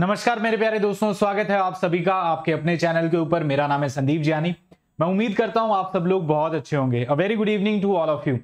नमस्कार मेरे प्यारे दोस्तों स्वागत है आप सभी का आपके अपने चैनल के ऊपर मेरा नाम है संदीप जानी मैं उम्मीद करता हूं आप सब लोग बहुत अच्छे होंगे a very good evening to all of you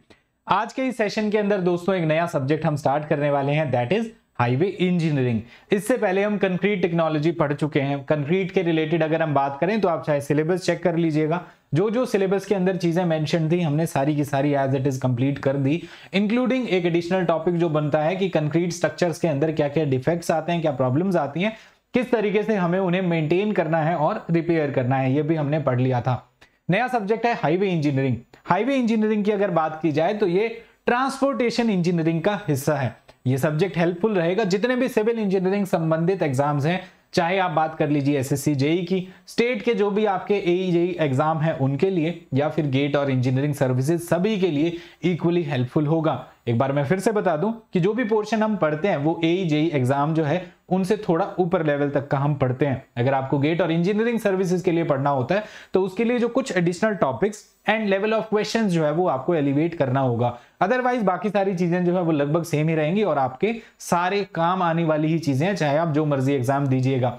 आज के इस सेशन के अंदर दोस्तों एक नया सब्जेक्ट हम स्टार्ट करने वाले हैं दैट इज हाईवे इंजीनियरिंग इससे पहले हम कंक्रीट टेक्नोलॉजी पढ़ चुके हैं कंक्रीट के रिलेटेड अगर हम बात करें तो आप चाहे सिलेबस चेक कर लीजिएगा जो जो सिलेबस के अंदर चीजें मेंशन थी हमने सारी की सारी एज इट इज कंप्लीट कर दी इंक्लूडिंग एक एडिशनल टॉपिक जो बनता है कि कंक्रीट स्ट्रक्चर्स के अंदर क्या क्या डिफेक्ट्स आते हैं क्या प्रॉब्लम्स आती हैं किस तरीके से हमें उन्हें मेंटेन करना है और रिपेयर करना है ये भी हमने पढ़ लिया था नया सब्जेक्ट है हाईवे इंजीनियरिंग हाईवे इंजीनियरिंग की अगर बात की जाए तो ये ट्रांसपोर्टेशन इंजीनियरिंग का हिस्सा है ये सब्जेक्ट हेल्पफुल रहेगा जितने भी सिविल इंजीनियरिंग संबंधित एग्जाम्स हैं चाहे आप बात कर लीजिए एसएससी जेई की स्टेट के जो भी आपके ए जेई e एग्जाम है उनके लिए या फिर गेट और इंजीनियरिंग सर्विसेज सभी के लिए इक्वली हेल्पफुल होगा एक बार मैं फिर से बता दूं कि जो भी पोर्शन हम पढ़ते हैं वो ए एग्जाम e e जो है उनसे थोड़ा ऊपर लेवल तक का हम पढ़ते हैं अगर आपको गेट और इंजीनियरिंग सर्विसेज के लिए पढ़ना होता है तो उसके लिए जो कुछ additional topics and level of questions जो है वो आपको एलिवेट करना होगा अदरवाइज बाकी सारी चीजें जो है वो लगभग सेम ही रहेंगी और आपके सारे काम आने वाली ही चीजें चाहे आप जो मर्जी एग्जाम दीजिएगा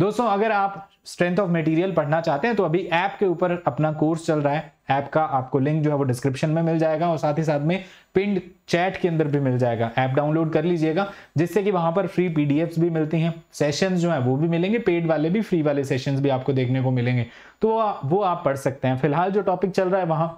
दोस्तों अगर आप स्ट्रेंथ ऑफ मटेरियल पढ़ना चाहते हैं तो अभी ऐप के ऊपर अपना कोर्स चल रहा है ऐप का आपको लिंक जो है वो डिस्क्रिप्शन में मिल जाएगा और साथ ही साथ में पिंड चैट के अंदर भी मिल जाएगा ऐप डाउनलोड कर लीजिएगा जिससे कि वहां पर फ्री पीडीएफ्स भी मिलती हैं सेशन जो है वो भी मिलेंगे पेड वाले भी फ्री वाले सेशन भी आपको देखने को मिलेंगे तो वो आप पढ़ सकते हैं फिलहाल जो टॉपिक चल रहा है वहाँ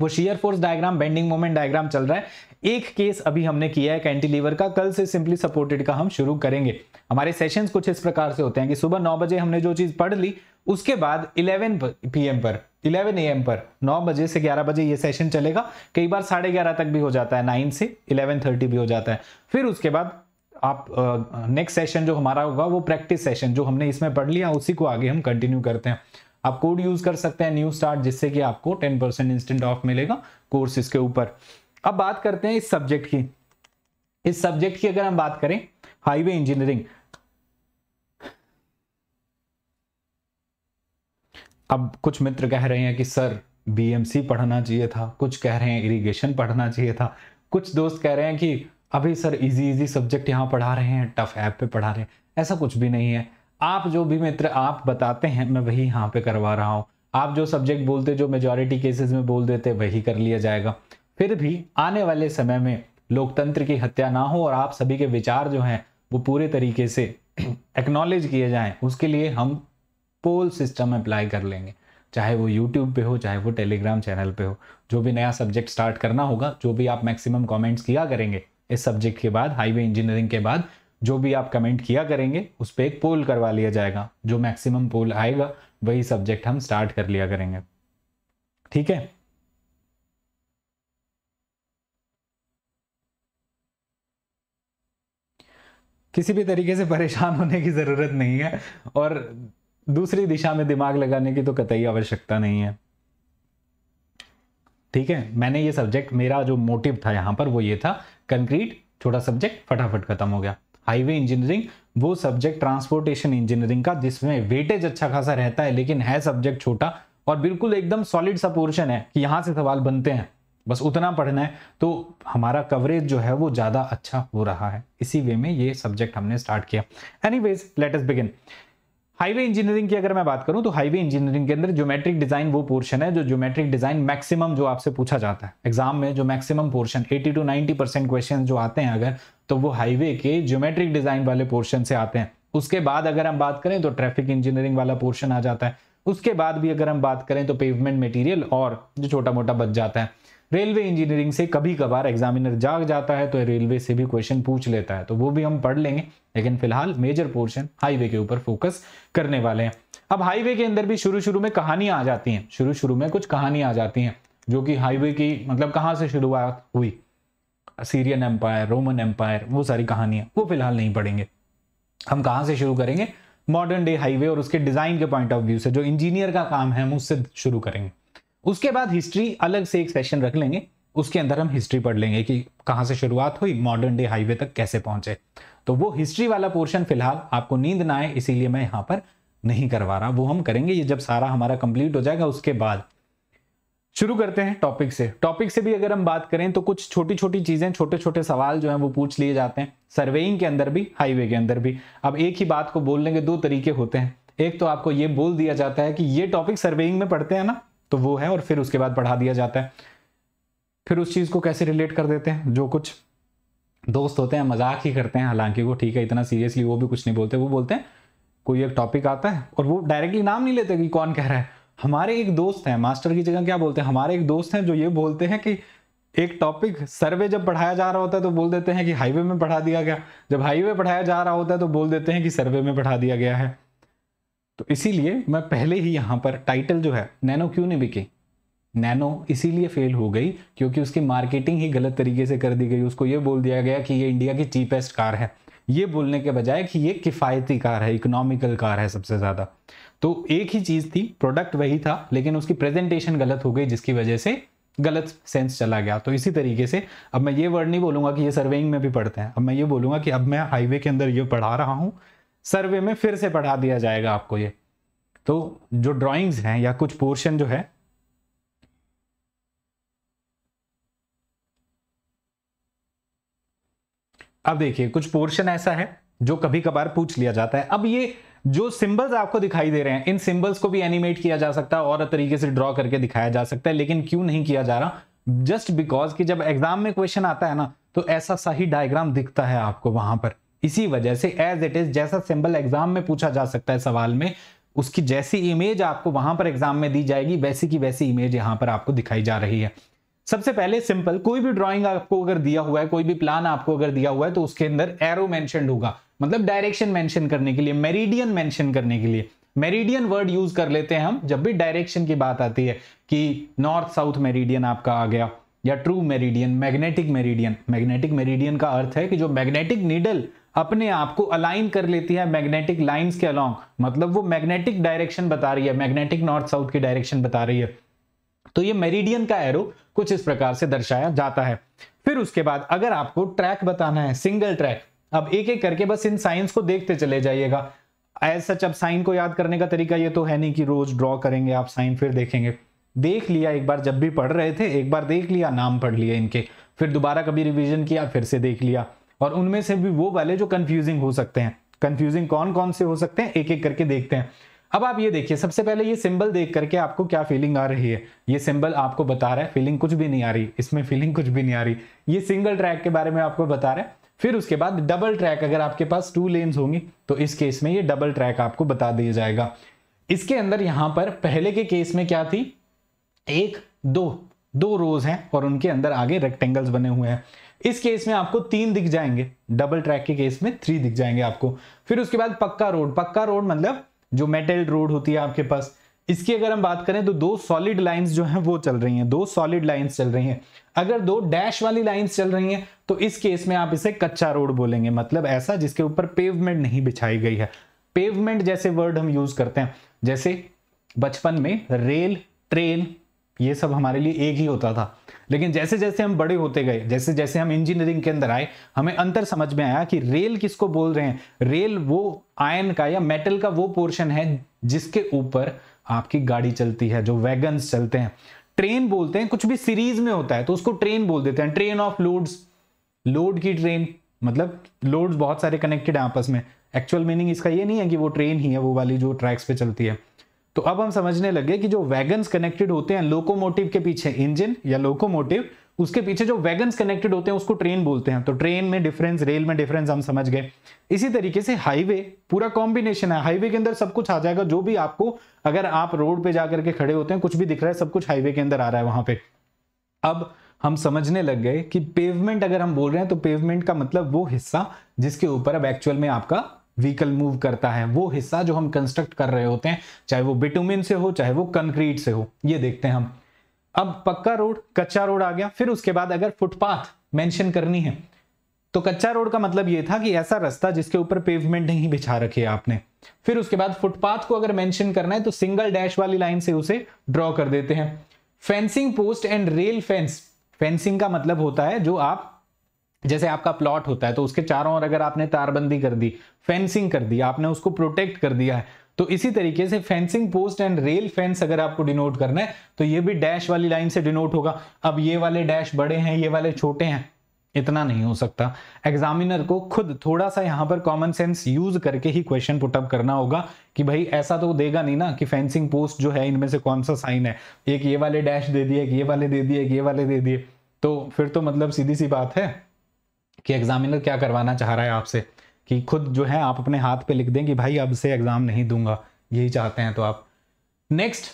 वो shear force diagram bending moment diagram चल रहा है एक केस अभी हमने किया है कैंटिलीवर का कल से सिंपली सपोर्टेड का हम शुरू करेंगे हमारे सेशंस कुछ इस प्रकार से होते हैं कि सुबह नौ बजे हमने जो चीज पढ़ ली उसके बाद 11 पीएम पर 11 एम पर 9 बजे से 11 बजे ये सेशन चलेगा कई बार साढ़े ग्यारह तक भी हो जाता है 9 से 11:30 भी हो जाता है फिर उसके बाद आप नेक्स्ट सेशन जो हमारा होगा वो प्रैक्टिस सेशन जो हमने इसमें पढ़ लिया उसी को आगे हम कंटिन्यू करते हैं आप कोड यूज कर सकते हैं न्यू स्टार्ट जिससे कि आपको टेन परसेंट इंस्टेंट ऑफ मिलेगा कोर्स इसके ऊपर अब बात करते हैं इस सब्जेक्ट की इस सब्जेक्ट की अगर हम बात करें हाईवे इंजीनियरिंग अब कुछ मित्र कह रहे हैं कि सर बीएमसी पढ़ना चाहिए था कुछ कह रहे हैं इरिगेशन पढ़ना चाहिए था कुछ दोस्त कह रहे हैं कि अभी सर इजी इजी सब्जेक्ट यहाँ पढ़ा रहे हैं टफ ऐप पे पढ़ा रहे हैं ऐसा कुछ भी नहीं है आप जो भी मित्र आप बताते हैं मैं वही यहाँ पे करवा रहा हूँ आप जो सब्जेक्ट बोलते जो मेजॉरिटी केसेस में बोल देते वही कर लिया जाएगा फिर भी आने वाले समय में लोकतंत्र की हत्या ना हो और आप सभी के विचार जो हैं वो पूरे तरीके से एक्नॉलेज किए जाएं उसके लिए हम पोल सिस्टम अप्लाई कर लेंगे चाहे वो यूट्यूब पे हो चाहे वो टेलीग्राम चैनल पे हो जो भी नया सब्जेक्ट स्टार्ट करना होगा जो भी आप मैक्सिमम कमेंट्स किया करेंगे इस सब्जेक्ट के बाद हाईवे इंजीनियरिंग के बाद जो भी आप कमेंट किया करेंगे उस पर एक पोल करवा लिया जाएगा जो मैक्सिमम पोल आएगा वही सब्जेक्ट हम स्टार्ट कर लिया करेंगे ठीक है किसी भी तरीके से परेशान होने की ज़रूरत नहीं है और दूसरी दिशा में दिमाग लगाने की तो कतई आवश्यकता नहीं है ठीक है मैंने ये सब्जेक्ट मेरा जो मोटिव था यहां पर वो ये था कंक्रीट छोटा सब्जेक्ट फटाफट खत्म हो गया हाईवे इंजीनियरिंग वो सब्जेक्ट ट्रांसपोर्टेशन इंजीनियरिंग का जिसमें वेटेज अच्छा खासा रहता है लेकिन है सब्जेक्ट छोटा और बिल्कुल एकदम सॉलिड सा पोर्शन है कि यहाँ से सवाल बनते हैं बस उतना पढ़ना है तो हमारा कवरेज जो है वो ज़्यादा अच्छा हो रहा है इसी वे में ये सब्जेक्ट हमने स्टार्ट किया anyways let's begin highway engineering की अगर मैं बात करूं तो हाईवे इंजीनियरिंग के अंदर ज्योमेट्रिक डिजाइन वो पोर्शन है जो ज्योमेट्रिक डिजाइन मैक्सिमम जो आपसे पूछा जाता है एग्जाम में जो maximum portion 80 to 90 percent question जो आते हैं अगर तो वो हाईवे के ज्योमेट्रिक डिजाइन वाले पोर्शन से आते हैं उसके बाद अगर हम बात करें तो ट्रैफिक इंजीनियरिंग वाला पोर्शन आ जाता है उसके बाद भी अगर हम बात करें तो पेवमेंट मेटीरियल और जो छोटा मोटा बच जाता है रेलवे इंजीनियरिंग से कभी कभार एग्जामिनर जाग जाता है तो रेलवे से भी क्वेश्चन पूछ लेता है तो वो भी हम पढ़ लेंगे लेकिन फिलहाल मेजर पोर्शन हाईवे के ऊपर फोकस करने वाले हैं अब हाईवे के अंदर भी शुरू शुरू में कहानियां आ जाती हैं शुरू शुरू में कुछ कहानियां आ जाती हैं जो कि हाईवे की मतलब कहाँ से शुरुआत हुई सीरियन एम्पायर रोमन एम्पायर वो सारी कहानियां वो फिलहाल नहीं पढ़ेंगे हम कहाँ से शुरू करेंगे मॉडर्न डे हाईवे और उसके डिजाइन के पॉइंट ऑफ व्यू से जो इंजीनियर का काम है हम उससे शुरू करेंगे उसके बाद हिस्ट्री अलग से एक सेशन रख लेंगे उसके अंदर हम हिस्ट्री पढ़ लेंगे कि कहाँ से शुरुआत हुई मॉडर्न डे हाईवे तक कैसे पहुंचे तो वो हिस्ट्री वाला पोर्शन फिलहाल आपको नींद ना आए इसीलिए मैं यहाँ पर नहीं करवा रहा वो हम करेंगे ये जब सारा हमारा कंप्लीट हो जाएगा उसके बाद शुरू करते हैं टॉपिक से टॉपिक से भी अगर हम बात करें तो कुछ छोटी छोटी चीज़ें छोटे छोटे सवाल जो हैं वो पूछ लिए जाते हैं सर्वेइंग के अंदर भी हाईवे के अंदर भी अब एक ही बात को बोलने के दो तरीके होते हैं एक तो आपको ये बोल दिया जाता है कि ये टॉपिक सर्वेइंग में पढ़ते हैं ना तो वो है और फिर उसके बाद पढ़ा दिया जाता है फिर उस चीज़ को कैसे रिलेट कर देते हैं जो कुछ दोस्त होते हैं मजाक ही करते हैं हालांकि वो ठीक है इतना सीरियसली वो भी कुछ नहीं बोलते वो बोलते हैं कोई एक टॉपिक आता है और वो डायरेक्टली नाम नहीं लेते कि कौन कह रहा है हमारे एक दोस्त हैं मास्टर की जगह क्या बोलते हैं हमारे एक दोस्त हैं जो ये बोलते हैं कि एक टॉपिक सर्वे जब पढ़ाया जा रहा होता है तो बोल देते हैं कि हाईवे में पढ़ा दिया गया जब हाईवे पढ़ाया जा रहा होता है तो बोल देते हैं कि सर्वे में पढ़ा दिया गया है तो इसीलिए मैं पहले ही यहाँ पर टाइटल जो है नैनो क्यों नहीं बिकी नैनो इसीलिए फेल हो गई क्योंकि उसकी मार्केटिंग ही गलत तरीके से कर दी गई उसको ये बोल दिया गया कि ये इंडिया की चीपेस्ट कार है ये बोलने के बजाय कि ये किफ़ायती कार है इकोनॉमिकल कार है सबसे ज़्यादा तो एक ही चीज़ थी प्रोडक्ट वही था लेकिन उसकी प्रेजेंटेशन गलत हो गई जिसकी वजह से गलत सेंस चला गया तो इसी तरीके से अब मैं ये वर्ड नहीं बोलूंगा कि ये सर्वेइंग में भी पढ़ते हैं अब मैं ये बोलूंगा कि अब मैं हाईवे के अंदर ये पढ़ा रहा हूँ सर्वे में फिर से पढ़ा दिया जाएगा आपको ये तो जो ड्राइंग्स हैं या कुछ पोर्शन जो है अब देखिए कुछ पोर्शन ऐसा है जो कभी कभार पूछ लिया जाता है अब ये जो सिंबल्स आपको दिखाई दे रहे हैं इन सिंबल्स को भी एनिमेट किया जा सकता है और तरीके से ड्रॉ करके दिखाया जा सकता है लेकिन क्यों नहीं किया जा रहा जस्ट बिकॉज कि जब एग्जाम में क्वेश्चन आता है ना तो ऐसा सही डायग्राम दिखता है आपको वहां पर इसी वजह से एज इट इज जैसा सिंबल एग्जाम में पूछा जा सकता है सवाल में उसकी जैसी इमेज आपको वहां पर एग्जाम में दी जाएगी वैसी की वैसी इमेज यहां पर आपको दिखाई जा रही है सबसे पहले सिंपल कोई भी ड्राइंग आपको अगर दिया हुआ है कोई भी प्लान आपको अगर दिया हुआ है तो उसके अंदर एरो मेंशन होगा मतलब डायरेक्शन मेंशन करने के लिए मेरिडियन मेंशन करने के लिए मेरिडियन वर्ड यूज कर लेते हैं हम जब भी डायरेक्शन की बात आती है कि नॉर्थ साउथ मेरिडियन आपका आ गया या true meridian magnetic meridian magnetic meridian का अर्थ है कि जो मैग्नेटिक नीडल अपने आप को अलाइन कर लेती है मैग्नेटिक लाइंस के अलोंग मतलब वो मैग्नेटिक डायरेक्शन बता रही है मैग्नेटिक नॉर्थ साउथ की डायरेक्शन बता रही है तो ये मेरिडियन का एरो कुछ इस प्रकार से दर्शाया जाता है फिर उसके बाद अगर आपको ट्रैक बताना है सिंगल ट्रैक अब एक एक करके बस इन साइंस को देखते चले जाइएगा एज सच अब साइन को याद करने का तरीका ये तो है नहीं कि रोज ड्रॉ करेंगे आप साइन फिर देखेंगे देख लिया एक बार जब भी पढ़ रहे थे एक बार देख लिया नाम पढ़ लिया इनके फिर दोबारा कभी रिवीजन किया फिर से देख लिया और उनमें से भी वो वाले जो कंफ्यूजिंग हो सकते हैं कंफ्यूजिंग कौन कौन से हो सकते हैं एक एक करके देखते हैं अब आप ये देखिए सबसे पहले ये सिंबल देख करके आपको क्या फीलिंग आ रही है ये सिंबल आपको बता रहा है फीलिंग कुछ भी नहीं आ रही इसमें फीलिंग कुछ भी नहीं आ रही ये सिंगल ट्रैक के बारे में आपको बता रहा है फिर उसके बाद डबल ट्रैक अगर आपके पास टू लेन्स होंगी तो इस केस में ये डबल ट्रैक आपको बता दिया जाएगा इसके अंदर यहां पर पहले के केस में क्या थी एक दो दो रोज हैं और उनके अंदर आगे रेक्टेंगल्स बने हुए हैं इस केस में आपको तीन दिख जाएंगे डबल ट्रैक के केस में थ्री दिख जाएंगे आपको फिर उसके बाद पक्का रोड पक्का रोड मतलब जो मेटल रोड होती है आपके पास इसकी अगर हम बात करें तो दो सॉलिड लाइंस जो हैं वो चल रही हैं दो सॉलिड लाइंस चल रही हैं अगर दो डैश वाली लाइंस चल रही हैं तो इस केस में आप इसे कच्चा रोड बोलेंगे मतलब ऐसा जिसके ऊपर पेवमेंट नहीं बिछाई गई है पेवमेंट जैसे वर्ड हम यूज करते हैं जैसे बचपन में रेल ट्रेन ये सब हमारे लिए एक ही होता था लेकिन जैसे जैसे हम बड़े होते गए जैसे जैसे हम इंजीनियरिंग के अंदर आए हमें अंतर समझ में आया कि रेल किसको बोल रहे हैं रेल वो आयन का या मेटल का वो पोर्शन है जिसके ऊपर आपकी गाड़ी चलती है जो वैगन्स चलते हैं ट्रेन बोलते हैं कुछ भी सीरीज में होता है तो उसको ट्रेन बोल देते हैं ट्रेन ऑफ लोड्स लोड की ट्रेन मतलब लोड्स बहुत सारे कनेक्टेड हैं आपस में एक्चुअल मीनिंग इसका ये नहीं है कि वो ट्रेन ही है वो वाली जो ट्रैक्स पे चलती है तो अब हम समझने लगे कि जो वैगन्स कनेक्टेड होते हैं लोकोमोटिव के पीछे इंजन या लोकोमोटिव उसके पीछे जो वैगन्स कनेक्टेड होते हैं उसको ट्रेन बोलते हैं तो ट्रेन में डिफरेंस रेल में डिफरेंस हम समझ गए इसी तरीके से हाईवे पूरा कॉम्बिनेशन है हाईवे के अंदर सब कुछ आ जाएगा जो भी आपको अगर आप रोड पे जाकर के खड़े होते हैं कुछ भी दिख रहा है सब कुछ हाईवे के अंदर आ रहा है वहां पे अब हम समझने लग गए कि पेवमेंट अगर हम बोल रहे हैं तो पेवमेंट का मतलब वो हिस्सा जिसके ऊपर अब एक्चुअल में आपका व्हीकल मूव करता है वो हिस्सा जो हम कंस्ट्रक्ट कर रहे होते हैं चाहे वो बिटुमिन से हो चाहे वो कंक्रीट से हो ये देखते हैं हम अब पक्का रोड कच्चा रोड आ गया फिर उसके बाद अगर फुटपाथ मेंशन करनी है तो कच्चा रोड का मतलब ये था कि ऐसा रास्ता जिसके ऊपर पेवमेंट नहीं बिछा रखे आपने फिर उसके बाद फुटपाथ को अगर मेंशन करना है तो सिंगल डैश वाली लाइन से उसे ड्रॉ कर देते हैं fencing post and rail fence fencing का मतलब होता है जो आप जैसे आपका प्लॉट होता है तो उसके चारों ओर अगर आपने तारबंदी कर दी फेंसिंग कर दी आपने उसको प्रोटेक्ट कर दिया है तो इसी तरीके से fencing post and rail fence अगर आपको डिनोट करना है तो ये भी डैश वाली लाइन से डिनोट होगा अब ये वाले डैश बड़े हैं ये वाले छोटे हैं इतना नहीं हो सकता एग्जामिनर को खुद थोड़ा सा यहाँ पर कॉमन सेंस यूज करके ही क्वेश्चन पुटअप करना होगा कि भाई ऐसा तो देगा नहीं ना कि फेंसिंग पोस्ट जो है इनमें से कौन सा साइन है एक ये वाले डैश दे दिए एक ये वाले दे दिए एक ये वाले दे दिए तो फिर तो मतलब सीधी सी बात है कि एग्ज़ामिनर क्या करवाना चाह रहा है आपसे कि खुद जो है आप अपने हाथ पे लिख दें कि भाई अब से एग्ज़ाम नहीं दूंगा यही चाहते हैं तो आप नेक्स्ट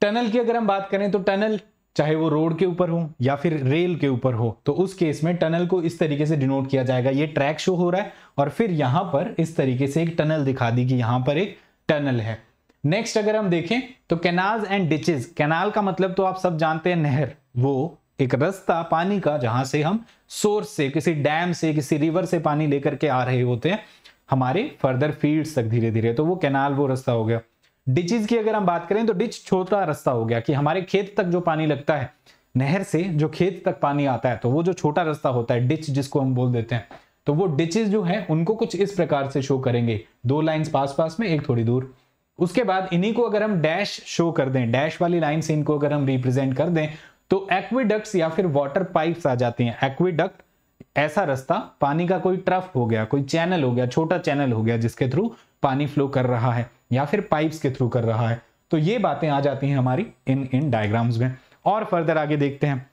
टनल की अगर हम बात करें तो टनल चाहे वो रोड के ऊपर हो या फिर रेल के ऊपर हो तो उस केस में टनल को इस तरीके से डिनोट किया जाएगा ये ट्रैक शो हो रहा है और फिर यहां पर इस तरीके से एक टनल दिखा दी कि यहां पर एक टनल है नेक्स्ट अगर हम देखें तो कैनाल्स एंड डिचेज कैनाल का मतलब तो आप सब जानते हैं नहर वो एक रास्ता पानी का जहां से हम सोर्स से किसी डैम से किसी रिवर से पानी लेकर के आ रहे होते हैं हमारे फर्दर फील्ड तक धीरे धीरे तो वो कैनाल वो रास्ता हो गया डिचिज की अगर हम बात करें तो डिच छोटा रास्ता हो गया कि हमारे खेत तक जो पानी लगता है नहर से जो खेत तक पानी आता है तो वो जो छोटा रास्ता होता है डिच जिसको हम बोल देते हैं तो वो डिचेज जो है उनको कुछ इस प्रकार से शो करेंगे दो लाइंस पास पास में एक थोड़ी दूर उसके बाद इन्हीं को अगर हम डैश शो कर दें डैश वाली लाइन से इनको अगर हम रिप्रेजेंट कर दें तो एक्विडक्ट्स या फिर वाटर पाइप्स आ जाती हैं एक्विडक्ट ऐसा रास्ता पानी का कोई ट्रफ हो गया कोई चैनल हो गया छोटा चैनल हो गया जिसके थ्रू पानी फ्लो कर रहा है या फिर पाइप्स के थ्रू कर रहा है तो ये बातें आ जाती हैं हमारी इन इन डायग्राम्स में और फर्दर आगे देखते हैं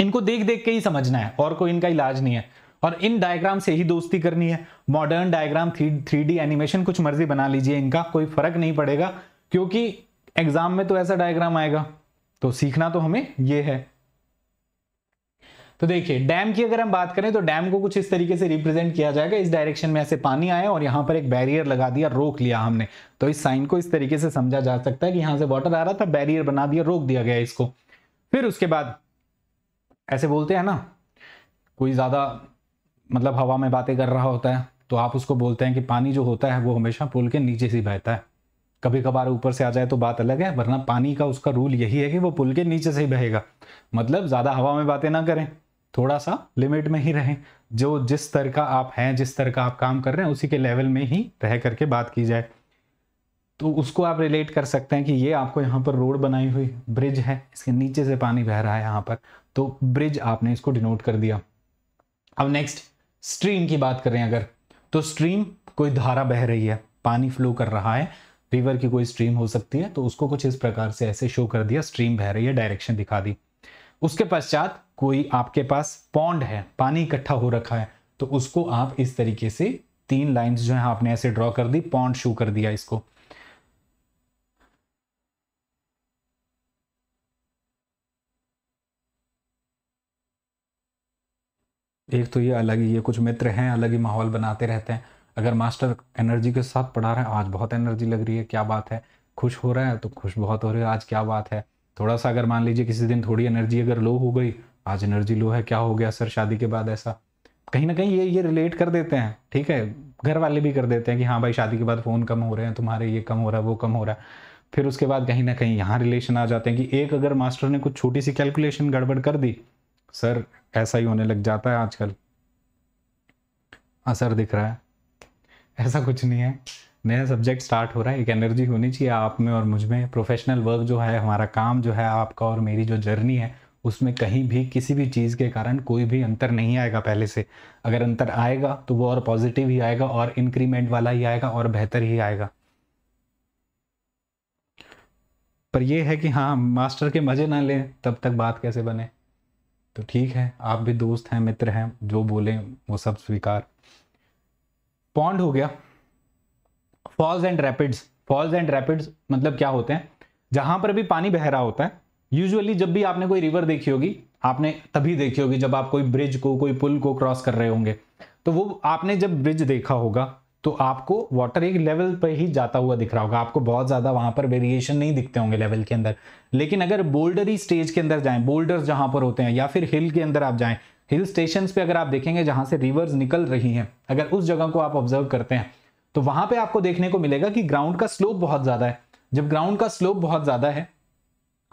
इनको देख देख के ही समझना है और कोई इनका इलाज नहीं है और इन डायग्राम से ही दोस्ती करनी है modern diagram three three animation कुछ मर्जी बना लीजिए इनका कोई फर्क नहीं पड़ेगा क्योंकि एग्जाम में तो ऐसा डायग्राम आएगा तो सीखना तो हमें ये है तो देखिए डैम की अगर हम बात करें तो डैम को कुछ इस तरीके से रिप्रेजेंट किया जाएगा इस डायरेक्शन में ऐसे पानी आया और यहां पर एक बैरियर लगा दिया रोक लिया हमने तो इस साइन को इस तरीके से समझा जा सकता है कि यहां से वाटर आ रहा था बैरियर बना दिया रोक दिया गया इसको फिर उसके बाद ऐसे बोलते हैं ना कोई ज़्यादा मतलब हवा में बातें कर रहा होता है तो आप उसको बोलते हैं कि पानी जो होता है वो हमेशा पुल के नीचे से बहता है कभी कभार ऊपर से आ जाए तो बात अलग है वरना पानी का उसका रूल यही है कि वो पुल के नीचे से ही बहेगा मतलब ज़्यादा हवा में बातें ना करें थोड़ा सा लिमिट में ही रहें जो जिस स्तर का आप हैं जिस स्तर का आप काम कर रहे हैं उसी के लेवल में ही रह करके बात की जाए तो उसको आप रिलेट कर सकते हैं कि ये आपको यहाँ पर रोड बनाई हुई ब्रिज है इसके नीचे से पानी बह रहा है यहाँ पर तो ब्रिज आपने इसको डिनोट कर दिया अब नेक्स्ट स्ट्रीम की बात करें अगर तो स्ट्रीम कोई धारा बह रही है पानी फ्लो कर रहा है रिवर की कोई स्ट्रीम हो सकती है तो उसको कुछ इस प्रकार से ऐसे शो कर दिया स्ट्रीम बह रही है डायरेक्शन दिखा दी उसके पश्चात कोई आपके पास पॉन्ड है पानी इकट्ठा हो रखा है तो उसको आप इस तरीके से तीन लाइंस जो है आपने ऐसे ड्रॉ कर दी पॉन्ड शो कर दिया इसको एक तो ये अलग ही ये कुछ मित्र हैं अलग ही माहौल बनाते रहते हैं अगर मास्टर एनर्जी के साथ पढ़ा रहे हैं आज बहुत एनर्जी लग रही है क्या बात है खुश हो रहा है तो खुश बहुत हो रही है आज क्या बात है थोड़ा सा अगर मान लीजिए किसी दिन थोड़ी एनर्जी अगर लो हो गई आज एनर्जी लो है क्या हो गया सर शादी के बाद ऐसा कहीं ना कहीं ये ये रिलेट कर देते हैं ठीक है घर वाले भी कर देते हैं कि हाँ भाई शादी के बाद फ़ोन कम हो रहे हैं तुम्हारे ये कम हो रहा है वो कम हो रहा है फिर उसके बाद कहीं ना कहीं यहाँ रिलेशन आ जाते हैं कि एक अगर मास्टर ने कुछ छोटी सी कैलकुलेशन गड़बड़ कर दी सर ऐसा ही होने लग जाता है आजकल असर हाँ, दिख रहा है ऐसा कुछ नहीं है नया सब्जेक्ट स्टार्ट हो रहा है एक एनर्जी होनी चाहिए आप में और मुझ में प्रोफेशनल वर्क जो है हमारा काम जो है आपका और मेरी जो जर्नी है उसमें कहीं भी किसी भी चीज़ के कारण कोई भी अंतर नहीं आएगा पहले से अगर अंतर आएगा तो वो और पॉजिटिव ही आएगा और इंक्रीमेंट वाला ही आएगा और बेहतर ही आएगा पर यह है कि हाँ मास्टर के मज़े ना लें तब तक बात कैसे बने तो ठीक है आप भी दोस्त हैं मित्र हैं जो बोलें वो सब स्वीकार पॉन्ड हो गया falls and rapids falls and rapids मतलब क्या होते हैं जहां पर भी पानी बह रहा होता है यूजुअली जब भी आपने कोई रिवर देखी होगी आपने तभी देखी होगी जब आप कोई ब्रिज को कोई पुल को क्रॉस कर रहे होंगे तो वो आपने जब ब्रिज देखा होगा तो आपको वाटर एक लेवल पर ही जाता हुआ दिख रहा होगा आपको बहुत ज़्यादा वहां पर वेरिएशन नहीं दिखते होंगे लेवल के अंदर लेकिन अगर बोल्डरी स्टेज के अंदर जाएं बोल्डर्स जहां पर होते हैं या फिर हिल के अंदर आप जाएं हिल स्टेशन पे अगर आप देखेंगे जहां से रिवर्स निकल रही हैं अगर उस जगह को आप ऑब्जर्व करते हैं तो वहां पे आपको देखने को मिलेगा कि ग्राउंड का स्लोप बहुत ज्यादा है जब ग्राउंड का स्लोप बहुत ज्यादा है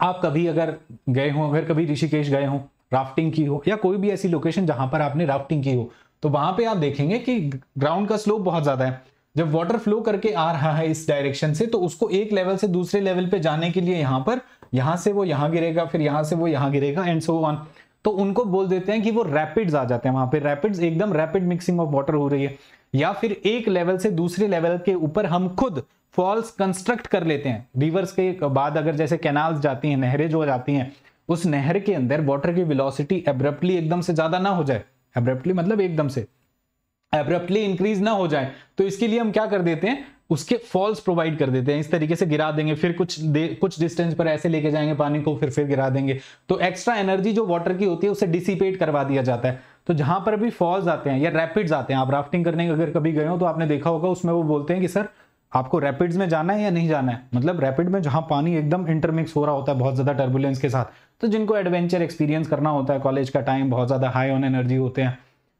आप कभी अगर गए हो अगर कभी ऋषिकेश गए हो राफ्टिंग की हो या कोई भी ऐसी लोकेशन जहां पर आपने राफ्टिंग की हो तो वहां पे आप देखेंगे कि ग्राउंड का स्लोप बहुत ज्यादा है जब वाटर फ्लो करके आ रहा है इस डायरेक्शन से तो उसको एक लेवल से दूसरे लेवल पे जाने के लिए यहाँ पर यहां से वो यहां गिरेगा फिर यहाँ से वो यहाँ गिरेगा एंड सो ऑन तो उनको बोल देते हैं कि वो रैपिड्स आ जाते हैं वहां पे रैपिड्स एकदम रैपिड मिक्सिंग ऑफ वाटर हो रही है या फिर एक लेवल से दूसरे लेवल के ऊपर हम खुद फॉल्स कंस्ट्रक्ट कर लेते हैं रिवर्स के बाद अगर जैसे कैनाल्स जाती हैं नहरें जो जाती हैं उस नहर के अंदर वाटर की विलोसिटी एब्रप्टली एकदम से ज्यादा ना हो जाए एब्रप्टली मतलब एकदम से एब्रप्टली इंक्रीज ना हो जाए तो इसके लिए हम क्या कर देते हैं उसके फॉल्स प्रोवाइड कर देते हैं इस तरीके से गिरा देंगे फिर कुछ दे, कुछ डिस्टेंस पर ऐसे लेके जाएंगे पानी को फिर फिर गिरा देंगे तो एक्स्ट्रा एनर्जी जो वाटर की होती है उसे डिसिपेट करवा दिया जाता है तो जहां पर भी फॉल्स आते हैं या रैपिड्स आते हैं आप राफ्टिंग करने अगर कभी गए हो तो आपने देखा होगा उसमें वो बोलते हैं कि सर आपको रैपिड्स में जाना है या नहीं जाना है मतलब रैपिड में जहां पानी एकदम इंटरमिक्स हो रहा होता है बहुत ज़्यादा टर्बुलेंस के साथ तो जिनको एडवेंचर एक्सपीरियंस करना होता है कॉलेज का टाइम बहुत ज़्यादा हाई ऑन एनर्जी होते हैं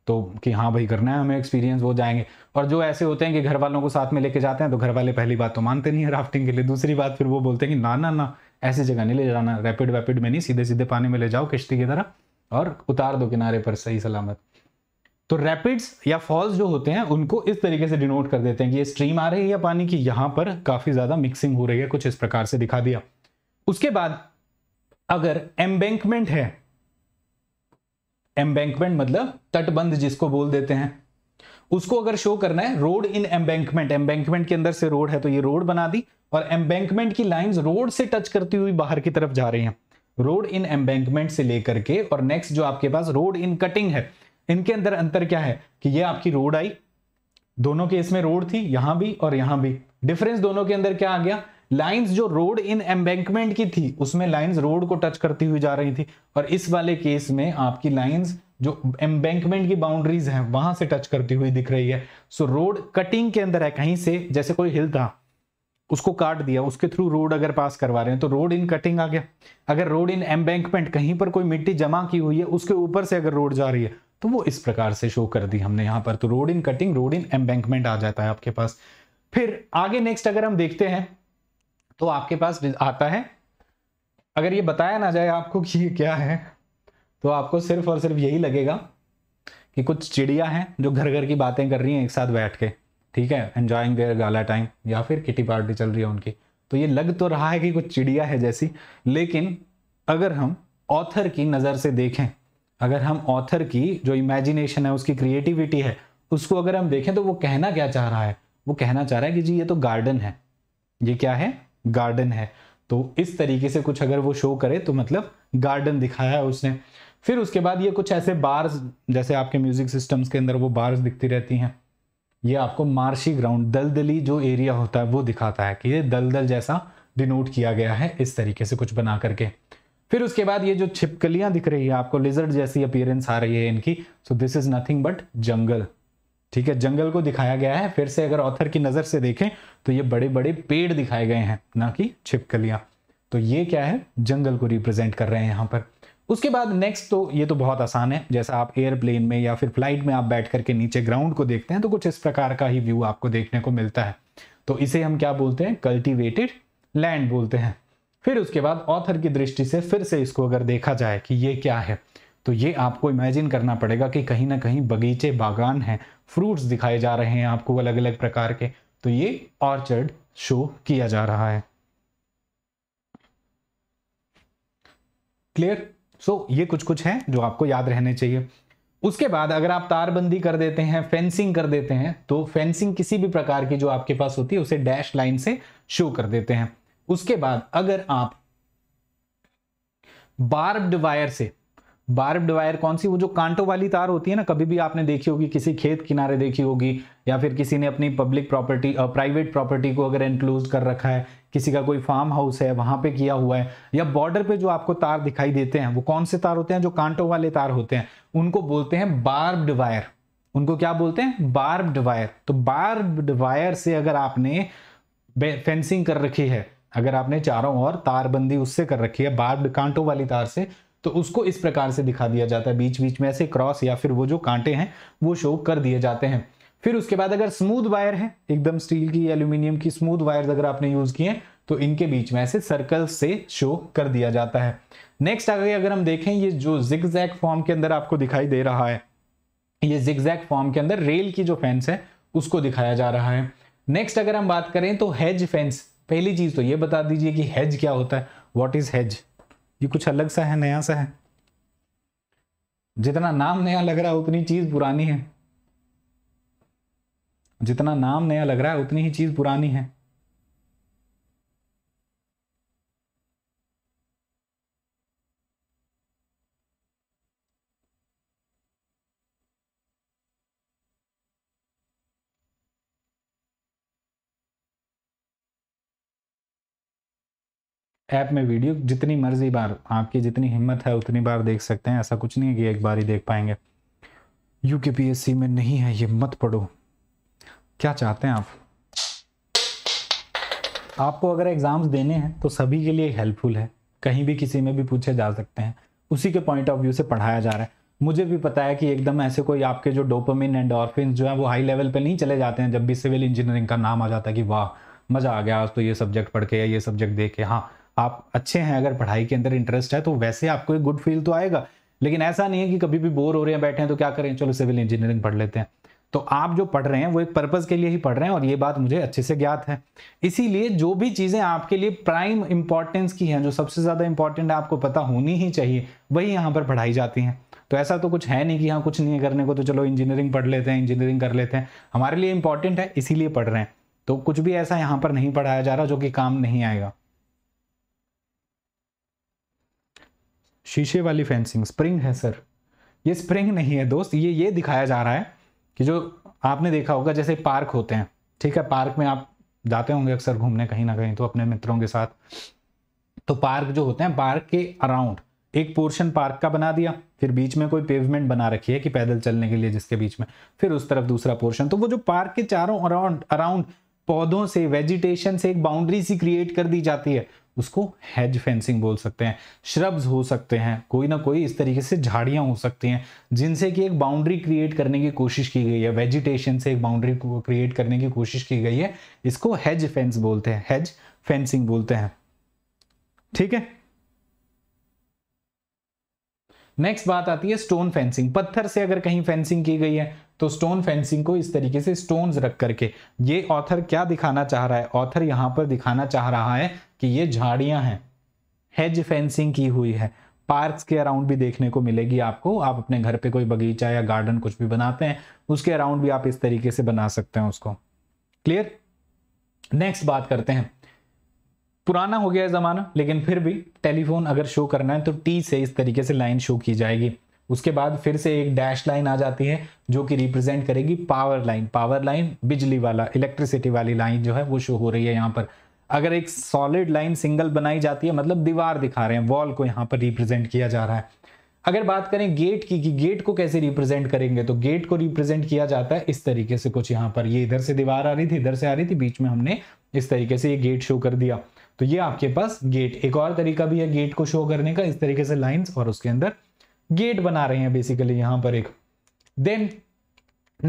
तो कि हाँ भाई करना है हमें एक्सपीरियंस वो जाएंगे और जो ऐसे होते हैं कि घर वालों को साथ में लेके जाते हैं तो घर वाले पहली बात तो मानते नहीं है राफ्टिंग के लिए दूसरी बात फिर वो बोलते हैं कि ना ना ना ऐसी जगह नहीं ले जाना रैपिड वैपिड में नहीं सीधे सीधे पानी में ले जाओ किश्ती की तरह और उतार दो किनारे पर सही सलामत तो रैपिड्स या फॉल्स जो होते हैं उनको इस तरीके से डिनोट कर देते हैं कि ये स्ट्रीम आ रही है या पानी की यहाँ पर काफ़ी ज़्यादा मिक्सिंग हो रही है कुछ इस प्रकार से दिखा दिया उसके बाद अगर एम्बेंकमेंट है एम्बैंकमेंट मतलब तटबंध जिसको बोल देते हैं उसको अगर शो करना है रोड इन एम्बैंकमेंट एम्बैंकमेंट के अंदर से रोड है तो ये रोड बना दी और एम्बैंकमेंट की लाइंस रोड से टच करती हुई बाहर की तरफ जा रही हैं रोड इन एम्बैंकमेंट से लेकर के और नेक्स्ट जो आपके पास रोड इन कटिंग है इनके अंदर अंतर क्या है कि ये आपकी रोड आई दोनों केस में रोड थी यहां भी और यहां भी डिफरेंस दोनों के अंदर क्या आ गया लाइंस जो रोड इन एम्बैंकमेंट की थी उसमें लाइंस रोड को टच करती हुई जा रही थी और इस वाले केस में आपकी लाइंस जो एम्बैंकमेंट की बाउंड्रीज हैं वहां से टच करती हुई दिख रही है सो रोड कटिंग के अंदर है कहीं से जैसे कोई हिल था उसको काट दिया उसके थ्रू रोड अगर पास करवा रहे हैं तो रोड इन कटिंग आ गया अगर रोड इन एम्बैंकमेंट कहीं पर कोई मिट्टी जमा की हुई है उसके ऊपर से अगर रोड जा रही है तो वो इस प्रकार से शो कर दी हमने यहां पर तो road in cutting road in embankment आ जाता है आपके पास फिर आगे नेक्स्ट अगर हम देखते हैं तो आपके पास आता है अगर ये बताया ना जाए आपको कि ये क्या है तो आपको सिर्फ और सिर्फ यही लगेगा कि कुछ चिड़िया हैं जो घर घर की बातें कर रही हैं एक साथ बैठ के ठीक है एन्जॉइंग देयर गाला टाइम या फिर किटी पार्टी चल रही है उनकी तो ये लग तो रहा है कि कुछ चिड़िया है जैसी लेकिन अगर हम ऑथर की नज़र से देखें अगर हम ऑथर की जो इमेजिनेशन है उसकी क्रिएटिविटी है उसको अगर हम देखें तो वो कहना क्या चाह रहा है वो कहना चाह रहा है कि जी ये तो गार्डन है ये क्या है गार्डन है तो इस तरीके से कुछ अगर वो शो करे तो मतलब गार्डन दिखाया है उसने फिर उसके बाद ये कुछ ऐसे बार्स जैसे आपके म्यूजिक सिस्टम्स के अंदर वो बार्स दिखती रहती हैं ये आपको मार्शी ग्राउंड दलदली जो एरिया होता है वो दिखाता है कि ये दलदल जैसा डिनोट किया गया है इस तरीके से कुछ बना करके फिर उसके बाद ये जो छिपकलियां दिख रही है आपको लिजर्ड जैसी अपियरेंस आ रही है इनकी so this is nothing but jungle ठीक है जंगल को दिखाया गया है फिर से अगर ऑथर की नज़र से देखें तो ये बड़े बड़े पेड़ दिखाए गए हैं ना कि छिपकलियां तो ये क्या है जंगल को रिप्रेजेंट कर रहे हैं यहाँ पर उसके बाद नेक्स्ट तो ये तो बहुत आसान है जैसा आप एयरप्लेन में या फिर फ्लाइट में आप बैठ करके नीचे ग्राउंड को देखते हैं तो कुछ इस प्रकार का ही व्यू आपको देखने को मिलता है तो इसे हम क्या बोलते हैं कल्टिवेटेड लैंड बोलते हैं फिर उसके बाद ऑथर की दृष्टि से फिर से इसको अगर देखा जाए कि ये क्या है तो ये आपको इमेजिन करना पड़ेगा कि कहीं ना कहीं बगीचे बागान हैं फ्रूट्स दिखाए जा रहे हैं आपको अलग अलग प्रकार के तो ये ऑर्चर्ड शो किया जा रहा है क्लियर सो so, ये कुछ कुछ है जो आपको याद रहने चाहिए उसके बाद अगर आप तारबंदी कर देते हैं फेंसिंग कर देते हैं तो फेंसिंग किसी भी प्रकार की जो आपके पास होती है उसे डैश लाइन से शो कर देते हैं उसके बाद अगर आप बार्ब्ड वायर से बार्ब्ड वायर कौन सी वो जो कांटों वाली तार होती है ना कभी भी आपने देखी होगी किसी खेत किनारे देखी होगी या फिर किसी ने अपनी पब्लिक प्रॉपर्टी प्राइवेट प्रॉपर्टी को अगर एनक्लोज कर रखा है किसी का कोई फार्म हाउस है वहां पे किया हुआ है या बॉर्डर पे जो आपको तार दिखाई देते हैं वो कौन से तार होते हैं जो कांटों वाले तार होते हैं उनको बोलते हैं बार्ब्ड वायर उनको क्या बोलते हैं बार्ब्ड वायर तो बार्ब्ड वायर से अगर आपने फेंसिंग कर रखी है अगर आपने चारों ओर तारबंदी उससे कर रखी है बार्ब्ड कांटों वाली तार से तो उसको इस प्रकार से दिखा दिया जाता है बीच बीच में ऐसे क्रॉस या फिर वो जो कांटे हैं वो शो कर दिए जाते हैं फिर उसके बाद अगर स्मूथ वायर है एकदम स्टील की एल्यूमिनियम की स्मूथ वायर अगर आपने यूज किए तो इनके बीच में ऐसे सर्कल से शो कर दिया जाता है नेक्स्ट आगे अगर हम देखें ये जो जिग जैक फॉर्म के अंदर आपको दिखाई दे रहा है ये जिग जैक फॉर्म के अंदर रेल की जो फेंस है उसको दिखाया जा रहा है नेक्स्ट अगर हम बात करें तो हेज फेंस पहली चीज तो ये बता दीजिए कि हेज क्या होता है वॉट इज हेज ये कुछ अलग सा है नया सा है जितना नाम नया लग रहा है उतनी चीज पुरानी है जितना नाम नया लग रहा है उतनी ही चीज पुरानी है ऐप में वीडियो जितनी मर्जी बार आपकी जितनी हिम्मत है उतनी बार देख सकते हैं ऐसा कुछ नहीं है कि एक बार ही देख पाएंगे यू के पी एस सी में नहीं है ये मत पढ़ो क्या चाहते हैं आप आपको अगर एग्ज़ाम्स देने हैं तो सभी के लिए हेल्पफुल है कहीं भी किसी में भी पूछे जा सकते हैं उसी के पॉइंट ऑफ व्यू से पढ़ाया जा रहा है मुझे भी पता है कि एकदम ऐसे कोई आपके जो डोपामिन ऑर्फिन जो है वो हाई लेवल पे नहीं चले जाते हैं जब भी सिविल इंजीनियरिंग का नाम आ जाता है कि वाह मज़ा आ गया आज तो ये सब्जेक्ट पढ़ के या ये सब्जेक्ट देख के हाँ आप अच्छे हैं अगर पढ़ाई के अंदर इंटरेस्ट है तो वैसे आपको एक गुड फील तो आएगा लेकिन ऐसा नहीं है कि कभी भी बोर हो रहे हैं बैठे हैं तो क्या करें चलो सिविल इंजीनियरिंग पढ़ लेते हैं तो आप जो पढ़ रहे हैं वो एक पर्पज़ के लिए ही पढ़ रहे हैं और ये बात मुझे अच्छे से ज्ञात है इसीलिए जो भी चीज़ें आपके लिए प्राइम इंपॉर्टेंस की हैं जो सबसे ज़्यादा इंपॉर्टेंट आपको पता होनी ही चाहिए वही यहाँ पर पढ़ाई जाती हैं तो ऐसा तो कुछ है नहीं कि हाँ कुछ नहीं है करने को तो चलो इंजीनियरिंग पढ़ लेते हैं इंजीनियरिंग कर लेते हैं हमारे लिए इंपॉर्टेंट है इसीलिए पढ़ रहे हैं तो कुछ भी ऐसा यहाँ पर नहीं पढ़ाया जा रहा जो कि काम नहीं आएगा शीशे वाली फेंसिंग स्प्रिंग है सर ये स्प्रिंग नहीं है दोस्त ये ये दिखाया जा रहा है कि जो आपने देखा होगा जैसे पार्क होते हैं ठीक है पार्क में आप जाते होंगे अक्सर घूमने कहीं ना कहीं तो अपने मित्रों के साथ तो पार्क जो होते हैं पार्क के अराउंड एक पोर्शन पार्क का बना दिया फिर बीच में कोई पेवमेंट बना रखी है कि पैदल चलने के लिए जिसके बीच में फिर उस तरफ दूसरा पोर्शन तो वो जो पार्क के चारों अराउंड अराउंड पौधों से वेजिटेशन से एक बाउंड्री सी क्रिएट कर दी जाती है उसको हेज फेंसिंग बोल सकते हैं श्रब्स हो सकते हैं कोई ना कोई इस तरीके से झाड़ियाँ हो सकती हैं जिनसे कि एक बाउंड्री क्रिएट करने की कोशिश की गई है वेजिटेशन से एक बाउंड्री क्रिएट करने की कोशिश की गई है इसको हेज फेंस बोलते हैं हेज फेंसिंग बोलते हैं ठीक है नेक्स्ट बात आती है स्टोन फेंसिंग पत्थर से अगर कहीं फेंसिंग की गई है तो स्टोन फेंसिंग को इस तरीके से स्टोन्स रख करके ये ऑथर क्या दिखाना चाह रहा है ऑथर यहां पर दिखाना चाह रहा है कि ये झाड़ियां हैं हेज फेंसिंग की हुई है पार्क्स के अराउंड भी देखने को मिलेगी आपको आप अपने घर पे कोई बगीचा या गार्डन कुछ भी बनाते हैं उसके अराउंड भी आप इस तरीके से बना सकते हैं उसको क्लियर नेक्स्ट बात करते हैं पुराना हो गया है ज़माना लेकिन फिर भी टेलीफोन अगर शो करना है तो टी से इस तरीके से लाइन शो की जाएगी उसके बाद फिर से एक डैश लाइन आ जाती है जो कि रिप्रेजेंट करेगी पावर लाइन पावर लाइन बिजली वाला इलेक्ट्रिसिटी वाली लाइन जो है वो शो हो रही है यहाँ पर अगर एक सॉलिड लाइन सिंगल बनाई जाती है मतलब दीवार दिखा रहे हैं वॉल को यहाँ पर रिप्रेजेंट किया जा रहा है अगर बात करें गेट की कि गेट को कैसे रिप्रेजेंट करेंगे तो गेट को रिप्रेजेंट किया जाता है इस तरीके से कुछ यहाँ पर ये इधर से दीवार आ रही थी इधर से आ रही थी बीच में हमने इस तरीके से ये गेट शो कर दिया तो ये आपके पास गेट एक और तरीका भी है गेट को शो करने का इस तरीके से लाइन्स और उसके अंदर गेट बना रहे हैं बेसिकली यहाँ पर एक देन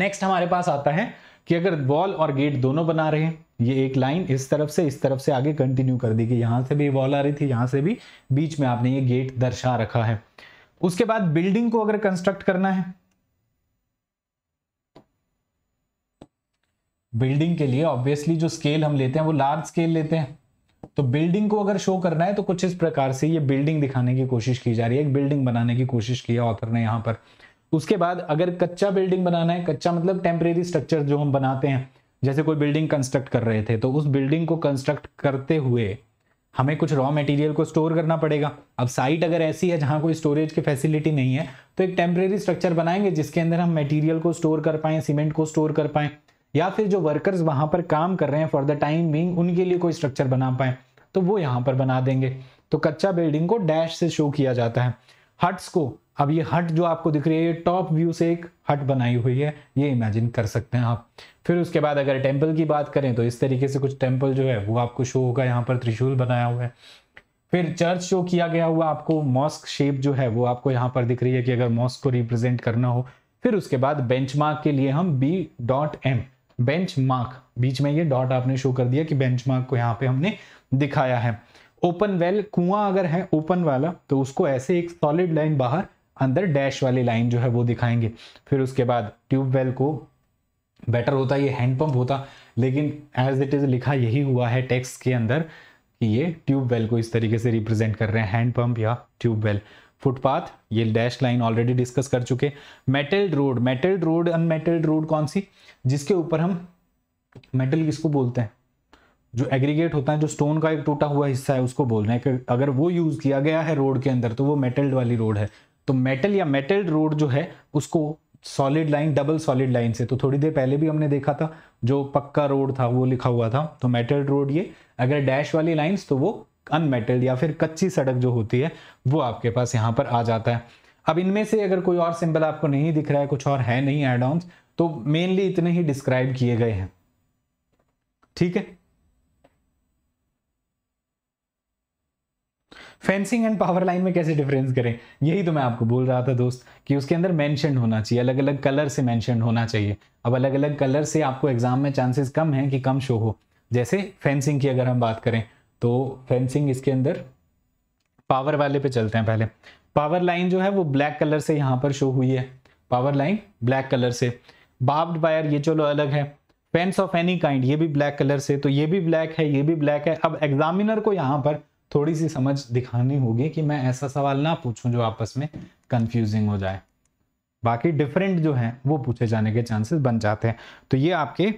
नेक्स्ट हमारे पास आता है कि अगर वॉल और गेट दोनों बना रहे हैं ये एक लाइन इस तरफ से इस तरफ से आगे कंटिन्यू कर दी गई यहाँ से भी वॉल आ रही थी यहाँ से भी बीच में आपने ये गेट दर्शा रखा है उसके बाद बिल्डिंग को अगर कंस्ट्रक्ट करना है बिल्डिंग के लिए ऑब्वियसली जो स्केल हम लेते हैं वो लार्ज स्केल लेते हैं तो बिल्डिंग को अगर शो करना है तो कुछ इस प्रकार से ये बिल्डिंग दिखाने की कोशिश की जा रही है एक बिल्डिंग बनाने की कोशिश की है ऑथर ने यहाँ पर उसके बाद अगर कच्चा बिल्डिंग बनाना है कच्चा मतलब टेम्परेरी स्ट्रक्चर जो हम बनाते हैं जैसे कोई बिल्डिंग कंस्ट्रक्ट कर रहे थे तो उस बिल्डिंग को कंस्ट्रक्ट करते हुए हमें कुछ रॉ मटेरियल को स्टोर करना पड़ेगा अब साइट अगर ऐसी है जहाँ कोई स्टोरेज की फैसिलिटी नहीं है तो एक टेम्प्रेरी स्ट्रक्चर बनाएंगे जिसके अंदर हम मटेरियल को स्टोर कर पाएँ सीमेंट को स्टोर कर पाएँ या फिर जो वर्कर्स वहाँ पर काम कर रहे हैं फॉर द टाइम बींग उनके लिए कोई स्ट्रक्चर बना पाएँ तो वो यहाँ पर बना देंगे तो कच्चा बिल्डिंग को डैश से शो किया जाता है हट्स को अब ये हट जो आपको दिख रही है ये टॉप व्यू से एक हट बनाई हुई है ये इमेजिन कर सकते हैं आप फिर उसके बाद अगर टेम्पल की बात करें तो इस तरीके से कुछ टेम्पल जो है वो आपको शो होगा यहाँ पर त्रिशूल बनाया हुआ है फिर चर्च शो किया गया हुआ आपको मॉस्क शेप जो है वो आपको यहाँ पर दिख रही है कि अगर मॉस्क को रिप्रेजेंट करना हो फिर उसके बाद बेंच के लिए हम B dot M bench mark बीच में ये डॉट आपने शो कर दिया कि बेंच मार्क को यहाँ पे हमने दिखाया है ओपन वेल कुआ अगर है ओपन वाला तो उसको ऐसे एक सॉलिड लाइन बाहर अंदर डैश वाली लाइन जो है वो दिखाएंगे फिर उसके बाद ट्यूबवेल को बेटर होता ये हैंडपम्प होता लेकिन एज इट इज़ लिखा यही हुआ है टेक्स के अंदर कि ये ट्यूबवेल को इस तरीके से रिप्रेजेंट कर रहे हैं हैंडपम्प या ट्यूबवेल फुटपाथ ये डैश लाइन ऑलरेडी डिस्कस कर चुके metal road metal road unmetal road कौन सी जिसके ऊपर हम मेटल किसको बोलते हैं जो एग्रीगेट होता है जो स्टोन का एक टूटा हुआ हिस्सा है उसको बोल रहे हैं अगर वो यूज़ किया गया है रोड के अंदर तो वो मेटल्ड वाली रोड है तो मेटल या मेटल रोड जो है उसको solid line double solid line से तो थोड़ी देर पहले भी हमने देखा था जो पक्का रोड था वो लिखा हुआ था तो मेटल रोड ये अगर डैश वाली लाइंस तो वो अनमेटल्ड या फिर कच्ची सड़क जो होती है वो आपके पास यहाँ पर आ जाता है अब इनमें से अगर कोई और सिंबल आपको नहीं दिख रहा है कुछ और है नहीं एडाउन तो मेनली इतने ही डिस्क्राइब किए गए हैं ठीक है फेंसिंग एंड पावर लाइन में कैसे डिफरेंस करें यही तो मैं आपको बोल रहा था दोस्त कि उसके अंदर मैंशन होना चाहिए अलग अलग कलर से मैंशन होना चाहिए अब अलग अलग कलर से आपको एग्जाम में चांसेस कम हैं कि कम शो हो जैसे फेंसिंग की अगर हम बात करें तो फेंसिंग इसके अंदर पावर वाले पे चलते हैं पहले पावर लाइन जो है वो ब्लैक कलर से यहाँ पर शो हुई है पावर लाइन ब्लैक कलर से बाब्ड वायर ये चलो अलग है फेंस ऑफ एनी काइंड ये भी ब्लैक कलर से तो ये भी ब्लैक है ये भी ब्लैक है अब एग्जामिनर को यहाँ पर थोड़ी सी समझ दिखानी होगी कि मैं ऐसा सवाल ना पूछूं जो आपस में कंफ्यूजिंग हो जाए बाकी डिफरेंट जो हैं वो पूछे जाने के चांसेस बन जाते हैं तो ये आपके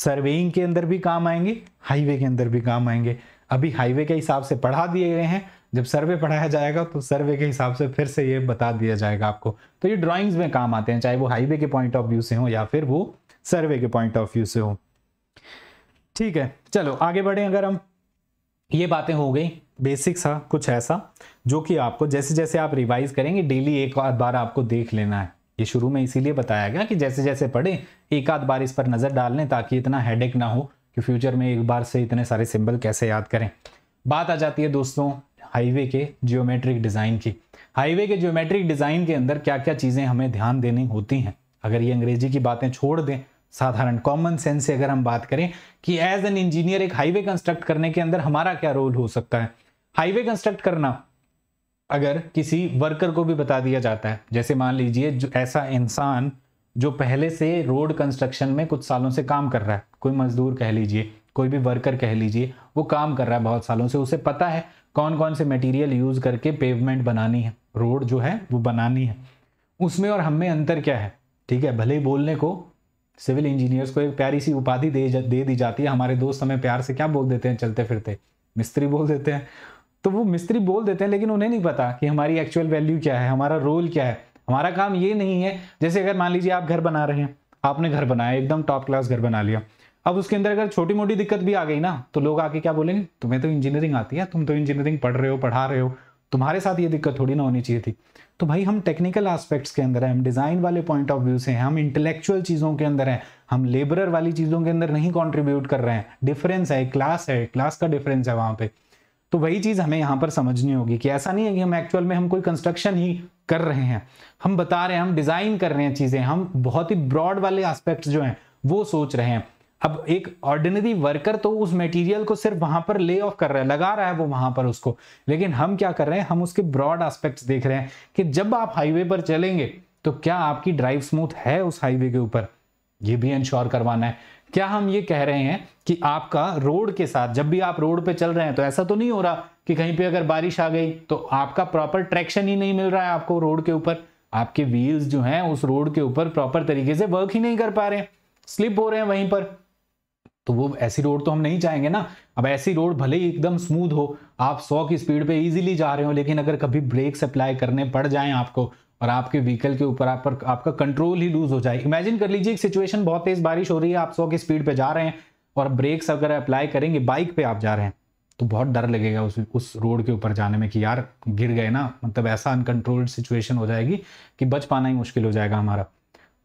सर्वेइंग के अंदर भी काम आएंगे हाईवे के अंदर भी काम आएंगे अभी हाईवे के हिसाब से पढ़ा दिए गए हैं जब सर्वे पढ़ाया जाएगा तो सर्वे के हिसाब से फिर से ये बता दिया जाएगा आपको तो ये ड्राइंग्स में काम आते हैं चाहे वो हाईवे के पॉइंट ऑफ व्यू से हो या फिर वो सर्वे के पॉइंट ऑफ व्यू से हो ठीक है चलो आगे बढ़े अगर हम ये बातें हो गई बेसिक सा हाँ, कुछ ऐसा जो कि आपको जैसे जैसे आप रिवाइज करेंगे डेली एक बार आपको देख लेना है ये शुरू में इसीलिए बताया गया कि जैसे जैसे पढ़ें एक आध बार इस पर नज़र डाल लें ताकि इतना हेडेक ना हो कि फ्यूचर में एक बार से इतने सारे सिंबल कैसे याद करें बात आ जाती है दोस्तों हाईवे के जियोमेट्रिक डिज़ाइन की हाईवे के जियोमेट्रिक डिज़ाइन के अंदर क्या क्या चीज़ें हमें ध्यान देनी होती हैं अगर ये अंग्रेजी की बातें छोड़ दें साधारण कॉमन सेंस से अगर हम बात करें कि एज एन इंजीनियर एक हाईवे कंस्ट्रक्ट करने के अंदर हमारा क्या रोल हो सकता है हाईवे कंस्ट्रक्ट करना अगर किसी वर्कर को भी बता दिया जाता है जैसे मान लीजिए जो ऐसा इंसान जो पहले से रोड कंस्ट्रक्शन में कुछ सालों से काम कर रहा है कोई मजदूर कह लीजिए कोई भी वर्कर कह लीजिए वो काम कर रहा है बहुत सालों से उसे पता है कौन कौन से मटेरियल यूज़ करके पेवमेंट बनानी है रोड जो है वो बनानी है उसमें और हमें अंतर क्या है ठीक है भले ही बोलने को सिविल इंजीनियर्स को एक प्यारी सी उपाधि दे दे दी जाती है हमारे दोस्त हमें प्यार से क्या बोल देते हैं चलते फिरते मिस्त्री बोल देते हैं तो वो मिस्त्री बोल देते हैं लेकिन उन्हें नहीं पता कि हमारी एक्चुअल वैल्यू क्या है हमारा रोल क्या है हमारा काम ये नहीं है जैसे अगर मान लीजिए आप घर बना रहे हैं आपने घर बनाया एकदम टॉप क्लास घर बना लिया अब उसके अंदर अगर छोटी मोटी दिक्कत भी आ गई ना तो लोग आके क्या बोलेंगे तुम्हें तो इंजीनियरिंग आती है तुम तो इंजीनियरिंग पढ़ रहे हो पढ़ा रहे हो तुम्हारे साथ ये दिक्कत थोड़ी ना होनी चाहिए थी तो भाई हम टेक्निकल एस्पेक्ट्स के अंदर है हम डिज़ाइन वाले पॉइंट ऑफ व्यू से हैं हम इंटेलेक्चुअल चीज़ों के अंदर हैं हम लेबरर वाली चीज़ों के अंदर नहीं कॉन्ट्रीब्यूट कर रहे हैं डिफरेंस है क्लास है क्लास का डिफरेंस है वहाँ पर तो वही चीज़ हमें यहाँ पर समझनी होगी कि ऐसा नहीं है कि हम एक्चुअल में हम कोई कंस्ट्रक्शन ही कर रहे हैं हम बता रहे हैं हम डिज़ाइन कर रहे हैं चीज़ें हम बहुत ही ब्रॉड वाले एस्पेक्ट्स जो हैं वो सोच रहे हैं अब एक ऑर्डिनरी वर्कर तो उस मटेरियल को सिर्फ वहां पर ले ऑफ कर रहा है लगा रहा है वो वहां पर उसको लेकिन हम क्या कर रहे हैं हम उसके ब्रॉड एस्पेक्ट्स देख रहे हैं कि जब आप हाईवे पर चलेंगे तो क्या आपकी ड्राइव स्मूथ है उस हाईवे के ऊपर ये भी इंश्योर करवाना है क्या हम ये कह रहे हैं कि आपका रोड के साथ जब भी आप रोड पे चल रहे हैं तो ऐसा तो नहीं हो रहा कि कहीं पे अगर बारिश आ गई तो आपका प्रॉपर ट्रैक्शन ही नहीं मिल रहा है आपको रोड के ऊपर आपके व्हील्स जो हैं उस रोड के ऊपर प्रॉपर तरीके से वर्क ही नहीं कर पा रहे हैं स्लिप हो रहे हैं वहीं पर तो वो ऐसी रोड तो हम नहीं चाहेंगे ना अब ऐसी रोड भले ही एकदम स्मूथ हो आप 100 की स्पीड पे इजीली जा रहे हो लेकिन अगर कभी ब्रेक्स अप्लाई करने पड़ जाएं आपको और आपके व्हीकल के ऊपर आप पर आपका कंट्रोल ही लूज हो जाए इमेजिन कर लीजिए एक सिचुएशन बहुत तेज बारिश हो रही है आप सौ की स्पीड पे जा रहे हैं और ब्रेक्स अगर अप्लाई करेंगे बाइक पे आप जा रहे हैं तो बहुत डर लगेगा उस उस रोड के ऊपर जाने में कि यार गिर गए ना मतलब ऐसा अनकंट्रोल्ड सिचुएशन हो जाएगी कि बच पाना ही मुश्किल हो जाएगा हमारा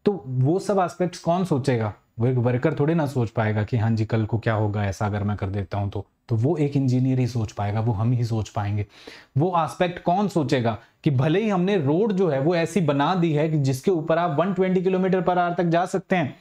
तो वो सब एस्पेक्ट्स कौन सोचेगा वो एक वर्कर थोड़ी ना सोच पाएगा कि हाँ जी कल को क्या होगा ऐसा अगर मैं कर देता हूँ तो तो वो एक इंजीनियर ही सोच पाएगा वो हम ही सोच पाएंगे वो आस्पेक्ट कौन सोचेगा कि भले ही हमने रोड जो है वो ऐसी बना दी है कि जिसके ऊपर आप 120 किलोमीटर पर आर तक जा सकते हैं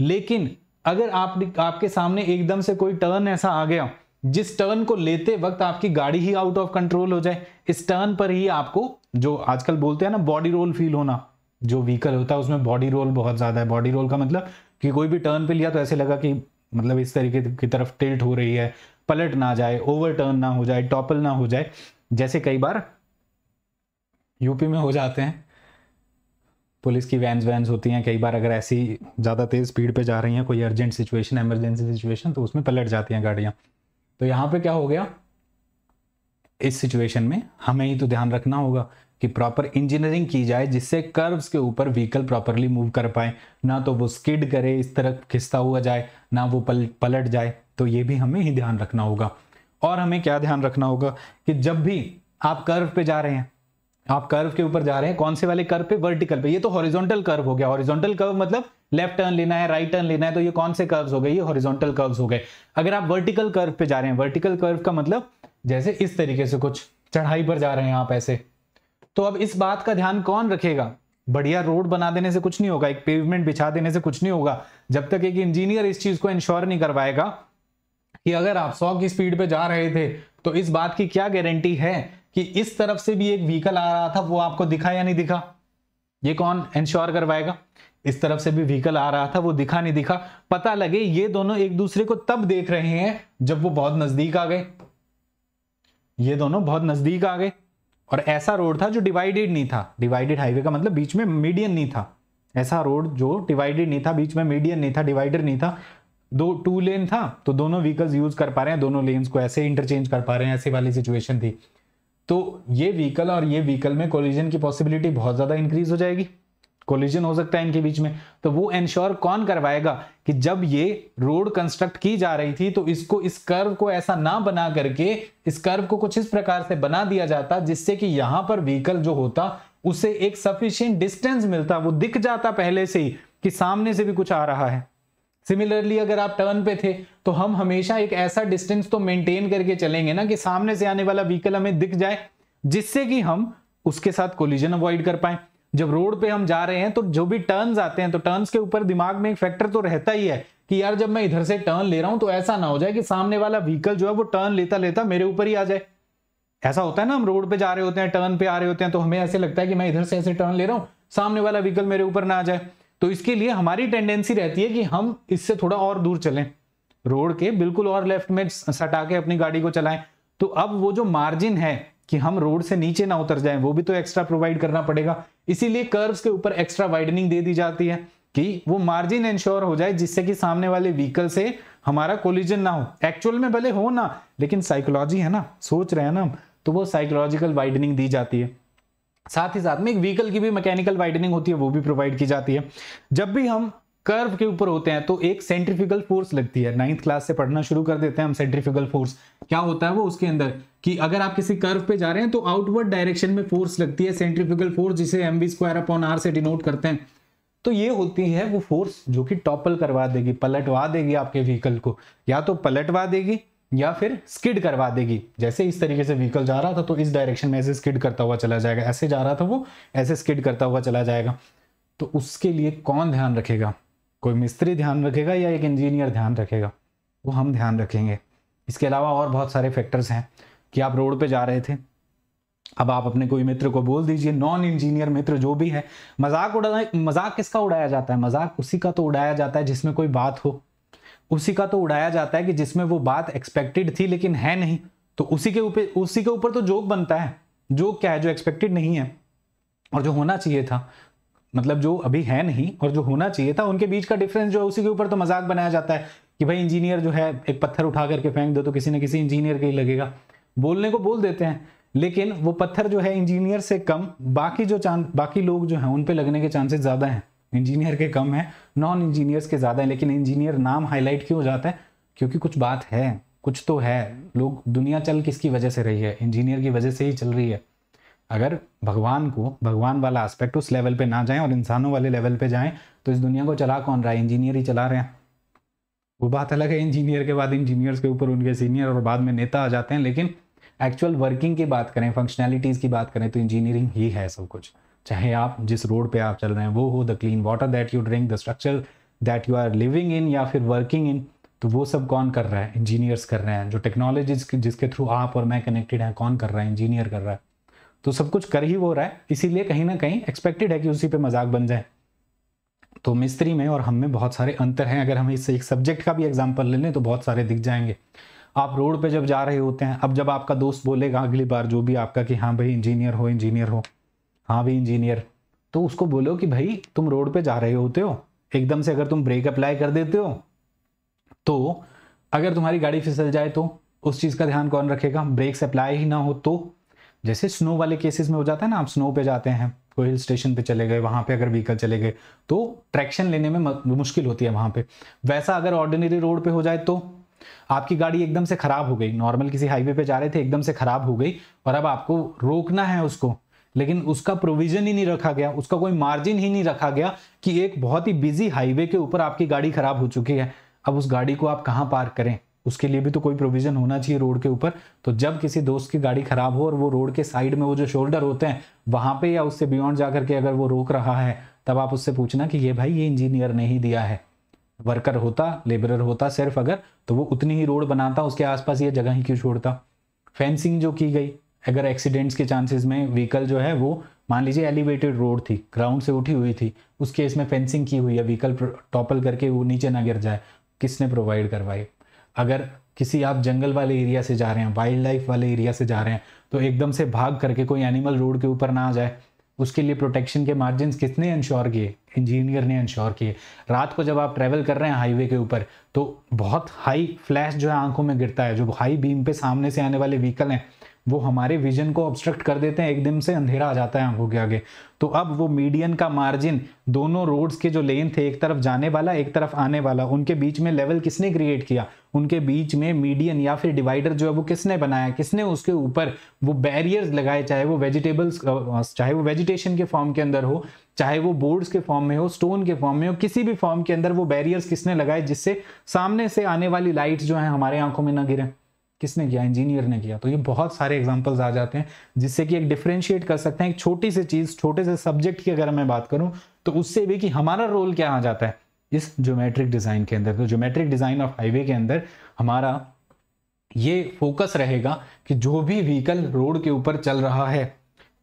लेकिन अगर आप आपके सामने एकदम से कोई टर्न ऐसा आ गया जिस टर्न को लेते वक्त आपकी गाड़ी ही आउट ऑफ कंट्रोल हो जाए इस टर्न पर ही आपको जो आजकल बोलते हैं ना बॉडी रोल फील होना जो व्हीकल होता है उसमें बॉडी रोल बहुत ज़्यादा है बॉडी रोल का मतलब कि कोई भी टर्न पे लिया तो ऐसे लगा कि मतलब इस तरीके की तरफ टिल्ट हो रही है पलट ना जाए ओवर टर्न ना हो जाए टॉपल ना हो जाए जैसे कई बार यूपी में हो जाते हैं पुलिस की वैन्स वैन्स होती हैं कई बार अगर ऐसी ज़्यादा तेज़ स्पीड पे जा रही हैं कोई अर्जेंट सिचुएशन एमरजेंसी सिचुएशन तो उसमें पलट जाती हैं गाड़ियाँ तो यहाँ पे क्या हो गया इस सिचुएशन में हमें ही तो ध्यान रखना होगा कि प्रॉपर इंजीनियरिंग की जाए जिससे कर्व्स के ऊपर व्हीकल प्रॉपरली मूव कर पाए ना तो वो स्किड करे इस तरह खिसता हुआ जाए ना वो पल पलट जाए तो ये भी हमें ही ध्यान रखना होगा और हमें क्या ध्यान रखना होगा कि जब भी आप कर्व पे जा रहे हैं आप कर्व के ऊपर जा रहे हैं कौन से वाले कर्व पे वर्टिकल पे ये तो हॉरिजॉन्टल कर्व हो गया हॉरिजॉन्टल कर्व मतलब लेफ्ट टर्न लेना है राइट टर्न लेना है तो ये कौन से कर्व्स हो गए ये हॉरिजॉन्टल कर्व्स हो गए अगर आप वर्टिकल कर्व पे जा रहे हैं वर्टिकल कर्व का मतलब जैसे इस तरीके से कुछ चढ़ाई पर जा रहे हैं आप ऐसे तो अब इस बात का ध्यान कौन रखेगा बढ़िया रोड बना देने से कुछ नहीं होगा एक पेवमेंट बिछा देने से कुछ नहीं होगा जब तक एक इंजीनियर इस चीज को इंश्योर नहीं करवाएगा कि अगर आप 100 की स्पीड पे जा रहे थे तो इस बात की क्या गारंटी है कि इस तरफ से भी एक व्हीकल आ रहा था वो आपको दिखा या नहीं दिखा ये कौन इंश्योर करवाएगा इस तरफ से भी व्हीकल आ रहा था वो दिखा नहीं दिखा पता लगे ये दोनों एक दूसरे को तब देख रहे हैं जब वो बहुत नजदीक आ गए ये दोनों बहुत नजदीक आ गए और ऐसा रोड था जो डिवाइडेड नहीं था डिवाइडेड हाईवे का मतलब बीच में मीडियन नहीं था ऐसा रोड जो डिवाइडेड नहीं था बीच में मीडियन नहीं था डिवाइडर नहीं था दो टू लेन था तो दोनों व्हीकल्स यूज कर पा रहे हैं दोनों लेन्स को ऐसे इंटरचेंज कर पा रहे हैं ऐसी वाली सिचुएशन थी तो ये व्हीकल और ये व्हीकल में कोलिजन की पॉसिबिलिटी बहुत ज़्यादा इंक्रीज हो जाएगी कोलिजन हो सकता है इनके बीच में तो वो एंश्योर कौन करवाएगा कि जब ये रोड कंस्ट्रक्ट की जा रही थी तो इसको इस कर्व को ऐसा ना बना करके इस कर्व को कुछ इस प्रकार से बना दिया जाता जिससे कि यहां पर व्हीकल जो होता उसे एक सफिशियंट डिस्टेंस मिलता वो दिख जाता पहले से ही कि सामने से भी कुछ आ रहा है सिमिलरली अगर आप टर्न पे थे तो हम हमेशा एक ऐसा डिस्टेंस तो मेंटेन करके चलेंगे ना कि सामने से आने वाला व्हीकल हमें दिख जाए जिससे कि हम उसके साथ कोलिजन अवॉइड कर पाए जब रोड पे हम जा रहे हैं तो जो भी टर्न्स आते हैं तो टर्न्स के ऊपर दिमाग में एक फैक्टर तो रहता ही है कि यार जब मैं इधर से टर्न ले रहा हूं तो ऐसा ना हो जाए कि सामने वाला व्हीकल जो है वो टर्न लेता लेता मेरे ऊपर ही आ जाए ऐसा होता है ना हम रोड पे जा रहे होते हैं टर्न पे आ रहे होते हैं तो हमें ऐसे लगता है कि मैं इधर से ऐसे टर्न ले रहा हूँ सामने वाला व्हीकल मेरे ऊपर ना आ जाए तो इसके लिए हमारी टेंडेंसी रहती है कि हम इससे थोड़ा और दूर चलें रोड के बिल्कुल और लेफ्ट में सटा के अपनी गाड़ी को चलाएं तो अब वो जो मार्जिन है कि हम रोड से नीचे ना उतर जाएं वो भी तो एक्स्ट्रा प्रोवाइड करना पड़ेगा इसीलिए कर्व्स के ऊपर एक्स्ट्रा वाइडनिंग दे दी जाती है कि वो मार्जिन इंश्योर हो जाए जिससे कि सामने वाले व्हीकल से हमारा कोलिजन ना हो एक्चुअल में भले हो ना लेकिन साइकोलॉजी है ना सोच रहे हैं ना हम तो वो साइकोलॉजिकल वाइडनिंग दी जाती है साथ ही साथ में एक व्हीकल की भी मैकेनिकल वाइडनिंग होती है वो भी प्रोवाइड की जाती है जब भी हम कर्व के ऊपर होते हैं तो एक सेंट्रिफिकल फोर्स लगती है नाइन्थ क्लास से पढ़ना शुरू कर देते हैं हम सेंट्रिफिकल फोर्स क्या होता है वो उसके अंदर कि अगर आप किसी कर्व पे जा रहे हैं तो आउटवर्ड डायरेक्शन में फोर्स लगती है सेंट्रिफिकल फोर्स जिसे M B square upon R से डिनोट करते हैं तो ये होती है वो फोर्स जो कि टॉपल करवा देगी पलटवा देगी आपके व्हीकल को या तो पलटवा देगी या फिर स्किड करवा देगी जैसे इस तरीके से व्हीकल जा रहा था तो इस डायरेक्शन में ऐसे स्किड करता हुआ चला जाएगा ऐसे जा रहा था वो ऐसे स्किड करता हुआ चला जाएगा तो उसके लिए कौन ध्यान रखेगा कोई मिस्त्री ध्यान रखेगा या एक इंजीनियर ध्यान रखेगा वो हम ध्यान रखेंगे इसके अलावा और बहुत सारे फैक्टर्स हैं कि आप रोड पे जा रहे थे अब आप अपने कोई मित्र को बोल दीजिए नॉन इंजीनियर मित्र जो भी है मजाक उड़ा मजाक किसका उड़ाया जाता है मजाक उसी का तो उड़ाया जाता है जिसमें कोई बात हो उसी का तो उड़ाया जाता है कि जिसमें वो बात एक्सपेक्टेड थी लेकिन है नहीं तो उसी के ऊपर उसी के ऊपर तो जोक बनता है जोक क्या है जो एक्सपेक्टेड नहीं है और जो होना चाहिए था मतलब जो अभी है नहीं और जो होना चाहिए था उनके बीच का डिफरेंस जो है उसी के ऊपर तो मजाक बनाया जाता है कि भाई इंजीनियर जो है एक पत्थर उठा करके फेंक दो तो किसी न किसी इंजीनियर के ही लगेगा बोलने को बोल देते हैं लेकिन वो पत्थर जो है इंजीनियर से कम बाकी जो चांस बाकी लोग जो हैं उन लगने के चांसेस ज़्यादा हैं इंजीनियर के कम हैं नॉन इंजीनियर्स के ज़्यादा हैं लेकिन इंजीनियर नाम हाईलाइट क्यों हो जाता है क्योंकि कुछ बात है कुछ तो है लोग दुनिया चल किसकी वजह से रही है इंजीनियर की वजह से ही चल रही है अगर भगवान को भगवान वाला एस्पेक्ट उस लेवल पे ना जाएं और इंसानों वाले लेवल पे जाएं तो इस दुनिया को चला कौन रहा है इंजीनियर ही चला रहे हैं वो बात अलग है इंजीनियर के बाद इंजीनियर्स के ऊपर उनके सीनियर और बाद में नेता आ जाते हैं लेकिन एक्चुअल वर्किंग की बात करें फंक्शनैलिटीज़ की बात करें तो इंजीनियरिंग ही है सब कुछ चाहे आप जिस रोड पे आप चल रहे हैं वो हो the clean water that you drink the structure that you are living in या फिर वर्किंग इन तो वो सब कौन कर रहा है इंजीनियर्स कर रहे हैं जो टेक्नोलॉजीज जिसके थ्रू आप और मैं कनेक्टेड हैं कौन कर रहा है इंजीनियर कर रहा है तो सब कुछ कर ही वो रहा है इसीलिए कहीं ना कहीं एक्सपेक्टेड है कि उसी पे मजाक बन जाए तो मिस्त्री में और हम में बहुत सारे अंतर हैं अगर हम इससे एक सब्जेक्ट का भी एग्जाम्पल ले लें तो बहुत सारे दिख जाएंगे आप रोड पे जब जा रहे होते हैं अब जब आपका दोस्त बोलेगा अगली बार जो भी आपका कि हाँ भाई इंजीनियर हो इंजीनियर हो हाँ भाई इंजीनियर तो उसको बोलो कि भाई तुम रोड पे जा रहे होते हो एकदम से अगर तुम ब्रेक अप्लाई कर देते हो तो अगर तुम्हारी गाड़ी फिसल जाए तो उस चीज़ का ध्यान कौन रखेगा ब्रेक्स अप्लाई ही ना हो तो जैसे स्नो वाले केसेस में हो जाता है ना आप स्नो पे जाते हैं कोई हिल स्टेशन पे चले गए वहां पे अगर व्हीकल चले गए तो ट्रैक्शन लेने में मुश्किल होती है वहां पे वैसा अगर ऑर्डिनरी रोड पे हो जाए तो आपकी गाड़ी एकदम से ख़राब हो गई नॉर्मल किसी हाईवे पे जा रहे थे एकदम से ख़राब हो गई और अब आपको रोकना है उसको लेकिन उसका प्रोविजन ही नहीं रखा गया उसका कोई मार्जिन ही नहीं रखा गया कि एक बहुत ही बिजी हाईवे के ऊपर आपकी गाड़ी खराब हो चुकी है अब उस गाड़ी को आप कहाँ पार्क करें उसके लिए भी तो कोई प्रोविजन होना चाहिए रोड के ऊपर तो जब किसी दोस्त की गाड़ी खराब हो और वो रोड के साइड में वो जो शोल्डर होते हैं वहाँ पे या उससे बियॉन्ड जा करके अगर वो रोक रहा है तब आप उससे पूछना कि ये भाई ये इंजीनियर ने ही दिया है वर्कर होता लेबरर होता सिर्फ अगर तो वो उतनी ही रोड बनाता उसके आसपास ये जगह ही क्यों छोड़ता फेंसिंग जो की गई अगर एक्सीडेंट्स के चांसेस में व्हीकल जो है वो मान लीजिए एलिवेटेड रोड थी ग्राउंड से उठी हुई थी उस केस में फेंसिंग की हुई है व्हीकल टॉपल करके वो नीचे ना गिर जाए किसने प्रोवाइड करवाई अगर किसी आप जंगल वाले एरिया से जा रहे हैं वाइल्ड लाइफ वाले एरिया से जा रहे हैं तो एकदम से भाग करके कोई एनिमल रोड के ऊपर ना आ जाए उसके लिए प्रोटेक्शन के मार्जिन किसने इंश्योर किए इंजीनियर ने इंश्योर किए रात को जब आप ट्रैवल कर रहे हैं हाईवे के ऊपर तो बहुत हाई फ्लैश जो है आंखों में गिरता है जो हाई बीम पे सामने से आने वाले व्हीकल हैं वो हमारे विजन को ऑब्स्ट्रक्ट कर देते हैं एकदम से अंधेरा आ जाता है आंखों के आगे तो अब वो मीडियन का मार्जिन दोनों रोड्स के जो लेन थे एक तरफ जाने वाला एक तरफ आने वाला उनके बीच में लेवल किसने क्रिएट किया उनके बीच में मीडियन या फिर डिवाइडर जो है वो किसने बनाया किसने उसके ऊपर वो बैरियर्स लगाए चाहे वो वेजिटेबल्स चाहे वो वेजिटेशन के फॉर्म के अंदर हो चाहे वो बोर्ड्स के फॉर्म में हो स्टोन के फॉर्म में हो किसी भी फॉर्म के अंदर वो बैरियर्स किसने लगाए जिससे सामने से आने वाली लाइट्स जो है हमारे आंखों में ना गिरें किसने किया इंजीनियर ने किया तो ये बहुत सारे एग्जाम्पल्स आ जाते हैं जिससे कि एक डिफ्रेंशिएट कर सकते हैं एक छोटी सी चीज़ छोटे से सब्जेक्ट की अगर मैं बात करूं तो उससे भी कि हमारा रोल क्या आ जाता है इस ज्योमेट्रिक डिज़ाइन के अंदर तो ज्योमेट्रिक डिज़ाइन ऑफ हाईवे के अंदर हमारा ये फोकस रहेगा कि जो भी व्हीकल रोड के ऊपर चल रहा है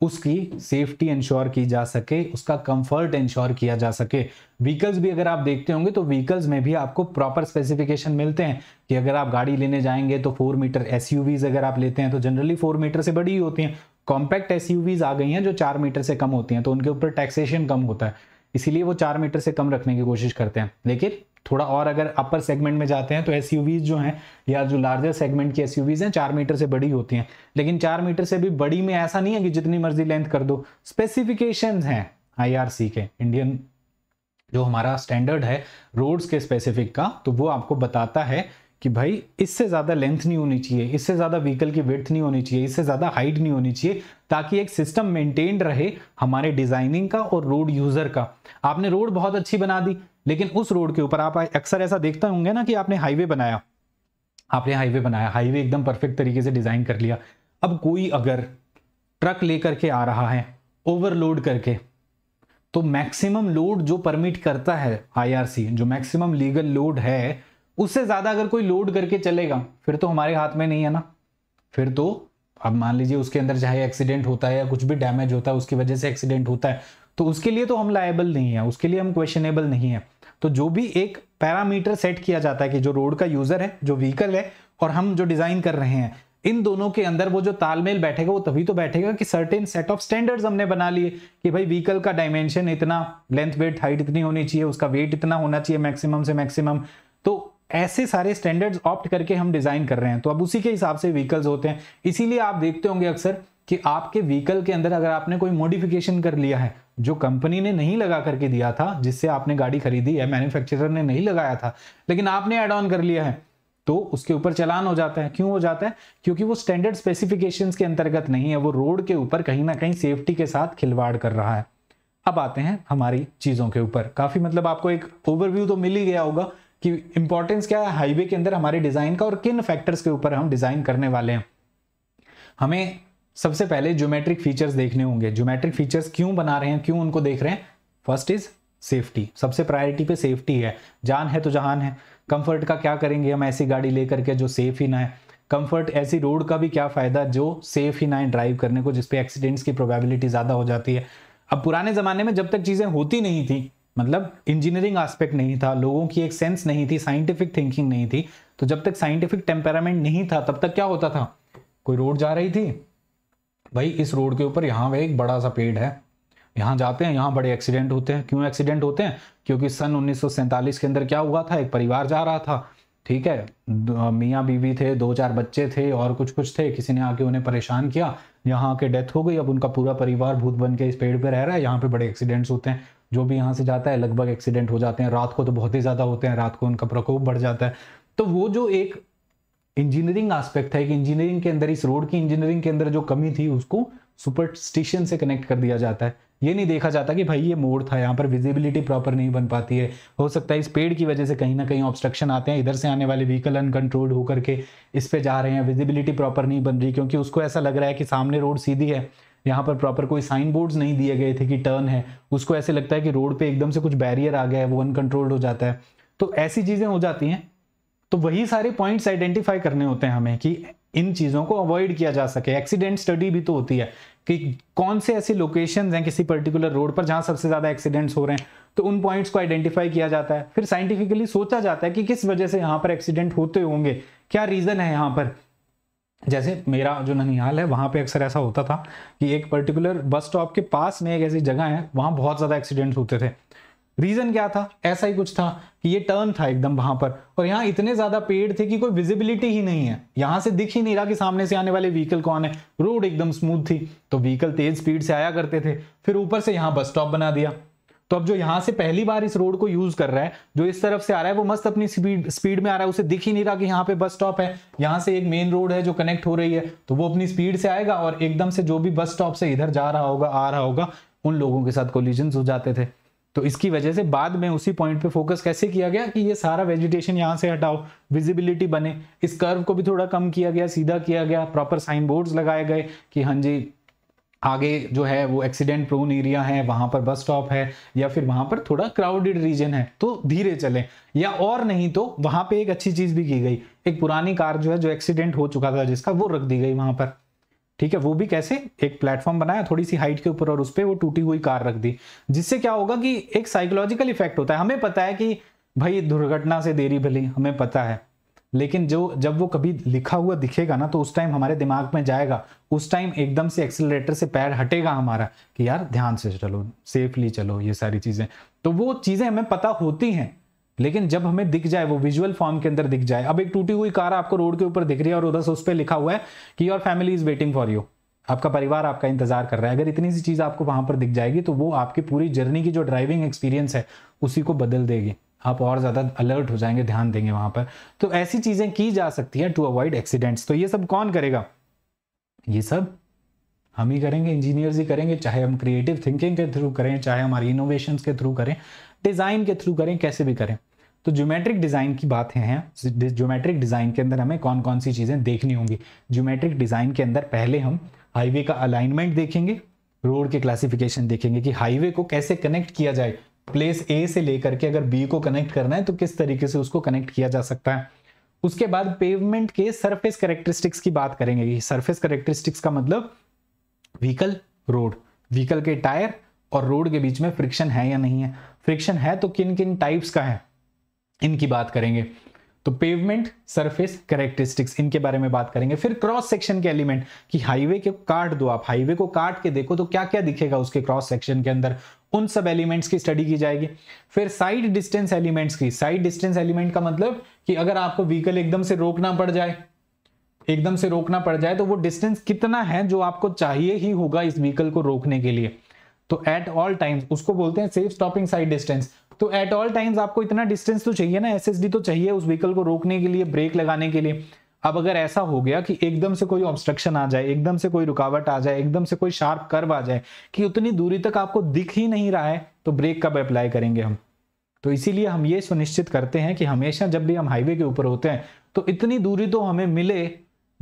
उसकी सेफ्टी इंश्योर की जा सके उसका कंफर्ट इंश्योर किया जा सके व्हीकल्स भी अगर आप देखते होंगे तो व्हीकल्स में भी आपको प्रॉपर स्पेसिफिकेशन मिलते हैं कि अगर आप गाड़ी लेने जाएंगे तो फोर मीटर एस अगर आप लेते हैं तो जनरली फोर मीटर से बड़ी ही होती हैं कॉम्पैक्ट एस आ गई हैं जो चार मीटर से कम होती हैं तो उनके ऊपर टैक्सेशन कम होता है इसीलिए वो चार मीटर से कम रखने की कोशिश करते हैं लेकिन थोड़ा और अगर अपर सेगमेंट में जाते हैं तो एस जो हैं या जो लार्जर सेगमेंट की एस हैं चार मीटर से बड़ी होती हैं लेकिन चार मीटर से भी बड़ी में ऐसा नहीं है कि जितनी मर्जी लेंथ कर दो स्पेसिफिकेशन हैं आई के इंडियन जो हमारा स्टैंडर्ड है रोड्स के स्पेसिफिक का तो वो आपको बताता है कि भाई इससे ज़्यादा लेंथ नहीं होनी चाहिए इससे ज़्यादा व्हीकल की विथ नहीं होनी चाहिए इससे ज़्यादा हाइट नहीं होनी चाहिए ताकि एक सिस्टम मेंटेन रहे हमारे डिज़ाइनिंग का और रोड यूज़र का आपने रोड बहुत अच्छी बना दी लेकिन उस रोड के ऊपर आप अक्सर ऐसा देखते होंगे ना कि आपने हाईवे बनाया आपने हाईवे बनाया हाईवे एकदम परफेक्ट तरीके से डिज़ाइन कर लिया अब कोई अगर ट्रक लेकर के आ रहा है ओवरलोड करके तो मैक्सिमम लोड जो परमिट करता है आईआरसी जो मैक्सिमम लीगल लोड है उससे ज़्यादा अगर कोई लोड करके चलेगा फिर तो हमारे हाथ में नहीं है ना फिर तो अब मान लीजिए उसके अंदर चाहे एक्सीडेंट होता है या कुछ भी डैमेज होता है उसकी वजह से एक्सीडेंट होता है तो उसके लिए तो हम लाइबल नहीं है उसके लिए हम क्वेश्चनेबल नहीं है तो जो भी एक पैरामीटर सेट किया जाता है कि जो रोड का यूजर है जो व्हीकल है और हम जो डिजाइन कर रहे हैं इन दोनों के अंदर वो जो तालमेल बैठेगा वो तभी तो बैठेगा कि सर्टेन सेट ऑफ स्टैंडर्ड्स हमने बना लिए कि भाई व्हीकल का डायमेंशन इतना लेंथ वेट हाइट इतनी होनी चाहिए उसका वेट इतना होना चाहिए मैक्सिमम से मैक्सिमम तो ऐसे सारे स्टैंडर्ड्स ऑप्ट करके हम डिजाइन कर रहे हैं तो अब उसी के हिसाब से व्हीकल्स होते हैं इसीलिए आप देखते होंगे अक्सर कि आपके व्हीकल के अंदर अगर आपने कोई मॉडिफिकेशन कर लिया है जो कंपनी ने नहीं लगा करके दिया था जिससे आपने गाड़ी खरीदी है मैन्युफैक्चरर ने नहीं लगाया था लेकिन आपने एड ऑन कर लिया है तो उसके ऊपर चलान हो जाता है क्यों हो जाता है क्योंकि वो स्टैंडर्ड स्पेसिफिकेशन के अंतर्गत नहीं है वो रोड के ऊपर कहीं ना कहीं सेफ्टी के साथ खिलवाड़ कर रहा है अब आते हैं हमारी चीज़ों के ऊपर काफ़ी मतलब आपको एक ओवरव्यू तो मिल ही गया होगा कि इंपॉर्टेंस क्या है हाईवे के अंदर हमारे डिज़ाइन का और किन फैक्टर्स के ऊपर हम डिज़ाइन करने वाले हैं हमें सबसे पहले ज्योमेट्रिक फीचर्स देखने होंगे ज्योमेट्रिक फीचर्स क्यों बना रहे हैं क्यों उनको देख रहे हैं फर्स्ट इज सेफ्टी सबसे प्रायोरिटी पे सेफ्टी है जान है तो जहान है कंफर्ट का क्या करेंगे हम ऐसी गाड़ी लेकर के जो सेफ ही ना है कंफर्ट ऐसी रोड का भी क्या फ़ायदा जो सेफ ही ना है ड्राइव करने को जिसपे एक्सीडेंट्स की प्रोबेबिलिटी ज़्यादा हो जाती है अब पुराने ज़माने में जब तक चीज़ें होती नहीं थी मतलब इंजीनियरिंग एस्पेक्ट नहीं था लोगों की एक सेंस नहीं थी साइंटिफिक थिंकिंग नहीं थी तो जब तक साइंटिफिक टेम्परामेंट नहीं था तब तक क्या होता था कोई रोड जा रही थी भाई इस रोड के ऊपर यहाँ एक बड़ा सा पेड़ है यहाँ जाते हैं यहाँ बड़े एक्सीडेंट होते हैं क्यों एक्सीडेंट होते हैं क्योंकि सन उन्नीस के अंदर क्या हुआ था एक परिवार जा रहा था ठीक है मियाँ बीवी थे दो चार बच्चे थे और कुछ कुछ थे किसी ने आके उन्हें परेशान किया यहाँ आके डेथ हो गई अब उनका पूरा परिवार भूत बन के इस पेड़ पे रह रहा है यहाँ पे बड़े एक्सीडेंट्स होते हैं जो भी यहाँ से जाता है लगभग एक्सीडेंट हो जाते हैं रात को तो बहुत ही ज़्यादा होते हैं रात को उनका प्रकोप बढ़ जाता है तो वो जो एक इंजीनियरिंग आस्पेक्ट है कि इंजीनियरिंग के अंदर इस रोड की इंजीनियरिंग के अंदर जो कमी थी उसको सुपरस्टिशन से कनेक्ट कर दिया जाता है ये नहीं देखा जाता कि भाई ये मोड़ था यहाँ पर विजिबिलिटी प्रॉपर नहीं बन पाती है हो सकता है इस पेड़ की वजह से कहीं ना कहीं ऑब्स्ट्रक्शन आते हैं इधर से आने वाले व्हीकल अनकंट्रोल्ड होकर के इस पे जा रहे हैं विजिबिलिटी प्रॉपर नहीं बन रही क्योंकि उसको ऐसा लग रहा है कि सामने रोड सीधी है यहाँ पर प्रॉपर कोई साइन बोर्ड्स नहीं दिए गए थे कि टर्न है उसको ऐसे लगता है कि रोड पर एकदम से कुछ बैरियर आ गया है वो अनकंट्रोल्ड हो जाता है तो ऐसी चीज़ें हो जाती हैं तो वही सारे पॉइंट्स आइडेंटिफाई करने होते हैं हमें कि इन चीज़ों को अवॉइड किया जा सके एक्सीडेंट स्टडी भी तो होती है कि कौन से ऐसी लोकेशन हैं किसी पर्टिकुलर रोड पर जहां सबसे ज़्यादा एक्सीडेंट्स हो रहे हैं तो उन पॉइंट्स को आइडेंटिफाई किया जाता है फिर साइंटिफिकली सोचा जाता है कि किस वजह से यहां पर एक्सीडेंट होते होंगे क्या रीज़न है यहां पर जैसे मेरा जो ननिहाल है वहां पे अक्सर ऐसा होता था कि एक पर्टिकुलर बस स्टॉप के पास में एक ऐसी जगह है वहां बहुत ज़्यादा एक्सीडेंट्स होते थे रीजन क्या था ऐसा ही कुछ था कि ये टर्न था एकदम वहां पर और यहाँ इतने ज्यादा पेड़ थे कि कोई विजिबिलिटी ही नहीं है यहां से दिख ही नहीं रहा कि सामने से आने वाले व्हीकल कौन है रोड एकदम स्मूथ थी तो व्हीकल तेज स्पीड से आया करते थे फिर ऊपर से यहाँ बस स्टॉप बना दिया तो अब जो यहां से पहली बार इस रोड को यूज कर रहा है जो इस तरफ से आ रहा है वो मस्त अपनी स्पीड स्पीड में आ रहा है उसे दिख ही नहीं रहा कि यहाँ पे बस स्टॉप है यहाँ से एक मेन रोड है जो कनेक्ट हो रही है तो वो अपनी स्पीड से आएगा और एकदम से जो भी बस स्टॉप से इधर जा रहा होगा आ रहा होगा उन लोगों के साथ कोलिजन हो जाते थे तो इसकी वजह से बाद में उसी पॉइंट पे फोकस कैसे किया गया कि ये सारा वेजिटेशन यहाँ से हटाओ विजिबिलिटी बने इस कर्व को भी थोड़ा कम किया गया सीधा किया गया प्रॉपर साइन बोर्ड्स लगाए गए कि हाँ जी आगे जो है वो एक्सीडेंट प्रोन एरिया है वहां पर बस स्टॉप है या फिर वहां पर थोड़ा क्राउडेड रीजन है तो धीरे चलें या और नहीं तो वहां पे एक अच्छी चीज भी की गई एक पुरानी कार जो है जो एक्सीडेंट हो चुका था जिसका वो रख दी गई वहां पर ठीक है वो भी कैसे एक प्लेटफॉर्म बनाया थोड़ी सी हाइट के ऊपर और उस पर वो टूटी हुई कार रख दी जिससे क्या होगा कि एक साइकोलॉजिकल इफेक्ट होता है हमें पता है कि भाई दुर्घटना से देरी भली हमें पता है लेकिन जो जब वो कभी लिखा हुआ दिखेगा ना तो उस टाइम हमारे दिमाग में जाएगा उस टाइम एकदम से एक्सिलेटर से पैर हटेगा हमारा कि यार ध्यान से चलो सेफली चलो ये सारी चीज़ें तो वो चीज़ें हमें पता होती हैं लेकिन जब हमें दिख जाए वो विजुअल फॉर्म के अंदर दिख जाए अब एक टूटी हुई कार आपको रोड के ऊपर दिख रही है और उधर उस पर लिखा हुआ है कि your family is waiting for you आपका परिवार आपका इंतजार कर रहा है अगर इतनी सी चीज आपको वहां पर दिख जाएगी तो वो आपकी पूरी जर्नी की जो ड्राइविंग एक्सपीरियंस है उसी को बदल देगी आप और ज़्यादा अलर्ट हो जाएंगे ध्यान देंगे वहां पर तो ऐसी चीज़ें की जा सकती हैं टू अवॉइड एक्सीडेंट्स तो ये सब कौन करेगा ये सब हम ही करेंगे इंजीनियर्स ही करेंगे चाहे हम क्रिएटिव थिंकिंग के थ्रू करें चाहे हमारी इनोवेशन के थ्रू करें डिज़ाइन के थ्रू करें कैसे भी करें तो ज्योमेट्रिक डिज़ाइन की बात है ज्योमेट्रिक डिज़ाइन के अंदर हमें कौन कौन सी चीज़ें देखनी होंगी ज्योमेट्रिक डिज़ाइन के अंदर पहले हम हाईवे का अलाइनमेंट देखेंगे रोड के क्लासिफिकेशन देखेंगे कि हाईवे को कैसे कनेक्ट किया जाए प्लेस ए से लेकर के अगर बी को कनेक्ट करना है तो किस तरीके से उसको कनेक्ट किया जा सकता है उसके बाद पेवमेंट के सरफेस करेक्टरिस्टिक्स की बात करेंगे सरफेस करेक्टरिस्टिक्स का मतलब व्हीकल रोड व्हीकल के टायर और रोड के बीच में फ्रिक्शन है या नहीं है फ्रिक्शन है तो किन किन टाइप्स का है इनकी बात करेंगे तो पेवमेंट सरफेस करेक्टरिस्टिक्स इनके बारे में बात करेंगे फिर क्रॉस सेक्शन के एलिमेंट कि हाईवे के काट दो आप हाईवे को काट के देखो तो क्या क्या दिखेगा उसके क्रॉस सेक्शन के अंदर उन सब एलिमेंट्स की स्टडी की जाएगी फिर साइड डिस्टेंस एलिमेंट्स की साइड डिस्टेंस एलिमेंट का मतलब कि अगर आपको व्हीकल एकदम से रोकना पड़ जाए एकदम से रोकना पड़ जाए तो वो डिस्टेंस कितना है जो आपको चाहिए ही होगा इस व्हीकल को रोकने के लिए तो एट ऑल टाइम्स उसको बोलते हैं सेफ स्टॉपिंग साइड डिस्टेंस तो एट ऑल टाइम्स आपको इतना डिस्टेंस तो चाहिए ना एसएसडी तो चाहिए उस व्हीकल को रोकने के लिए ब्रेक लगाने के लिए अब अगर ऐसा हो गया कि एकदम से कोई ऑब्स्ट्रक्शन आ जाए एकदम से कोई रुकावट आ जाए एकदम से कोई शार्प कर्व आ जाए कि उतनी दूरी तक आपको दिख ही नहीं रहा है तो ब्रेक कब अप्लाई करेंगे हम तो इसीलिए हम ये सुनिश्चित करते हैं कि हमेशा जब भी हम हाईवे के ऊपर होते हैं तो इतनी दूरी तो हमें मिले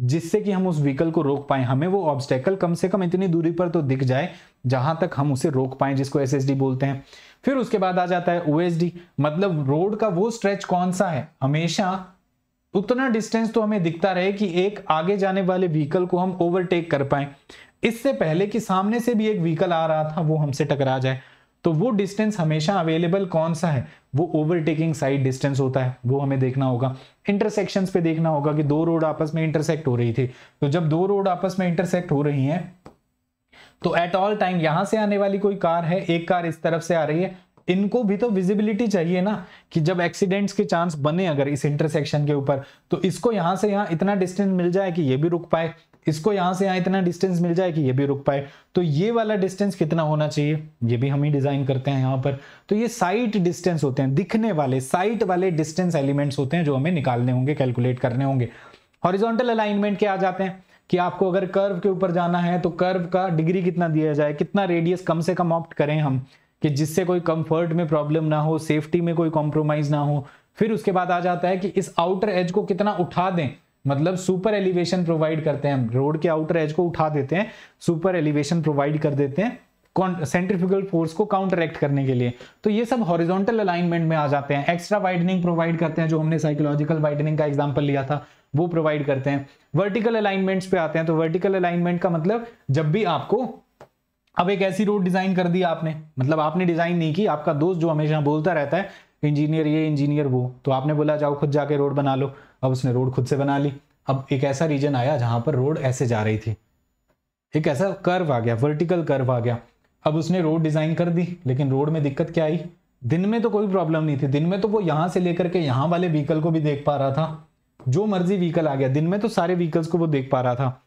जिससे कि हम उस व्हीकल को रोक पाए हमें वो ऑब्स्टेकल कम से कम इतनी दूरी पर तो दिख जाए जहां तक हम उसे रोक पाए जिसको एस बोलते हैं फिर उसके बाद आ जाता है ओ मतलब रोड का वो स्ट्रेच कौन सा है हमेशा उतना डिस्टेंस तो हमें दिखता रहे कि एक आगे जाने वाले व्हीकल को हम ओवरटेक कर पाए इससे पहले कि सामने से भी एक व्हीकल आ रहा था वो हमसे टकरा जाए तो वो डिस्टेंस हमेशा अवेलेबल कौन सा है वो ओवरटेकिंग साइड डिस्टेंस होता है वो हमें देखना होगा इंटरसेक्शन पे देखना होगा कि दो रोड आपस में इंटरसेक्ट हो रही थी तो जब दो रोड आपस में इंटरसेक्ट हो रही हैं तो एट ऑल टाइम यहां से आने वाली कोई कार है एक कार इस तरफ से आ रही है इनको भी तो विजिबिलिटी चाहिए ना कि जब एक्सीडेंट्स के चांस बने अगर इस इंटरसेक्शन के ऊपर तो इसको यहां से यहां इतना डिस्टेंस मिल जाए कि ये भी रुक पाए इसको यहां से यहां इतना डिस्टेंस मिल जाए कि ये भी रुक पाए तो ये वाला डिस्टेंस कितना होना चाहिए ये भी हम ही डिज़ाइन करते हैं यहां पर तो ये साइट डिस्टेंस होते हैं दिखने वाले साइट वाले डिस्टेंस एलिमेंट्स होते हैं जो हमें निकालने होंगे कैलकुलेट करने होंगे हॉरिजॉन्टल अलाइनमेंट के आ जाते हैं कि आपको अगर कर्व के ऊपर जाना है तो कर्व का डिग्री कितना दिया जाए कितना रेडियस कम से कम ऑप्ट करें हम कि जिससे कोई कंफर्ट में प्रॉब्लम ना हो सेफ्टी में कोई कॉम्प्रोमाइज ना हो फिर उसके बाद आ जाता है कि इस आउटर एज को कितना उठा दें मतलब सुपर एलिवेशन प्रोवाइड करते हैं हम रोड के आउटर एज को उठा देते हैं सुपर एलिवेशन प्रोवाइड कर देते हैं सेंट्रीफ्यूगल फोर्स को काउंटरैक्ट करने के लिए तो ये सब हॉरिजॉन्टल अलाइनमेंट में आ जाते हैं एक्स्ट्रा वाइडनिंग प्रोवाइड करते हैं जो हमने साइकोलॉजिकल वाइडनिंग का एग्जांपल लिया था वो प्रोवाइड करते हैं वर्टिकल अलाइनमेंट्स पे आते हैं तो वर्टिकल अलाइनमेंट का मतलब जब भी आपको अब एक ऐसी रोड डिजाइन कर दी आपने मतलब आपने डिजाइन नहीं की आपका दोस्त जो हमेशा बोलता रहता है इंजीनियर ये इंजीनियर वो तो आपने बोला जाओ खुद जाके रोड बना लो अब उसने रोड खुद से बना ली अब एक ऐसा रीजन आया जहां पर रोड ऐसे जा रही थी एक ऐसा कर्व आ गया वर्टिकल कर्व आ गया अब उसने रोड डिज़ाइन कर दी लेकिन रोड में दिक्कत क्या आई दिन में तो कोई प्रॉब्लम नहीं थी दिन में तो वो यहाँ से लेकर के यहाँ वाले व्हीकल को भी देख पा रहा था जो मर्जी व्हीकल आ गया दिन में तो सारे व्हीकल्स को वो देख पा रहा था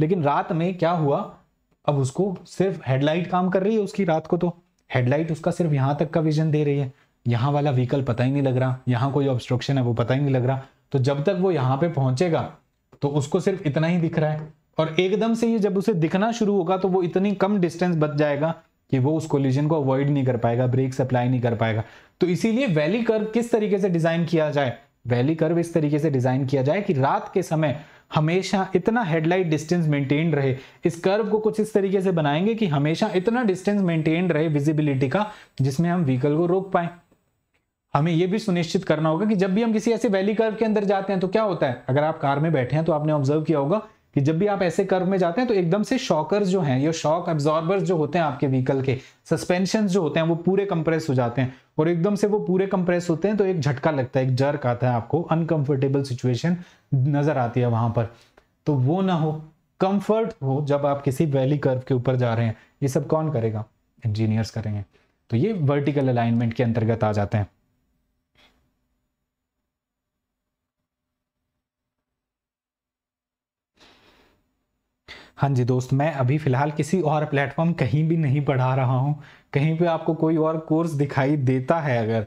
लेकिन रात में क्या हुआ अब उसको सिर्फ हेडलाइट काम कर रही है उसकी रात को तो हेडलाइट उसका सिर्फ यहाँ तक का विजन दे रही है यहाँ वाला व्हीकल पता ही नहीं लग रहा यहाँ कोई ऑब्स्ट्रक्शन है वो पता ही नहीं लग रहा तो जब तक वो यहाँ पे पहुंचेगा तो उसको सिर्फ इतना ही दिख रहा है और एकदम से ये जब उसे दिखना शुरू होगा तो वो इतनी कम डिस्टेंस बच जाएगा कि वो उस कोलिजन को अवॉइड नहीं कर पाएगा ब्रेक सप्लाई नहीं कर पाएगा तो इसीलिए वैली कर्व किस तरीके से डिजाइन किया जाए वैली कर्व इस तरीके से डिजाइन किया जाए कि रात के समय हमेशा इतना हेडलाइट डिस्टेंस मेंटेन रहे इस कर्व को कुछ इस तरीके से बनाएंगे कि हमेशा इतना डिस्टेंस मेंटेन रहे विजिबिलिटी का जिसमें हम व्हीकल को रोक पाए हमें यह भी सुनिश्चित करना होगा कि जब भी हम किसी ऐसे वैली कर्व के अंदर जाते हैं तो क्या होता है अगर आप कार में बैठे हैं तो आपने ऑब्जर्व किया होगा कि जब भी आप ऐसे कर्व में जाते हैं तो एकदम से शॉकर्स जो हैं या शॉक एब्जॉर्बर्स जो होते हैं आपके व्हीकल के सस्पेंशन जो होते हैं वो पूरे कंप्रेस हो जाते हैं और एकदम से वो पूरे कंप्रेस होते हैं तो एक झटका लगता है एक जर्क आता है आपको अनकंफर्टेबल सिचुएशन नजर आती है वहां पर तो वो ना हो कंफर्ट हो जब आप किसी वैली कर्व के ऊपर जा रहे हैं ये सब कौन करेगा इंजीनियर्स करेंगे तो ये वर्टिकल अलाइनमेंट के अंतर्गत आ जाते हैं हाँ जी दोस्त मैं अभी फ़िलहाल किसी और प्लेटफॉर्म कहीं भी नहीं पढ़ा रहा हूँ कहीं पे आपको कोई और कोर्स दिखाई देता है अगर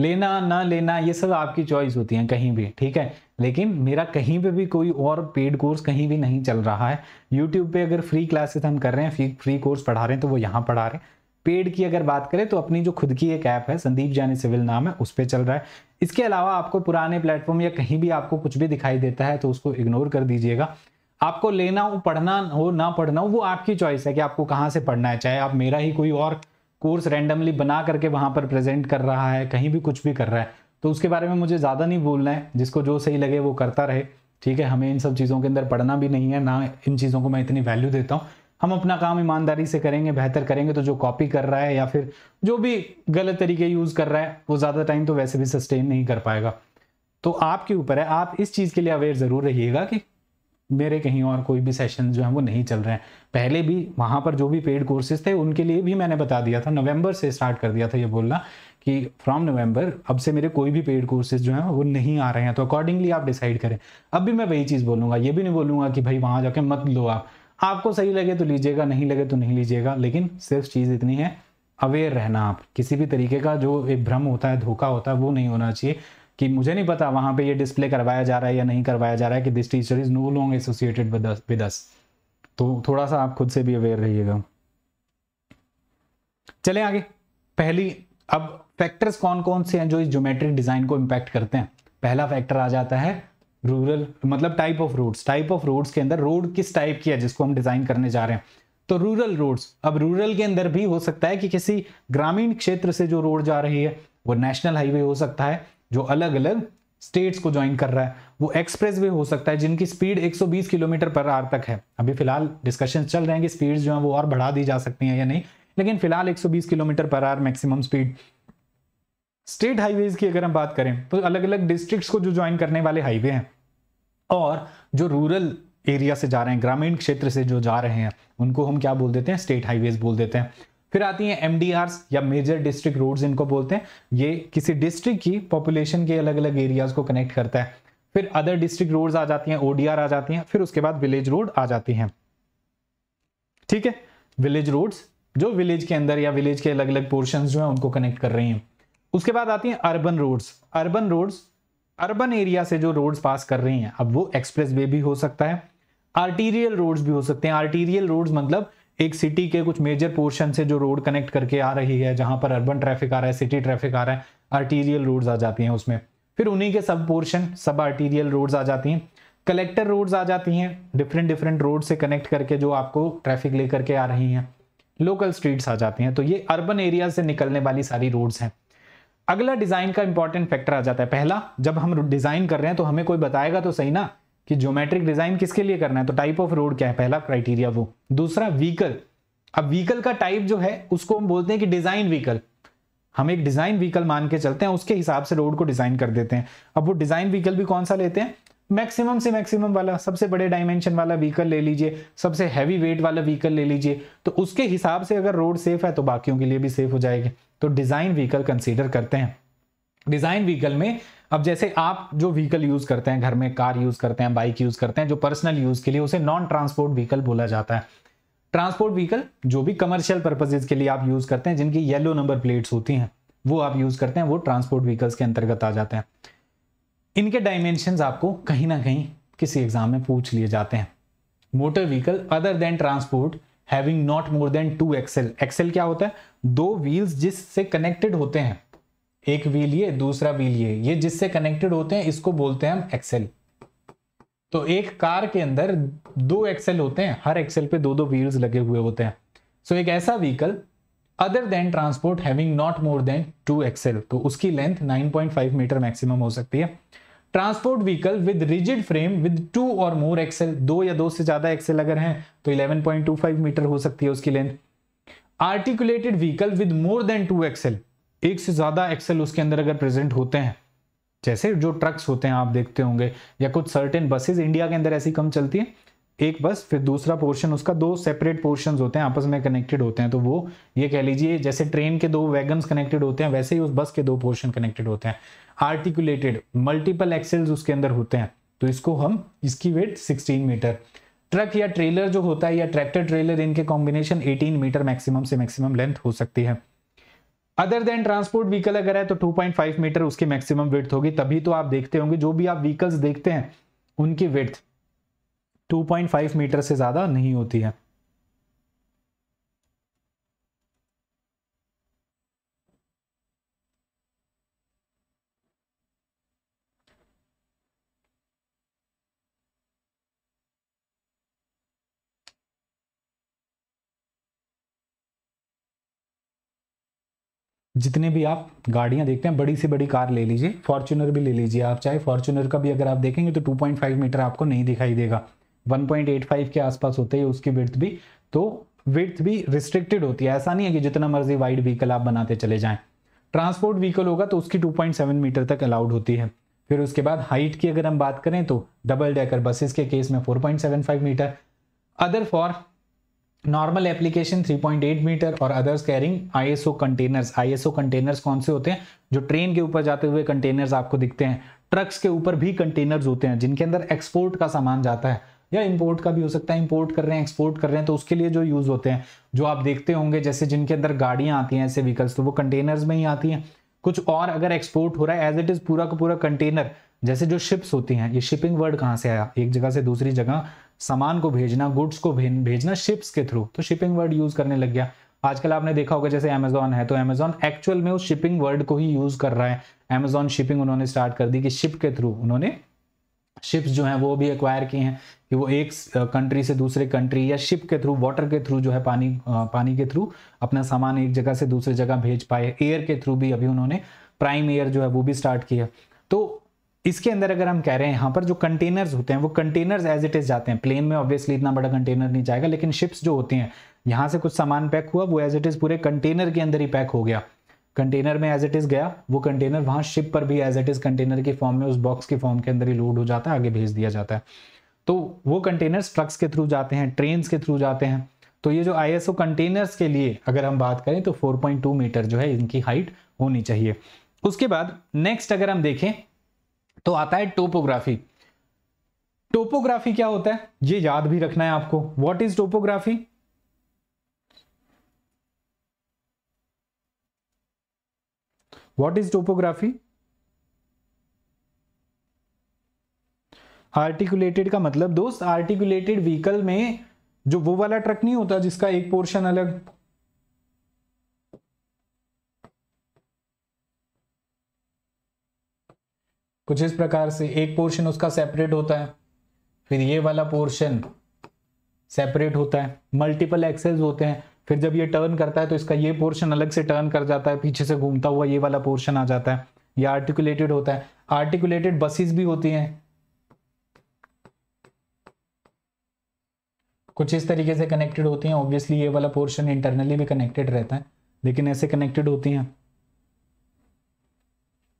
लेना ना लेना ये सब आपकी चॉइस होती है कहीं भी ठीक है लेकिन मेरा कहीं पे भी कोई और पेड कोर्स कहीं भी नहीं चल रहा है यूट्यूब पे अगर फ्री क्लासेस हम कर रहे हैं फ्री फ्री कोर्स पढ़ा रहे हैं तो वो यहाँ पढ़ा रहे हैं पेड की अगर बात करें तो अपनी जो खुद की एक ऐप है संदीप जानी सिविल नाम है उस पर चल रहा है इसके अलावा आपको पुराने प्लेटफॉर्म या कहीं भी आपको कुछ भी दिखाई देता है तो उसको इग्नोर कर दीजिएगा आपको लेना हो पढ़ना हो ना पढ़ना हो वो आपकी चॉइस है कि आपको कहाँ से पढ़ना है चाहे आप मेरा ही कोई और कोर्स रैंडमली बना करके वहाँ पर प्रेजेंट कर रहा है कहीं भी कुछ भी कर रहा है तो उसके बारे में मुझे ज़्यादा नहीं बोलना है जिसको जो सही लगे वो करता रहे ठीक है हमें इन सब चीज़ों के अंदर पढ़ना भी नहीं है ना इन चीज़ों को मैं इतनी वैल्यू देता हूँ हम अपना काम ईमानदारी से करेंगे बेहतर करेंगे तो जो कॉपी कर रहा है या फिर जो भी गलत तरीके यूज़ कर रहा है वो ज़्यादा टाइम तो वैसे भी सस्टेन नहीं कर पाएगा तो आपके ऊपर है आप इस चीज़ के लिए अवेयर ज़रूर रहिएगा कि मेरे कहीं और कोई भी सेशन जो है वो नहीं चल रहे हैं पहले भी वहाँ पर जो भी पेड कोर्सेज थे उनके लिए भी मैंने बता दिया था नवंबर से स्टार्ट कर दिया था ये बोलना कि फ्रॉम नवंबर अब से मेरे कोई भी पेड कोर्सेज जो हैं वो नहीं आ रहे हैं तो अकॉर्डिंगली आप डिसाइड करें अब भी मैं वही चीज़ बोलूँगा ये भी नहीं बोलूँगा कि भाई वहाँ जाके मत लो आप आपको सही लगे तो लीजिएगा नहीं लगे तो नहीं लीजिएगा लेकिन सिर्फ चीज़ इतनी है अवेयर रहना आप किसी भी तरीके का जो एक भ्रम होता है धोखा होता है वो नहीं होना चाहिए कि मुझे नहीं पता वहां पे ये डिस्प्ले करवाया जा रहा है या नहीं करवाया जा रहा है कि this teacher is no long associated with us तो थोड़ा सा आप खुद से भी अवेयर रहिएगा चले आगे पहली अब फैक्टर्स कौन कौन से हैं जो इस ज्योमेट्रिक डिज़ाइन को इम्पैक्ट करते हैं पहला फैक्टर आ जाता है रूरल मतलब type of roads type of roads के अंदर रोड किस टाइप की है जिसको हम डिज़ाइन करने जा रहे हैं तो रूरल रोड्स अब रूरल के अंदर भी हो सकता है कि किसी ग्रामीण क्षेत्र से जो रोड जा रही है वो नेशनल हाईवे हो सकता है जो अलग अलग स्टेट्स को ज्वाइन कर रहा है वो एक्सप्रेस वे हो सकता है जिनकी स्पीड 120 किलोमीटर पर आर तक है अभी फिलहाल डिस्कशन चल रहे हैं कि स्पीड जो है वो और बढ़ा दी जा सकती है या नहीं लेकिन फिलहाल 120 kilometre per hour maximum speed state highways की अगर हम बात करें तो अलग अलग डिस्ट्रिक्ट को जो ज्वाइन करने वाले हाईवे हैं और जो रूरल एरिया से जा रहे हैं ग्रामीण क्षेत्र से जो जा रहे हैं उनको हम क्या बोल देते हैं स्टेट हाईवेज बोल देते हैं फिर आती हैं एम या मेजर डिस्ट्रिक्ट रोड्स इनको बोलते हैं ये किसी डिस्ट्रिक्ट की पॉपुलेशन के अलग अलग एरियाज को कनेक्ट करता है फिर अदर डिस्ट्रिक्ट रोड्स आ जाती हैं ओडीआर आ जाती हैं फिर उसके बाद विलेज रोड आ जाती हैं ठीक है विलेज रोड्स जो विलेज के अंदर या विलेज के अलग अलग पोर्शन जो है उनको कनेक्ट कर रही हैं उसके बाद आती हैं urban roads urban roads urban area से जो रोड्स पास कर रही हैं अब वो एक्सप्रेस वे भी हो सकता है आर्टीरियल रोड्स भी हो सकते हैं आर्टीरियल रोड्स मतलब एक सिटी के कुछ मेजर पोर्शन से जो रोड कनेक्ट करके आ रही है जहां पर अर्बन ट्रैफिक आ रहा है सिटी ट्रैफिक आ रहा है आर्टीरियल रोड्स आ जाती हैं उसमें फिर उन्हीं के सब पोर्शन सब आर्टीरियल रोड्स आ जाती हैं कलेक्टर रोड्स आ जाती हैं डिफरेंट डिफरेंट रोड से कनेक्ट करके जो आपको ट्रैफिक लेकर के आ रही हैं लोकल स्ट्रीट्स आ जाती हैं तो ये अर्बन एरिया से निकलने वाली सारी रोड्स हैं अगला डिज़ाइन का इंपॉर्टेंट फैक्टर आ जाता है पहला जब हम डिज़ाइन कर रहे हैं तो हमें कोई बताएगा तो सही ना कि ज्योमेट्रिक डिजाइन किसके लिए करना है तो टाइप ऑफ रोड क्या है पहला क्राइटेरिया वो दूसरा व्हीकल अब व्हीकल का टाइप जो है उसको हम बोलते हैं कि डिजाइन व्हीकल हम एक डिजाइन व्हीकल मान के चलते हैं उसके हिसाब से रोड को डिजाइन कर देते हैं अब वो डिजाइन व्हीकल भी कौन सा लेते हैं मैक्सिमम से मैक्सिमम वाला सबसे बड़े डायमेंशन वाला व्हीकल ले लीजिए सबसे हैवी वेट वाला व्हीकल ले लीजिए तो उसके हिसाब से अगर रोड सेफ है तो बाकियों के लिए भी सेफ हो जाएगी तो डिजाइन व्हीकल कंसीडर करते हैं डिजाइन व्हीकल में अब जैसे आप जो व्हीकल यूज करते हैं घर में कार यूज करते हैं बाइक यूज करते हैं जो पर्सनल यूज के लिए उसे नॉन ट्रांसपोर्ट व्हीकल बोला जाता है ट्रांसपोर्ट व्हीकल जो भी कमर्शियल पर्पजेज के लिए आप यूज करते हैं जिनकी येलो नंबर प्लेट्स होती हैं वो आप यूज करते हैं वो ट्रांसपोर्ट व्हीकल्स के अंतर्गत आ जाते हैं इनके डायमेंशन आपको कहीं ना कहीं किसी एग्जाम में पूछ लिए जाते हैं motor vehicle other than transport having not more than two axle axle क्या होता है दो व्हील्स जिससे कनेक्टेड होते हैं एक व्हील ये दूसरा व्हील ये ये जिससे कनेक्टेड होते हैं इसको बोलते हैं हम एक्सेल तो एक कार के अंदर दो एक्सेल होते हैं हर एक्सेल पे दो दो व्हील्स लगे हुए होते हैं सो so, एक ऐसा vehicle other than transport having not more than two axle तो उसकी लेंथ 9.5 मीटर मैक्सिमम हो सकती है transport vehicle with rigid frame with two और मोर एक्सेल दो या दो से ज्यादा एक्सेल अगर हैं तो 11.25 मीटर हो सकती है उसकी length articulated vehicle with more than two axle एक से ज़्यादा एक्सेल उसके अंदर अगर प्रेजेंट होते हैं जैसे जो ट्रक्स होते हैं आप देखते होंगे या कुछ सर्टेन बसेज इंडिया के अंदर ऐसी कम चलती है एक बस फिर दूसरा पोर्शन उसका दो सेपरेट पोर्शन होते हैं आपस में कनेक्टेड होते हैं तो वो ये कह लीजिए जैसे ट्रेन के दो वैगन्स कनेक्टेड होते हैं वैसे ही उस बस के दो पोर्शन कनेक्टेड होते हैं आर्टिकुलेटेड मल्टीपल एक्सेल्स उसके अंदर होते हैं तो इसको हम इसकी वेट 16 मीटर ट्रक या ट्रेलर जो होता है या ट्रैक्टर ट्रेलर इनके कॉम्बिनेशन 18 मीटर मैक्सिमम से मैक्सिमम लेंथ हो सकती है अदर देन ट्रांसपोर्ट व्हीकल अगर है तो 2.5 मीटर उसकी मैक्सिमम विथ होगी तभी तो आप देखते होंगे जो भी आप व्हीकल्स देखते हैं उनकी विथ 2.5 मीटर से ज्यादा नहीं होती है जितने भी आप गाड़ियां देखते हैं बड़ी से बड़ी कार ले लीजिए फॉर्चुनर भी ले लीजिए आप चाहे फॉर्चुनर का भी अगर आप देखेंगे तो 2.5 मीटर आपको नहीं दिखाई देगा 1.85 के आसपास होते हैं उसकी विर्थ भी तो विर्थ भी रिस्ट्रिक्टेड होती है ऐसा नहीं है कि जितना मर्जी वाइड व्हीकल आप बनाते चले जाएं ट्रांसपोर्ट व्हीकल होगा तो उसकी टू मीटर तक अलाउड होती है फिर उसके बाद हाइट की अगर हम बात करें तो डबल डेकर बसेस के केस में four metre other for normal application 3.8 metre और others carrying ISO containers ISO containers कौन से होते हैं जो ट्रेन के ऊपर जाते हुए कंटेनर्स आपको दिखते हैं ट्रक्स के ऊपर भी कंटेनर्स होते हैं जिनके अंदर एक्सपोर्ट का सामान जाता है या इंपोर्ट का भी हो सकता है इंपोर्ट कर रहे हैं एक्सपोर्ट कर रहे हैं तो उसके लिए जो यूज़ होते हैं जो आप देखते होंगे जैसे जिनके अंदर गाड़ियां आती हैं ऐसे व्हीकल्स तो वो कंटेनर्स में ही आती हैं कुछ और अगर एक्सपोर्ट हो रहा है एज इट इज़ पूरा का पूरा कंटेनर जैसे जो शिप्स होती हैं ये शिपिंग वर्ड कहाँ से आया एक जगह से दूसरी जगह सामान को भेजना गुड्स को भेजना शिप्स के थ्रू तो शिपिंग वर्ड यूज करने लग गया आजकल आपने देखा होगा जैसे अमेजोन है तो अमेजोन एक्चुअल में उस शिपिंग वर्ड को ही यूज कर रहा है अमेजोन शिपिंग उन्होंने स्टार्ट कर दी कि शिप के थ्रू उन्होंने शिप्स जो हैं वो भी एक्वायर किए हैं कि वो एक कंट्री से दूसरे कंट्री या शिप के थ्रू वाटर के थ्रू जो है पानी पानी के थ्रू अपना सामान एक जगह से दूसरे जगह भेज पाए एयर के थ्रू भी अभी उन्होंने प्राइम एयर जो है वो भी स्टार्ट किया तो इसके अंदर अगर हम कह रहे हैं यहाँ पर जो कंटेनर्स होते हैं वो कंटेनर्स एज इट इज जाते हैं प्लेन में ऑब्वियसली इतना बड़ा कंटेनर नहीं जाएगा लेकिन शिप्स जो होती हैं यहाँ से कुछ सामान पैक हुआ वो एज इट इज पूरे कंटेनर के अंदर ही पैक हो गया कंटेनर में एज इट इज गया वो कंटेनर वहाँ शिप पर भी एज इट इज कंटेनर के फॉर्म में उस बॉक्स के फॉर्म के अंदर ही लोड हो जाता है आगे भेज दिया जाता है तो वो कंटेनर्स ट्रक्स के थ्रू जाते हैं ट्रेन के थ्रू जाते हैं तो ये जो आईएसओ कंटेनर्स के लिए अगर हम बात करें तो 4.2 मीटर जो है इनकी हाइट होनी चाहिए उसके बाद नेक्स्ट अगर हम देखें तो आता है टोपोग्राफी टोपोग्राफी क्या होता है ये याद भी रखना है आपको what is topography what is topography articulated का मतलब दोस्त आर्टिकुलेटेड व्हीकल में जो वो वाला ट्रक नहीं होता जिसका एक पोर्शन अलग कुछ इस प्रकार से एक पोर्शन उसका सेपरेट होता है फिर ये वाला पोर्शन सेपरेट होता है मल्टीपल एक्सेस होते हैं फिर जब ये टर्न करता है तो इसका ये पोर्शन अलग से टर्न कर जाता है पीछे से घूमता हुआ ये वाला पोर्शन आ जाता है ये आर्टिकुलेटेड होता है आर्टिकुलेटेड बसेस भी होती हैं कुछ इस तरीके से कनेक्टेड होती हैं ऑब्वियसली ये वाला पोर्शन इंटरनली भी कनेक्टेड रहता है लेकिन ऐसे कनेक्टेड होती हैं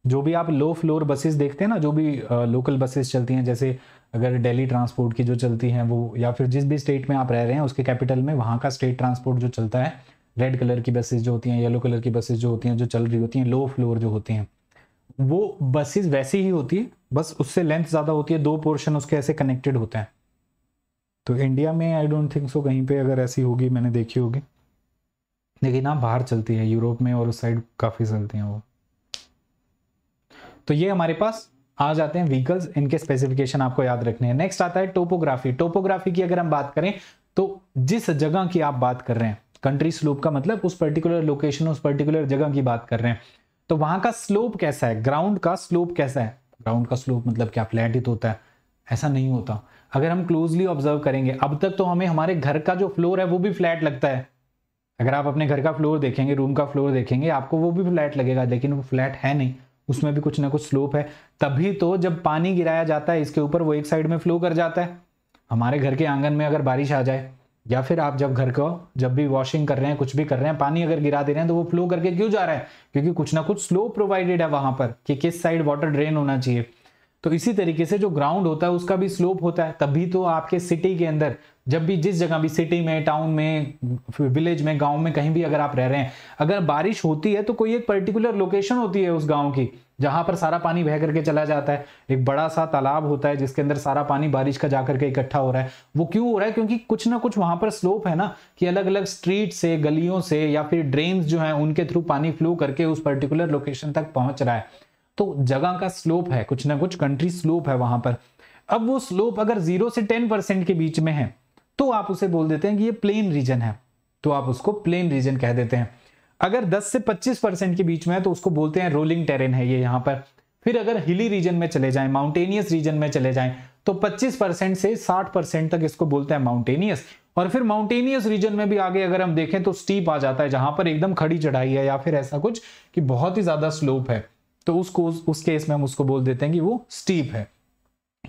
जो भी आप लो फ्लोर बसेस देखते हैं ना जो भी लोकल बसेस चलती हैं जैसे अगर दिल्ली ट्रांसपोर्ट की जो चलती हैं वो या फिर जिस भी स्टेट में आप रह रहे हैं उसके कैपिटल में वहाँ का स्टेट ट्रांसपोर्ट जो चलता है रेड कलर की बसेस जो होती हैं येलो कलर की बसेस जो होती हैं जो चल रही होती हैं लो फ्लोर जो होती हैं वो बसेस वैसी ही होती है बस उससे लेंथ ज़्यादा होती है दो पोर्शन उसके ऐसे कनेक्टेड होते हैं तो इंडिया में आई डोंट थिंक सो कहीं पे अगर ऐसी होगी मैंने देखी होगी लेकिन हाँ बाहर चलती है यूरोप में और उस साइड काफ़ी चलती हैं वो तो ये हमारे पास आ जाते हैं व्हीकल्स इनके स्पेसिफिकेशन आपको याद रखने हैं नेक्स्ट आता है टोपोग्राफी टोपोग्राफी की अगर हम बात करें तो जिस जगह की आप बात कर रहे हैं कंट्री स्लोप का मतलब उस पर्टिकुलर लोकेशन उस पर्टिकुलर जगह की बात कर रहे हैं तो वहां का स्लोप कैसा है ग्राउंड का स्लोप कैसा है ग्राउंड का स्लोप मतलब क्या फ्लैट ही होता है ऐसा नहीं होता अगर हम क्लोजली ऑब्जर्व करेंगे अब तक तो हमें हमारे घर का जो फ्लोर है वो भी फ्लैट लगता है अगर आप अपने घर का फ्लोर देखेंगे रूम का फ्लोर देखेंगे आपको वो भी फ्लैट लगेगा लेकिन वो फ्लैट है नहीं उसमें भी कुछ ना कुछ स्लोप है तभी तो जब पानी गिराया जाता है इसके ऊपर वो एक साइड में फ्लो कर जाता है हमारे घर के आंगन में अगर बारिश आ जाए या फिर आप जब घर को जब भी वॉशिंग कर रहे हैं कुछ भी कर रहे हैं पानी अगर गिरा दे रहे हैं तो वो फ्लो करके क्यों जा रहा है क्योंकि कुछ ना कुछ स्लो प्रोवाइडेड है वहां पर कि किस साइड वाटर ड्रेन होना चाहिए तो इसी तरीके से जो ग्राउंड होता है उसका भी स्लोप होता है तभी तो आपके सिटी के अंदर जब भी जिस जगह भी सिटी में टाउन में विलेज में गांव में कहीं भी अगर आप रह रहे हैं अगर बारिश होती है तो कोई एक पर्टिकुलर लोकेशन होती है उस गांव की जहां पर सारा पानी बह करके चला जाता है एक बड़ा सा तालाब होता है जिसके अंदर सारा पानी बारिश का जाकर के इकट्ठा हो रहा है वो क्यों हो रहा है क्योंकि कुछ ना कुछ वहां पर स्लोप है ना कि अलग अलग स्ट्रीट से गलियों से या फिर ड्रेन जो है उनके थ्रू पानी फ्लो करके उस पर्टिकुलर लोकेशन तक पहुंच रहा है तो जगह का स्लोप है कुछ ना कुछ कंट्री स्लोप है वहां पर अब वो स्लोप अगर जीरो से टेन परसेंट के बीच में है तो आप उसे बोल देते हैं कि ये प्लेन रीजन है तो आप उसको प्लेन रीजन कह देते हैं अगर 10 से 25 परसेंट के बीच में है तो उसको बोलते हैं रोलिंग टेरेन है ये यहाँ पर फिर अगर हिली रीजन में चले जाएं माउंटेनियस रीजन में चले जाएं तो 25 परसेंट से 60 परसेंट तक इसको बोलते हैं माउंटेनियस और फिर माउंटेनियस रीजन में भी आगे अगर हम देखें तो स्टीप आ जाता है जहां पर एकदम खड़ी चढ़ाई है या फिर ऐसा कुछ कि बहुत ही ज्यादा स्लोप है तो उसको उस, केस में हम उसको बोल देते हैं कि वो स्टीप है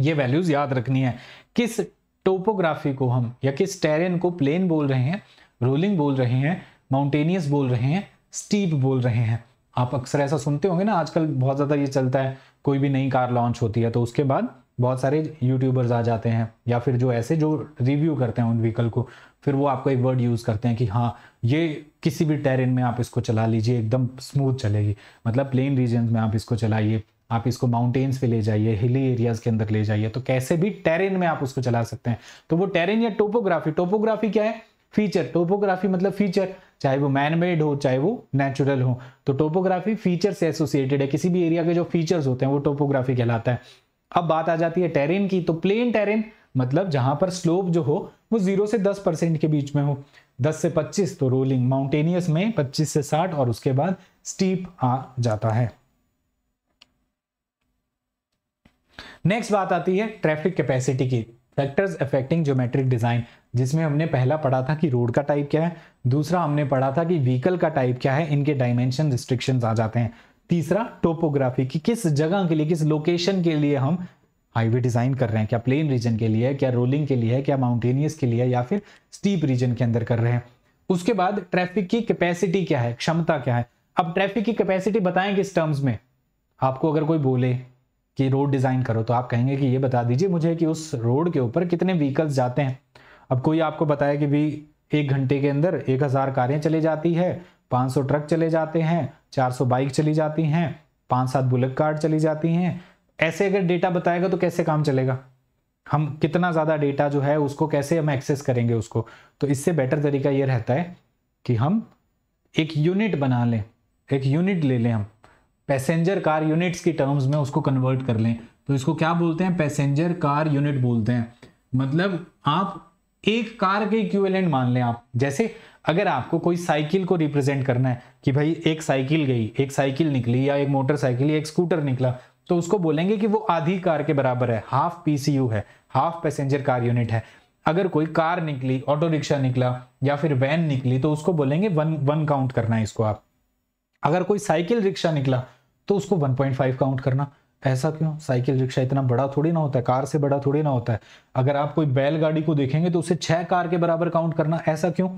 ये वैल्यूज याद रखनी है किस टोपोग्राफी को हम या किस टेरेन को प्लेन बोल रहे हैं रोलिंग बोल रहे हैं माउंटेनियस बोल रहे हैं स्टीप बोल रहे हैं आप अक्सर ऐसा सुनते होंगे ना आजकल बहुत ज़्यादा ये चलता है कोई भी नई कार लॉन्च होती है तो उसके बाद बहुत सारे यूट्यूबर्स आ जाते हैं या फिर जो ऐसे जो रिव्यू करते हैं उन व्हीकल को फिर वो आपका एक वर्ड यूज़ करते हैं कि हाँ ये किसी भी टेरेन में आप इसको चला लीजिए एकदम स्मूथ चलेगी मतलब प्लेन रीजन में आप इसको चलाइए आप इसको माउंटेन्स पे ले जाइए हिली एरियाज के अंदर ले जाइए तो कैसे भी टेरेन में आप उसको चला सकते हैं तो वो टेरेन या टोपोग्राफी टोपोग्राफी क्या है फीचर टोपोग्राफी मतलब फीचर चाहे वो मैनमेड हो चाहे वो नेचुरल हो तो टोपोग्राफी फीचर से एसोसिएटेड है किसी भी एरिया के जो फीचर्स होते हैं वो टोपोग्राफी कहलाता है अब बात आ जाती है टेरेन की तो प्लेन टेरेन मतलब जहां पर स्लोप जो हो वो जीरो से दस परसेंट के बीच में हो दस से पच्चीस तो रोलिंग माउंटेनियस में पच्चीस से साठ और उसके बाद स्टीप आ जाता है नेक्स्ट बात आती है ट्रैफिक कैपेसिटी की फैक्टर्स अफेक्टिंग ज्योमेट्रिक डिजाइन जिसमें हमने पहला पढ़ा था कि रोड का टाइप क्या है दूसरा हमने पढ़ा था कि व्हीकल का टाइप क्या है इनके डायमेंशन रिस्ट्रिक्शन आ जाते हैं तीसरा टोपोग्राफी कि किस जगह के लिए किस लोकेशन के लिए हम हाईवे डिजाइन कर रहे हैं क्या प्लेन रीजन के लिए क्या रोलिंग के लिए क्या माउंटेनियस के लिए या फिर स्टीप रीजन के अंदर कर रहे हैं उसके बाद ट्रैफिक की कैपेसिटी क्या है क्षमता क्या है अब ट्रैफिक की कैपेसिटी बताएं किस टर्म्स में आपको अगर कोई बोले कि रोड डिज़ाइन करो तो आप कहेंगे कि ये बता दीजिए मुझे कि उस रोड के ऊपर कितने व्हीकल्स जाते हैं अब कोई आपको बताया कि भी एक घंटे के अंदर एक हज़ार कारें चले जाती है 500 ट्रक चले जाते हैं चार सौ बाइक चली जाती हैं पांच सात बुलेट कार्ड चली जाती हैं ऐसे अगर डेटा बताएगा तो कैसे काम चलेगा हम कितना ज़्यादा डेटा जो है उसको कैसे हम एक्सेस करेंगे उसको तो इससे बेटर तरीका यह रहता है कि हम एक यूनिट बना लें एक यूनिट ले लें हम पैसेंजर कार यूनिट्स की टर्म्स में उसको कन्वर्ट कर लें तो इसको क्या बोलते हैं पैसेंजर कार यूनिट बोलते हैं मतलब आप एक कार के इक्विवेलेंट मान लें आप जैसे अगर आपको कोई साइकिल को रिप्रेजेंट करना है कि भाई एक साइकिल गई एक साइकिल निकली या एक मोटरसाइकिल या एक स्कूटर निकला तो उसको बोलेंगे कि वो आधी कार के बराबर है हाफ पी है हाफ पैसेंजर कार यूनिट है अगर कोई कार निकली ऑटो रिक्शा निकला या फिर वैन निकली तो उसको बोलेंगे वन वन काउंट करना है इसको आप अगर कोई साइकिल रिक्शा निकला तो उसको 1.5 काउंट करना ऐसा क्यों साइकिल रिक्शा इतना बड़ा थोड़ी ना होता है कार से बड़ा थोड़ी ना होता है अगर आप कोई बैलगाड़ी को देखेंगे तो उसे छह कार के बराबर काउंट करना ऐसा क्यों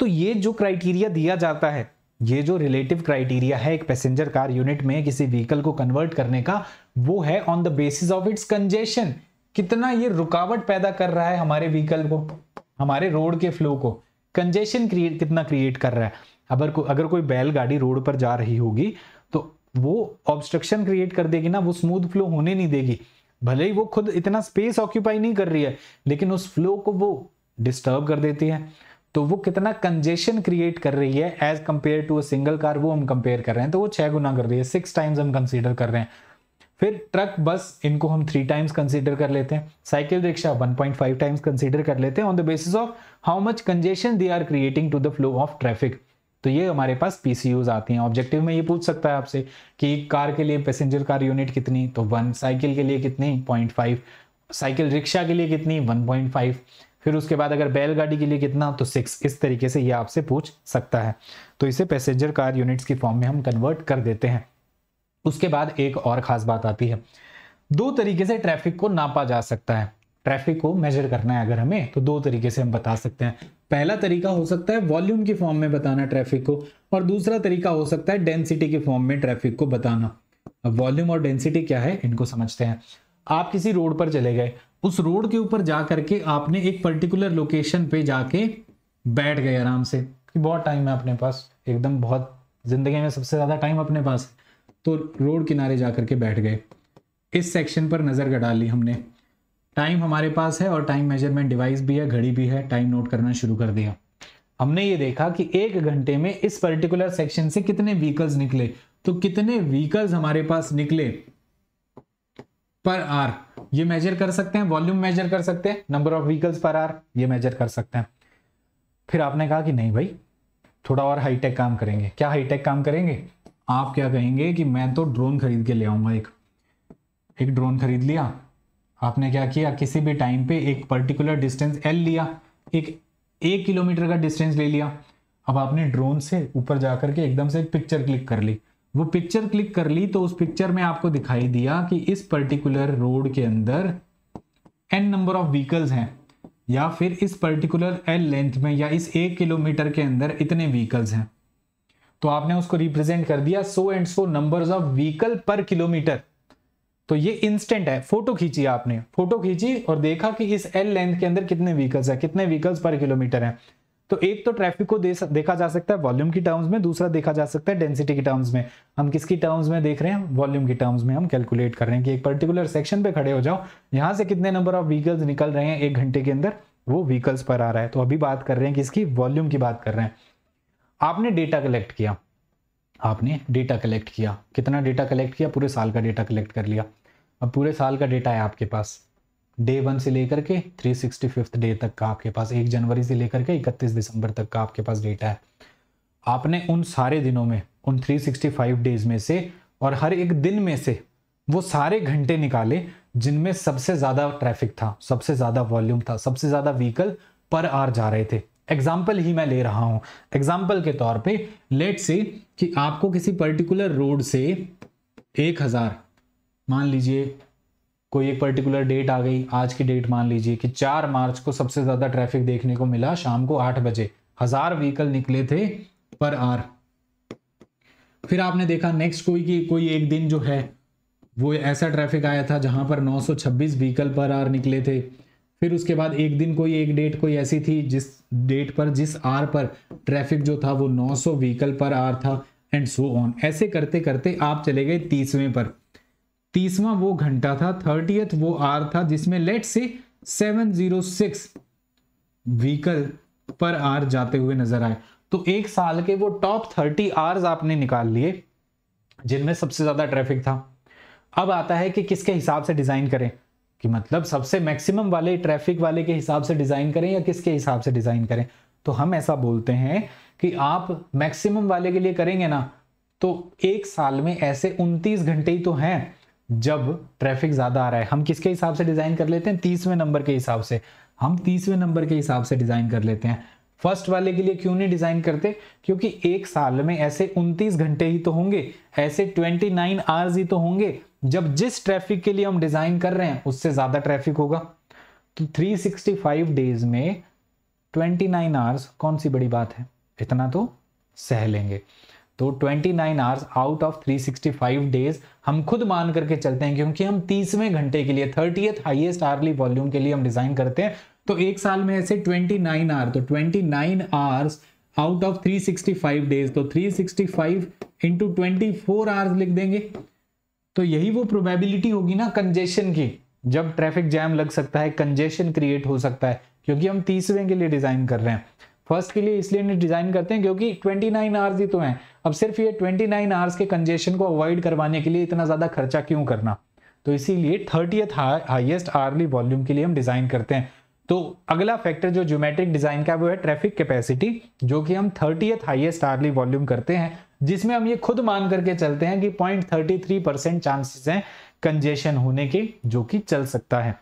तो ये जो क्राइटेरिया दिया जाता है ये जो रिलेटिव क्राइटेरिया है एक पैसेंजर कार यूनिट में किसी व्हीकल को कन्वर्ट करने का वो है on the basis of its congestion कितना ये रुकावट पैदा कर रहा है हमारे व्हीकल को हमारे रोड के फ्लो को कंजेशन क्रिएट कितना क्रिएट कर रहा है अगर को, अगर कोई बैलगाड़ी रोड पर जा रही होगी तो वो ऑब्स्ट्रक्शन क्रिएट कर देगी ना वो स्मूथ फ्लो होने नहीं देगी भले ही वो खुद इतना स्पेस ऑक्यूपाई नहीं कर रही है लेकिन उस फ्लो को वो डिस्टर्ब कर देती है तो वो कितना कंजेशन क्रिएट कर रही है as compare to a single car वो हम कंपेयर कर रहे हैं तो वो छह गुना कर रही है सिक्स टाइम्स हम कंसीडर कर रहे हैं फिर ट्रक बस इनको हम थ्री टाइम्स कंसीडर कर लेते हैं साइकिल रिक्शा 1.5 टाइम्स कंसीडर कर लेते हैं on the basis of how much congestion they are creating to the flow of traffic तो ये हमारे पास पीसीयूज आती हैं ऑब्जेक्टिव में ये पूछ सकता है आपसे कि कार के लिए पैसेंजर कार यूनिट कितनी तो वन साइकिल के लिए कितनी पॉइंट साइकिल रिक्शा के लिए कितनी वन फिर उसके बाद अगर बैलगाड़ी के लिए कितना तो सिक्स इस तरीके से ये आपसे पूछ सकता है तो इसे पैसेंजर कार यूनिट्स की फॉर्म में हम कन्वर्ट कर देते हैं उसके बाद एक और ख़ास बात आती है दो तरीके से ट्रैफिक को नापा जा सकता है ट्रैफिक को मेजर करना है अगर हमें तो दो तरीके से हम बता सकते हैं पहला तरीका हो सकता है वॉल्यूम की फॉर्म में बताना ट्रैफिक को और दूसरा तरीका हो सकता है डेंसिटी के फॉर्म में ट्रैफिक को बताना अब वॉल्यूम और डेंसिटी क्या है इनको समझते हैं आप किसी रोड पर चले गए उस रोड के ऊपर जा करके आपने एक पर्टिकुलर लोकेशन पे जाके बैठ गए आराम से कि बहुत टाइम है अपने पास एकदम बहुत ज़िंदगी में सबसे ज़्यादा टाइम अपने पास तो रोड किनारे जा करके बैठ गए इस सेक्शन पर नज़र गड़ा ली हमने टाइम हमारे पास है और टाइम मेजरमेंट डिवाइस भी है घड़ी भी है टाइम नोट करना शुरू कर दिया हमने ये देखा कि एक घंटे में इस पर्टिकुलर सेक्शन से कितने व्हीकल्स निकले तो कितने व्हीकल्स हमारे पास निकले पर आर ये मेजर कर सकते हैं वॉल्यूम मेजर कर सकते हैं number of vehicles per hour ये मेजर कर सकते हैं फिर आपने कहा कि नहीं भाई थोड़ा और हाईटेक काम करेंगे क्या हाईटेक काम करेंगे आप क्या कहेंगे कि मैं तो ड्रोन खरीद के ले आऊंगा एक एक ड्रोन खरीद लिया आपने क्या किया किसी भी टाइम पे एक पर्टिकुलर डिस्टेंस एल लिया एक एक किलोमीटर का डिस्टेंस ले लिया अब आपने ड्रोन से ऊपर जा करके एकदम से एक पिक्चर क्लिक कर ली वो पिक्चर क्लिक कर ली तो उस पिक्चर में आपको दिखाई दिया कि इस पर्टिकुलर रोड के अंदर एन नंबर ऑफ व्हीकल्स हैं या फिर इस पर्टिकुलर एल लेंथ में या इस एक किलोमीटर के अंदर इतने व्हीकल्स हैं तो आपने उसको रिप्रेजेंट कर दिया so and so numbers of vehicle per kilometre तो ये इंस्टेंट है फोटो खींची आपने फोटो खींची और देखा कि इस एल लेंथ के अंदर कितने व्हीकल्स है कितने व्हीकल्स पर किलोमीटर है तो एक तो ट्रैफिक को दे, देखा जा सकता है वॉल्यूम की टर्म्स में दूसरा देखा जा सकता है डेंसिटी की टर्म्स में हम किसकी टर्म्स में देख रहे हैं वॉल्यूम की टर्म्स में हम कैलकुलेट कर रहे हैं कि एक पर्टिकुलर सेक्शन पे खड़े हो जाओ यहाँ से कितने नंबर ऑफ व्हीकल्स निकल रहे हैं एक घंटे के अंदर वो व्हीकल्स पर आ रहा है तो अभी बात कर रहे हैं किसकी वॉल्यूम की बात कर रहे हैं आपने डेटा कलेक्ट किया आपने डेटा कलेक्ट किया कितना डेटा कलेक्ट किया पूरे साल का डेटा कलेक्ट कर लिया अब पूरे साल का डेटा है आपके पास डे वन से लेकर के थ्री सिक्सटी फिफ्थ डे तक का आपके पास एक जनवरी से लेकर के इकतीस दिसंबर तक का आपके पास डेटा है आपने उन सारे दिनों में उन थ्री सिक्सटी फाइव डेज में से और हर एक दिन में से वो सारे घंटे निकाले जिनमें सबसे ज़्यादा ट्रैफिक था सबसे ज़्यादा वॉल्यूम था सबसे ज़्यादा व्हीकल पर आर जा रहे थे एग्जाम्पल ही मैं ले रहा हूँ एग्जाम्पल के तौर पर लेट से कि आपको किसी पर्टिकुलर रोड से एक हज़ार मान लीजिए कोई एक पर्टिकुलर डेट आ गई आज की डेट मान लीजिए कि चार मार्च को सबसे ज़्यादा ट्रैफिक देखने को मिला शाम को आठ बजे हज़ार व्हीकल निकले थे पर आर फिर आपने देखा नेक्स्ट कोई की कोई एक दिन जो है वो ऐसा ट्रैफिक आया था जहां पर 926 व्हीकल पर आर निकले थे फिर उसके बाद एक दिन कोई एक डेट कोई ऐसी थी जिस डेट पर जिस आर पर ट्रैफिक जो था वो 900 व्हीकल पर आर था एंड सो ऑन ऐसे करते करते आप चले गए तीसवें पर तीसवा वो घंटा था थर्टीएथ वो आर था जिसमें लेट से 706 व्हीकल पर आर जाते हुए नजर आए तो एक साल के वो टॉप थर्टी आर्स आपने निकाल लिए जिनमें सबसे ज्यादा ट्रैफिक था अब आता है कि किसके हिसाब से डिजाइन करें कि मतलब सबसे मैक्सिमम वाले ट्रैफिक वाले के हिसाब से डिजाइन करें या किसके हिसाब से डिजाइन करें तो हम ऐसा बोलते हैं कि आप मैक्सिमम वाले के लिए करेंगे ना तो एक साल में ऐसे 29 घंटे ही तो हैं जब ट्रैफिक ज़्यादा आ रहा है हम किसके हिसाब से डिज़ाइन कर लेते हैं तीसवें नंबर के हिसाब से हम तीसवें नंबर के हिसाब से डिज़ाइन कर लेते हैं फर्स्ट वाले के लिए क्यों नहीं डिज़ाइन करते क्योंकि एक साल में ऐसे 29 घंटे ही तो होंगे ऐसे 29 नाइन आवर्स ही तो होंगे जब जिस ट्रैफिक के लिए हम डिज़ाइन कर रहे हैं उससे ज़्यादा ट्रैफिक होगा तो 365 डेज में 29 नाइन आवर्स कौन सी बड़ी बात है इतना तो सह लेंगे तो 29 nine hours out of 365 days हम खुद मान करके चलते हैं क्योंकि हम तीसवें घंटे के लिए थर्टीएथ हाईएस्ट आर्ली वॉल्यूम के लिए हम डिजाइन करते हैं तो एक साल में ऐसे 29 नाइन आवर तो 29 nine hours out of 365 days तो 365 sixty five into twenty hours लिख देंगे तो यही वो प्रोबेबिलिटी होगी ना कंजेशन की जब ट्रैफिक जैम लग सकता है कंजेशन क्रिएट हो सकता है क्योंकि हम तीसवें के लिए डिजाइन कर रहे हैं फर्स्ट के लिए इसलिए डिजाइन करते हैं क्योंकि 29 नाइन आवर्स ही तो हैं अब सिर्फ ये 29 नाइन आवर्स के कंजेशन को अवॉइड करवाने के लिए इतना ज़्यादा खर्चा क्यों करना तो इसीलिए थर्टियथ हाइएस्ट आर्ली वॉल्यूम के लिए हम डिज़ाइन करते हैं तो अगला फैक्टर जो ज्योमेट्रिक डिज़ाइन का वो है ट्रैफिक कैपेसिटी जो कि हम थर्टियथ हाइएस्ट आर्ली वॉल्यूम करते हैं जिसमें हम ये खुद मान करके चलते हैं कि point thirty three percent chances हैं कंजेशन होने के जो कि चल सकता है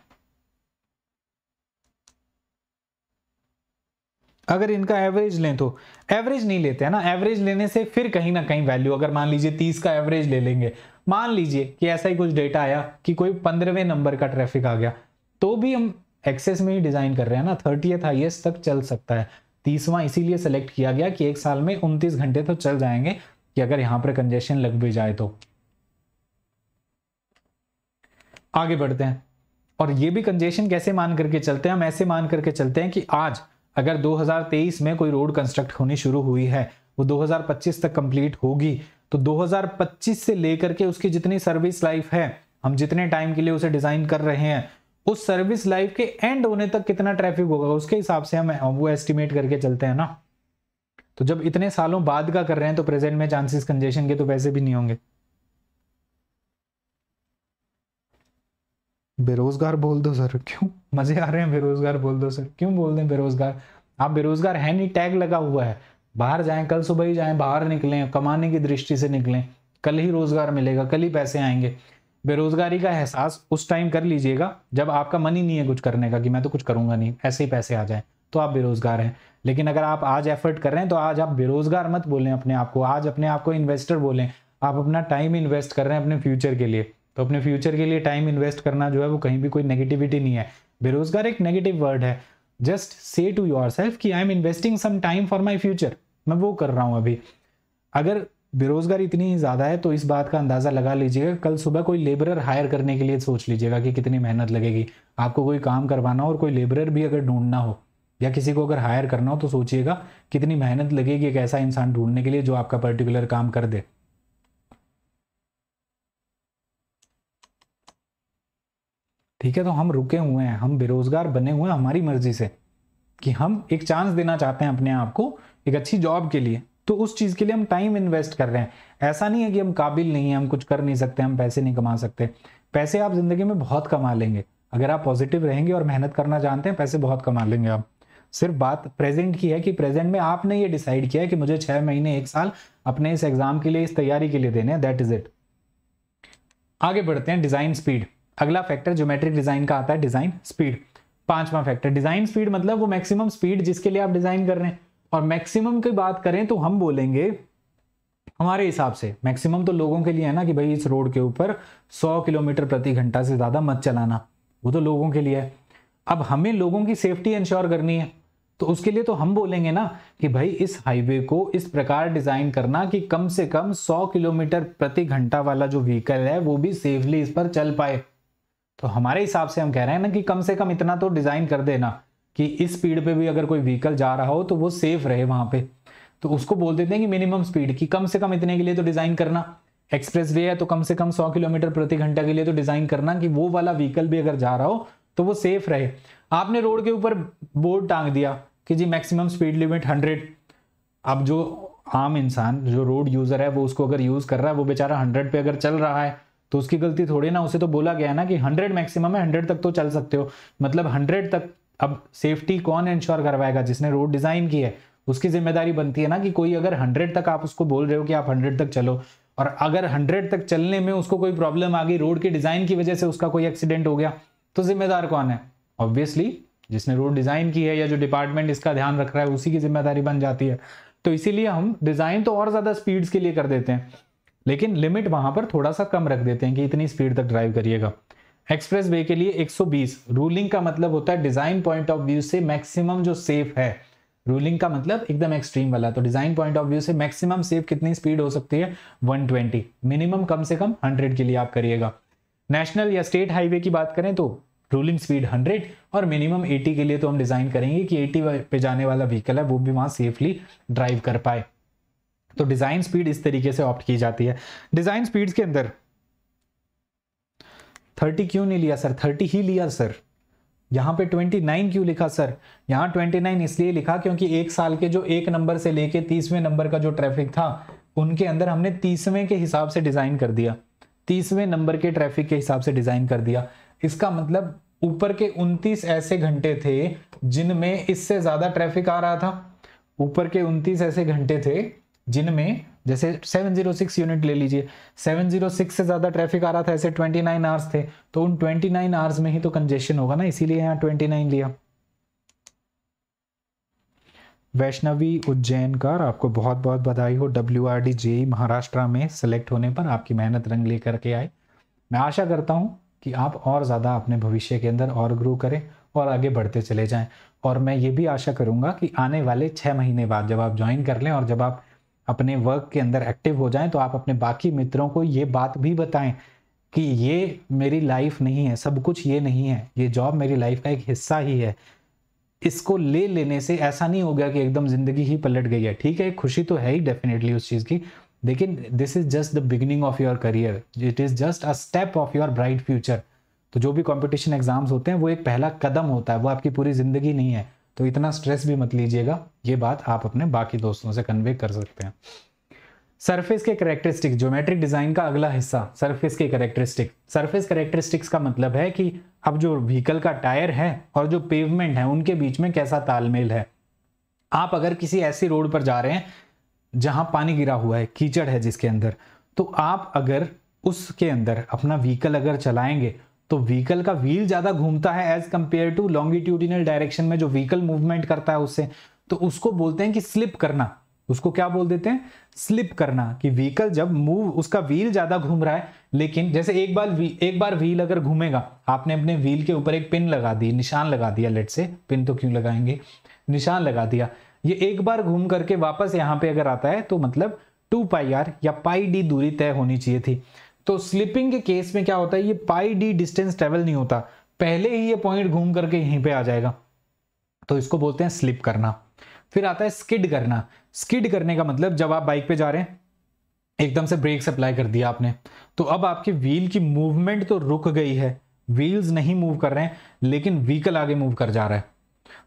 अगर इनका एवरेज लें तो एवरेज नहीं लेते हैं ना एवरेज लेने से फिर कहीं ना कहीं वैल्यू अगर मान लीजिए तीस का एवरेज ले लेंगे मान लीजिए कि ऐसा ही कुछ डेटा आया कि कोई पंद्रहवें नंबर का ट्रैफिक आ गया तो भी हम एक्सेस में ही डिजाइन कर रहे हैं ना थर्टीएथ हाइएस्ट तक चल सकता है तीसवां इसीलिए सेलेक्ट किया गया कि एक साल में उनतीस घंटे तो चल जाएंगे कि अगर यहां पर कंजेशन लग भी जाए तो आगे बढ़ते हैं और ये भी कंजेशन कैसे मान करके चलते हैं हम ऐसे मान करके चलते हैं कि आज अगर 2023 में कोई रोड कंस्ट्रक्ट होनी शुरू हुई है वो 2025 तक कंप्लीट होगी तो 2025 से लेकर के उसकी जितनी सर्विस लाइफ है हम जितने टाइम के लिए उसे डिजाइन कर रहे हैं उस सर्विस लाइफ के एंड होने तक कितना ट्रैफिक होगा उसके हिसाब से हम वो एस्टिमेट करके चलते हैं ना तो जब इतने सालों बाद का कर रहे हैं तो प्रेजेंट में चांसेस कंजेशन के तो वैसे भी नहीं होंगे बेरोजगार बोल दो सर क्यों मजे आ रहे हैं बेरोजगार बोल दो सर क्यों बोल दें बेरोजगार आप बेरोजगार है नहीं टैग लगा हुआ है बाहर जाएं कल सुबह ही जाएं बाहर निकलें कमाने की दृष्टि से निकलें कल ही रोजगार मिलेगा कल ही पैसे आएंगे बेरोजगारी का एहसास उस टाइम कर लीजिएगा जब आपका मन ही नहीं है कुछ करने का कि मैं तो कुछ करूंगा नहीं ऐसे ही पैसे आ जाए तो आप बेरोजगार हैं लेकिन अगर आप आज एफर्ट कर रहे हैं तो आज आप बेरोजगार मत बोलें अपने आप को आज अपने आप को इन्वेस्टर बोलें आप अपना टाइम इन्वेस्ट कर रहे हैं अपने फ्यूचर के लिए तो अपने फ्यूचर के लिए टाइम इन्वेस्ट करना जो है वो कहीं भी कोई नेगेटिविटी नहीं है बेरोजगार एक नेगेटिव वर्ड है just say to yourself कि I am investing some time for my future मैं वो कर रहा हूँ अभी अगर बेरोजगारी इतनी ज़्यादा है तो इस बात का अंदाज़ा लगा लीजिएगा कल सुबह कोई लेबरर हायर करने के लिए सोच लीजिएगा कि कितनी मेहनत लगेगी आपको कोई काम करवाना हो और कोई लेबरर भी अगर ढूंढना हो या किसी को अगर हायर करना हो तो सोचिएगा कितनी मेहनत लगेगी एक ऐसा इंसान ढूंढने के लिए जो आपका पर्टिकुलर काम कर दे ठीक है तो हम रुके हुए हैं हम बेरोजगार बने हुए हैं हमारी मर्जी से कि हम एक चांस देना चाहते हैं अपने आप को एक अच्छी जॉब के लिए तो उस चीज़ के लिए हम टाइम इन्वेस्ट कर रहे हैं ऐसा नहीं है कि हम काबिल नहीं है हम कुछ कर नहीं सकते हम पैसे नहीं कमा सकते पैसे आप ज़िंदगी में बहुत कमा लेंगे अगर आप पॉजिटिव रहेंगे और मेहनत करना जानते हैं पैसे बहुत कमा लेंगे आप सिर्फ बात प्रेजेंट की है कि प्रेजेंट में आपने ये डिसाइड किया है कि मुझे छह महीने एक साल अपने इस एग्ज़ाम के लिए इस तैयारी के लिए देने दैट इज़ इट आगे बढ़ते हैं डिज़ाइन स्पीड अगला फैक्टर ज्योमेट्रिक डिजाइन का आता है डिजाइन स्पीड पांचवा फैक्टर डिजाइन स्पीड मतलब वो मैक्सिमम स्पीड जिसके लिए आप डिजाइन कर रहे हैं और मैक्सिमम की बात करें तो हम बोलेंगे हमारे हिसाब से मैक्सिमम तो लोगों के लिए है ना कि भाई इस रोड के ऊपर 100 किलोमीटर प्रति घंटा से ज़्यादा मत चलाना वो तो लोगों के लिए है अब हमें लोगों की सेफ्टी इंश्योर करनी है तो उसके लिए तो हम बोलेंगे ना कि भाई इस हाईवे को इस प्रकार डिजाइन करना कि कम से कम 100 किलोमीटर प्रति घंटा वाला जो व्हीकल है वो भी सेफली इस पर चल पाए तो हमारे हिसाब से हम कह रहे हैं ना कि कम से कम इतना तो डिज़ाइन कर देना कि इस स्पीड पे भी अगर कोई व्हीकल जा रहा हो तो वो सेफ रहे वहां पे तो उसको बोल देते हैं कि मिनिमम स्पीड की कम से कम इतने के लिए तो डिज़ाइन करना एक्सप्रेस वे है तो कम से कम सौ किलोमीटर प्रति घंटा के लिए तो डिज़ाइन करना कि वो वाला व्हीकल भी अगर जा रहा हो तो वो सेफ रहे आपने रोड के ऊपर बोर्ड टांग दिया कि जी मैक्सिमम स्पीड लिमिट हंड्रेड अब जो आम इंसान जो रोड यूज़र है वो उसको अगर यूज़ कर रहा है वो बेचारा हंड्रेड पे अगर चल रहा है तो उसकी गलती थोड़ी ना उसे तो बोला गया ना कि हंड्रेड मैक्सिमम है हंड्रेड तक तो चल सकते हो मतलब हंड्रेड तक अब सेफ्टी कौन इंश्योर करवाएगा जिसने रोड डिजाइन की है उसकी जिम्मेदारी बनती है ना कि कोई अगर हंड्रेड तक आप उसको बोल रहे हो कि आप हंड्रेड तक चलो और अगर हंड्रेड तक चलने में उसको कोई प्रॉब्लम आ गई रोड के डिजाइन की वजह से उसका कोई एक्सीडेंट हो गया तो जिम्मेदार कौन है ऑब्वियसली जिसने रोड डिजाइन की है या जो डिपार्टमेंट इसका ध्यान रख रहा है उसी की जिम्मेदारी बन जाती है तो इसीलिए हम डिजाइन तो और ज्यादा स्पीड्स के लिए कर देते हैं लेकिन लिमिट वहां पर थोड़ा सा कम रख देते हैं कि इतनी स्पीड तक ड्राइव करिएगा एक्सप्रेस वे के लिए 120 रूलिंग का मतलब होता है डिजाइन पॉइंट ऑफ व्यू से मैक्सिमम जो सेफ है रूलिंग का मतलब एकदम एक्सट्रीम वाला तो डिजाइन पॉइंट ऑफ व्यू से मैक्सिमम सेफ कितनी स्पीड हो सकती है 120 मिनिमम कम से कम 100 के लिए आप करिएगा नेशनल या स्टेट हाईवे की बात करें तो रूलिंग स्पीड 100 और मिनिमम 80 के लिए तो हम डिजाइन करेंगे कि 80 पे जाने वाला व्हीकल है वो भी वहां सेफली ड्राइव कर पाए तो डिज़ाइन स्पीड इस तरीके से ऑप्ट की जाती है डिज़ाइन स्पीड्स के अंदर थर्टी क्यों नहीं लिया सर थर्टी ही लिया सर यहां पे 29 क्यों लिखा सर यहां 29 इसलिए लिखा क्योंकि एक साल के जो एक नंबर से लेके तीसवें नंबर का जो ट्रैफिक था उनके अंदर हमने तीसवें के हिसाब से डिज़ाइन कर दिया तीसवें नंबर के ट्रैफिक के हिसाब से डिज़ाइन कर दिया इसका मतलब ऊपर के 29 ऐसे घंटे थे जिनमें इससे ज़्यादा ट्रैफिक आ रहा था ऊपर के 29 ऐसे घंटे थे जिनमें जैसे 706 यूनिट ले लीजिए 706 से ज़्यादा ट्रैफिक आ रहा था ऐसे 29 नाइन आवर्स थे तो उन 29 नाइन आवर्स में ही तो कंजेशन होगा ना इसीलिए यहाँ 29 लिया वैष्णवी उज्जैन कर आपको बहुत बहुत बधाई हो W R D JE Maharashtra में सेलेक्ट होने पर आपकी मेहनत रंग लेकर के आए मैं आशा करता हूँ कि आप और ज़्यादा अपने भविष्य के अंदर और ग्रो करें और आगे बढ़ते चले जाएं और मैं ये भी आशा करूंगा कि आने वाले छः महीने बाद जब आप ज्वाइन कर लें और जब आप अपने वर्क के अंदर एक्टिव हो जाएं तो आप अपने बाकी मित्रों को ये बात भी बताएं कि ये मेरी लाइफ नहीं है सब कुछ ये नहीं है ये जॉब मेरी लाइफ का एक हिस्सा ही है इसको ले लेने से ऐसा नहीं हो गया कि एकदम ज़िंदगी ही पलट गई है ठीक है खुशी तो है ही डेफिनेटली उस चीज़ की लेकिन this is just the beginning of your career it is just a step of your bright future तो जो भी कॉम्पिटिशन एग्जाम्स होते हैं वो एक पहला कदम होता है वो आपकी पूरी ज़िंदगी नहीं है तो इतना स्ट्रेस भी मत लीजिएगा ये बात आप अपने बाकी दोस्तों से कन्वे कर सकते हैं सरफेस के करेक्टरिस्टिक ज्योमेट्रिक डिजाइन का अगला हिस्सा सरफेस के करेक्टरिस्टिक सरफेस करेक्टरिस्टिक्स का मतलब है कि अब जो व्हीकल का टायर है और जो पेवमेंट है उनके बीच में कैसा तालमेल है आप अगर किसी ऐसी रोड पर जा रहे हैं जहां पानी गिरा हुआ है कीचड़ है जिसके अंदर तो आप अगर उसके अंदर अपना व्हीकल अगर चलाएंगे तो व्हीकल का व्हील ज्यादा घूमता है as compare to longitudinal direction में जो व्हीकल मूवमेंट करता है उससे तो उसको बोलते हैं कि स्लिप करना उसको क्या बोल देते हैं स्लिप करना कि व्हीकल जब मूव उसका व्हील ज्यादा घूम रहा है लेकिन जैसे एक बार एक बार व्हील अगर घूमेगा आपने अपने व्हील के ऊपर एक पिन लगा दी निशान लगा दिया लेट से पिन तो क्यों लगाएंगे निशान लगा दिया ये एक बार घूम करके वापस यहां पे अगर आता है तो मतलब टू पाई आर या पाई डी दूरी तय होनी चाहिए थी तो स्लिपिंग के केस में क्या होता है ये पाई डी डिस्टेंस ट्रेवल नहीं होता पहले ही ये पॉइंट घूम करके यहीं पे आ जाएगा तो इसको बोलते हैं स्लिप करना फिर आता है स्किड करना स्किड करने का मतलब जब आप बाइक पे जा रहे हैं एकदम से ब्रेक अप्लाई कर दिया आपने तो अब आपके व्हील की मूवमेंट तो रुक गई है व्हील्स नहीं मूव कर रहे हैं लेकिन व्हीकल आगे मूव कर जा रहा है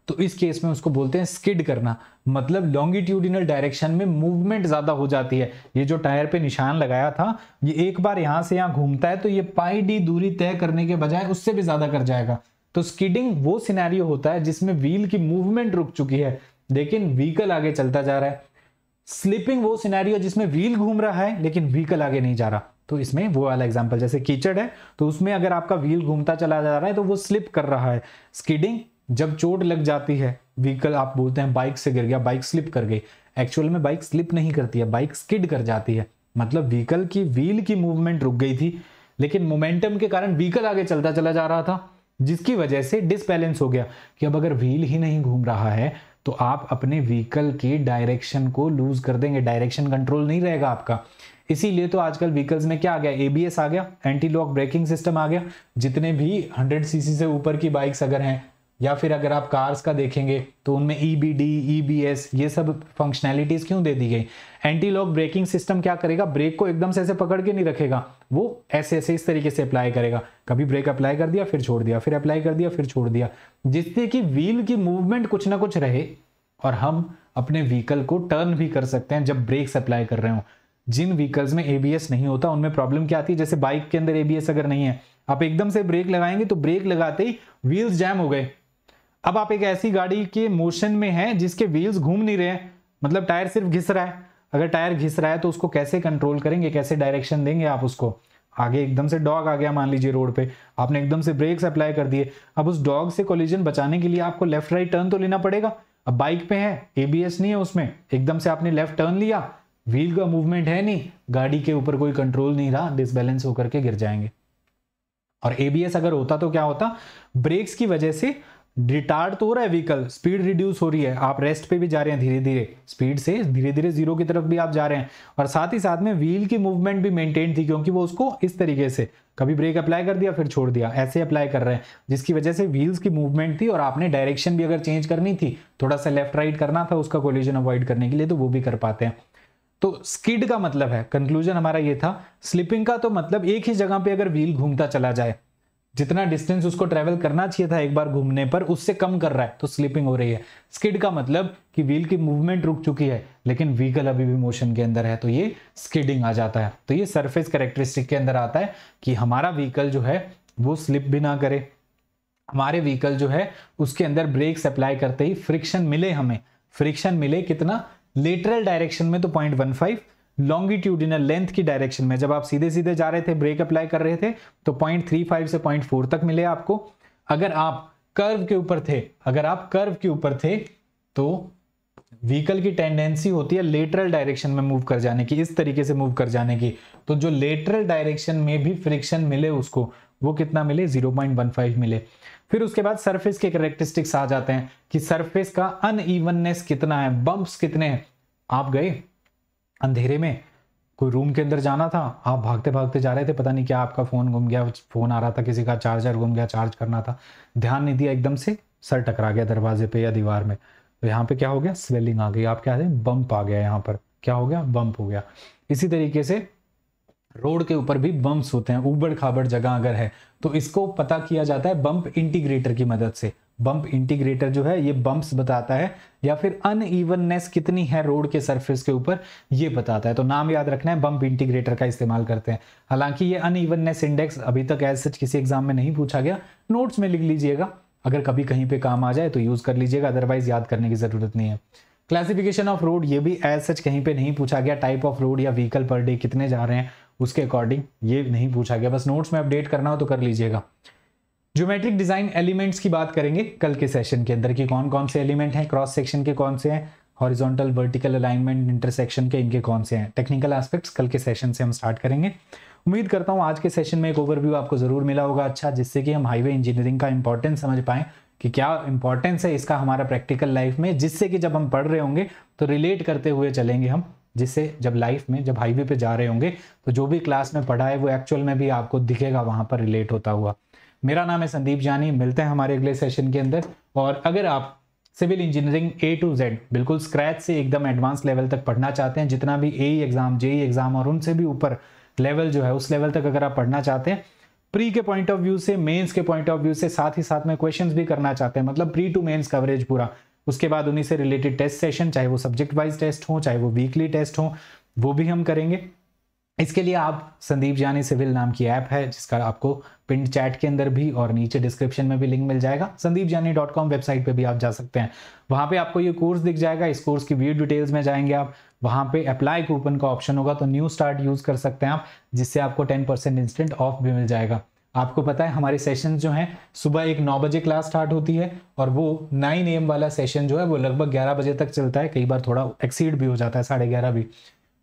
तो इस केस में उसको बोलते हैं स्किड करना मतलब लॉन्गिट्यूडिनल डायरेक्शन में मूवमेंट ज्यादा हो जाती है ये जो टायर पे निशान लगाया था ये एक बार यहां से यहां घूमता है तो ये पाई डी दूरी तय करने के बजाय उससे भी ज्यादा कर जाएगा तो स्किडिंग वो सिनेरियो होता है जिसमें व्हील की मूवमेंट रुक चुकी है लेकिन व्हीकल आगे चलता जा रहा है स्लिपिंग वो सिनेरियो जिसमें व्हील घूम रहा है लेकिन व्हीकल आगे नहीं जा रहा तो इसमें वो वाला एग्जाम्पल जैसे कीचड़ है तो उसमें अगर आपका व्हील घूमता चला जा रहा है तो वो स्लिप कर रहा है स्किडिंग जब चोट लग जाती है व्हीकल आप बोलते हैं बाइक से गिर गया बाइक स्लिप कर गई एक्चुअल में बाइक स्लिप नहीं करती है बाइक स्किड कर जाती है मतलब व्हीकल की व्हील की मूवमेंट रुक गई थी लेकिन मोमेंटम के कारण व्हीकल आगे चलता चला जा रहा था जिसकी वजह से डिसबैलेंस हो गया कि अब अगर व्हील ही नहीं घूम रहा है तो आप अपने व्हीकल के डायरेक्शन को लूज कर देंगे डायरेक्शन कंट्रोल नहीं रहेगा आपका इसीलिए तो आजकल व्हीकल्स में क्या आ गया एबीएस आ गया एंटी लॉक ब्रेकिंग सिस्टम आ गया जितने भी 100 सीसी से ऊपर की बाइक्स अगर हैं या फिर अगर आप कार्स का देखेंगे तो उनमें E B D E B S ये सब फंक्शनैलिटीज़ क्यों दे दी गई एंटी लॉक ब्रेकिंग सिस्टम क्या करेगा ब्रेक को एकदम से ऐसे पकड़ के नहीं रखेगा वो ऐसे ऐसे इस तरीके से अप्लाई करेगा कभी ब्रेक अप्लाई कर दिया फिर छोड़ दिया फिर अप्लाई कर दिया फिर छोड़ दिया जिससे कि व्हील की मूवमेंट कुछ ना कुछ रहे और हम अपने व्हीकल को टर्न भी कर सकते हैं जब ब्रेक्स अप्लाई कर रहे हो जिन व्हीकल्स में एबीएस नहीं होता उनमें प्रॉब्लम क्या आती है जैसे बाइक के अंदर एबीएस अगर नहीं है आप एकदम से ब्रेक लगाएंगे तो ब्रेक लगाते ही व्हील्स जैम हो गए अब आप एक ऐसी गाड़ी के मोशन में हैं जिसके व्हील्स घूम नहीं रहे हैं मतलब टायर सिर्फ घिस रहा है अगर टायर घिस रहा है तो उसको कैसे कंट्रोल करेंगे कैसे डायरेक्शन देंगे आप उसको आगे एकदम से डॉग आ गया मान लीजिए रोड पे आपने एकदम से ब्रेक्स अप्लाई कर दिए अब उस डॉग से कोलिजन बचाने के लिए आपको लेफ्ट राइट टर्न तो लेना पड़ेगा अब बाइक पे है एबीएस नहीं है उसमें एकदम से आपने लेफ्ट टर्न लिया व्हील का मूवमेंट है नहीं गाड़ी के ऊपर कोई कंट्रोल नहीं रहा डिसबैलेंस होकर के गिर जाएंगे और एबीएस अगर होता तो क्या होता ब्रेक्स की वजह से रिटार्ड तो हो रहा है व्हीकल स्पीड रिड्यूस हो रही है आप रेस्ट पे भी जा रहे हैं धीरे धीरे स्पीड से धीरे धीरे जीरो की तरफ भी आप जा रहे हैं और साथ ही साथ में व्हील की मूवमेंट भी मेंटेन थी क्योंकि वो उसको इस तरीके से कभी ब्रेक अप्लाई कर दिया फिर छोड़ दिया ऐसे अप्लाई कर रहे हैं जिसकी वजह से व्हील्स की मूवमेंट थी और आपने डायरेक्शन भी अगर चेंज करनी थी थोड़ा सा लेफ्ट राइट करना था उसका कोलिजन अवॉइड करने के लिए तो वो भी कर पाते हैं तो स्किड का मतलब है कंक्लूजन हमारा ये था स्लिपिंग का तो मतलब एक ही जगह पे अगर व्हील घूमता चला जाए जितना डिस्टेंस उसको ट्रेवल करना चाहिए था एक बार घूमने पर उससे कम कर रहा है तो स्लिपिंग हो रही है स्किड का मतलब कि व्हील की मूवमेंट रुक चुकी है लेकिन व्हीकल अभी भी मोशन के अंदर है तो ये स्किडिंग आ जाता है तो ये सरफेस करेक्टरिस्टिक के अंदर आता है कि हमारा व्हीकल जो है वो स्लिप भी ना करे हमारे व्हीकल जो है उसके अंदर ब्रेक्स अप्लाई करते ही फ्रिक्शन मिले हमें फ्रिक्शन मिले कितना लेटरल डायरेक्शन में तो point one five longitudinal length की डायरेक्शन में जब आप सीधे सीधे जा रहे थे ब्रेक अप्लाई कर रहे थे तो 0.35 से 0.4 तक मिले आपको अगर आप कर्व के ऊपर थे अगर आप कर्व के ऊपर थे तो व्हीकल की टेंडेंसी होती है लेटरल डायरेक्शन में मूव कर जाने की इस तरीके से मूव कर जाने की तो जो लेटरल डायरेक्शन में भी फ्रिक्शन मिले उसको वो कितना मिले 0.15 मिले फिर उसके बाद सरफेस के करेक्टरिस्टिक्स आ जाते हैं कि सरफेस का अनइवननेस कितना है बम्प्स कितने हैं आप गए अंधेरे में कोई रूम के अंदर जाना था आप भागते भागते जा रहे थे पता नहीं क्या आपका फ़ोन गुम गया फ़ोन आ रहा था किसी का चार्जर गुम गया चार्ज करना था ध्यान नहीं दिया एकदम से सर टकरा गया दरवाजे पे या दीवार में तो यहाँ पे क्या हो गया स्वेलिंग आ गई आप क्या है बम्प आ गया यहाँ पर क्या हो गया बम्प हो गया इसी तरीके से रोड के ऊपर भी बम्प होते हैं उबड़ खाबड़ जगह अगर है तो इसको पता किया जाता है बम्प इंटीग्रेटर की मदद से बम्प इंटीग्रेटर जो है ये बम्प्स बताता है या फिर अनइवननेस कितनी है रोड के सरफेस के ऊपर ये बताता है तो नाम याद रखना है बम्प इंटीग्रेटर का इस्तेमाल करते हैं हालांकि ये अनइवननेस इंडेक्स अभी तक एज सच किसी एग्जाम में नहीं पूछा गया नोट्स में लिख लीजिएगा अगर कभी कहीं पे काम आ जाए तो यूज कर लीजिएगा अदरवाइज याद करने की जरूरत नहीं है क्लासिफिकेशन ऑफ रोड ये भी एज सच कहीं पे नहीं पूछा गया टाइप ऑफ रोड या व्हीकल पर डे कितने जा रहे हैं उसके अकॉर्डिंग ये नहीं पूछा गया बस नोट्स में अपडेट करना हो तो कर लीजिएगा ज्योमेट्रिक डिजाइन एलिमेंट्स की बात करेंगे कल के सेशन के अंदर की कौन कौन से एलिमेंट हैं क्रॉस सेक्शन के कौन से हैं हॉरिजॉन्टल वर्टिकल अलाइनमेंट इंटरसेक्शन के इनके कौन से हैं टेक्निकल एस्पेक्ट्स कल के सेशन से हम स्टार्ट करेंगे उम्मीद करता हूँ आज के सेशन में एक ओवरव्यू आपको ज़रूर मिला होगा अच्छा जिससे कि हम हाईवे इंजीनियरिंग का इंपॉर्टेंस समझ पाए कि क्या इंपॉर्टेंस है इसका हमारा प्रैक्टिकल लाइफ में जिससे कि जब हम पढ़ रहे होंगे तो रिलेट करते हुए चलेंगे हम जिससे जब लाइफ में जब हाईवे पे जा रहे होंगे तो जो भी क्लास में पढ़ा है वो एक्चुअल में भी आपको दिखेगा वहां पर रिलेट होता हुआ मेरा नाम है संदीप जानी मिलते हैं हमारे अगले सेशन के अंदर और अगर आप civil engineering A to Z बिल्कुल स्क्रैच से एकदम एडवांस लेवल तक पढ़ना चाहते हैं जितना भी ए एग्ज़ाम जे एग्ज़ाम और उनसे भी ऊपर लेवल जो है उस लेवल तक अगर आप पढ़ना चाहते हैं प्री के पॉइंट ऑफ व्यू से मेंस के पॉइंट ऑफ व्यू से साथ ही साथ में क्वेश्चंस भी करना चाहते हैं मतलब प्री टू मेंस कवरेज पूरा उसके बाद उन्हीं से रिलेटेड टेस्ट सेशन चाहे वो सब्जेक्ट वाइज टेस्ट हो चाहे वो वीकली टेस्ट हो वो भी हम करेंगे इसके लिए आप संदीप जानी सिविल नाम की ऐप है जिसका आपको पिंड चैट के अंदर भी और नीचे डिस्क्रिप्शन में भी लिंक मिल जाएगा संदीप जानी डॉट कॉम वेबसाइट पर भी आप जा सकते हैं वहां पे आपको ये कोर्स दिख जाएगा इस कोर्स की व्यू डिटेल्स में जाएंगे आप वहां पे अप्लाई कूपन का ऑप्शन होगा तो न्यू स्टार्ट यूज़ कर सकते हैं आप जिससे आपको टेन परसेंट इंस्टेंट ऑफ भी मिल जाएगा आपको पता है हमारे सेशन जो हैं सुबह एक नौ बजे क्लास स्टार्ट होती है और वो नाइन एम वाला सेशन जो है वो लगभग ग्यारह बजे तक चलता है कई बार थोड़ा एक्सीड भी हो जाता है साढ़े ग्यारह भी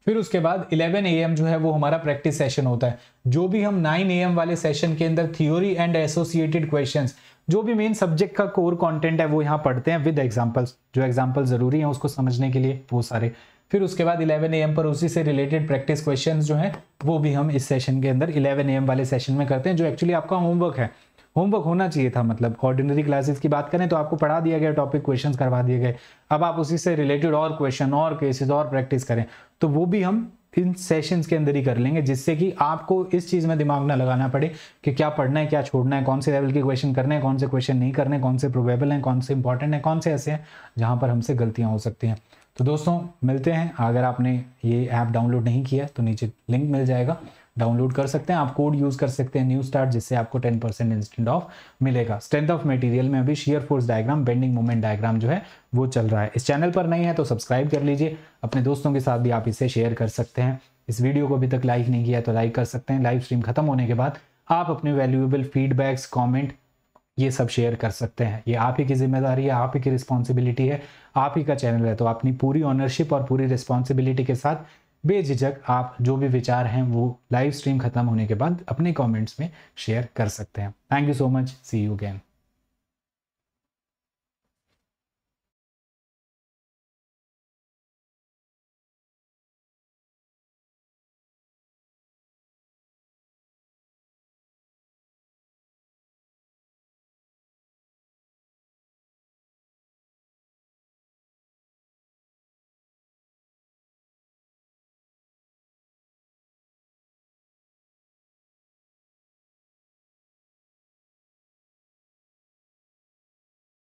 फिर उसके बाद 11 एम जो है वो हमारा प्रैक्टिस सेशन होता है जो भी हम 9 एम वाले सेशन के अंदर थियोरी एंड एसोसिएटेड क्वेश्चंस जो भी मेन सब्जेक्ट का कोर कंटेंट है वो यहाँ पढ़ते हैं विद एग्जांपल्स जो एग्जांपल जरूरी है उसको समझने के लिए वो सारे फिर उसके बाद 11 एम पर उसी से रिलेटेड प्रैक्टिस क्वेश्चंस जो हैं वो भी हम इस सेशन के अंदर 11 एम वाले सेशन में करते हैं जो एक्चुअली आपका होमवर्क है होमवर्क होना चाहिए था मतलब ऑर्डिनरी क्लासेस की बात करें तो आपको पढ़ा दिया गया टॉपिक क्वेश्चंस करवा दिए गए अब आप उसी से रिलेटेड और क्वेश्चन और केसेस और प्रैक्टिस करें तो वो भी हम इन सेशंस के अंदर ही कर लेंगे जिससे कि आपको इस चीज़ में दिमाग ना लगाना पड़े कि क्या पढ़ना है क्या छोड़ना है कौन से लेवल के क्वेश्चन करने हैं कौन से क्वेश्चन नहीं करने कौन से प्रोबेबल हैं कौन से इंपॉर्टेंट हैं कौन से ऐसे हैं जहाँ पर हमसे गलतियाँ हो सकती हैं तो दोस्तों मिलते हैं अगर आपने ये ऐप डाउनलोड नहीं किया तो नीचे लिंक मिल जाएगा डाउनलोड कर सकते हैं आप कोड यूज कर सकते हैं न्यू स्टार्ट जिससे आपको टेन परसेंट इंस्टेंट ऑफ मिलेगा स्ट्रेंथ ऑफ मटेरियल में अभी shear force diagram bending moment diagram जो है वो चल रहा है इस चैनल पर नहीं है तो सब्सक्राइब कर लीजिए अपने दोस्तों के साथ भी आप इसे शेयर कर सकते हैं इस वीडियो को अभी तक लाइक नहीं किया तो लाइक कर सकते हैं लाइव स्ट्रीम खत्म होने के बाद आप अपने वैल्यूएबल फीडबैक्स कॉमेंट ये सब शेयर कर सकते हैं ये आप ही की जिम्मेदारी है आप ही की रिस्पॉन्सिबिलिटी है आप ही का चैनल है तो अपनी पूरी ऑनरशिप और पूरी रिस्पॉन्सिबिलिटी के साथ बेझिझक आप जो भी विचार हैं वो लाइव स्ट्रीम खत्म होने के बाद अपने कमेंट्स में शेयर कर सकते हैं thank you so much see you again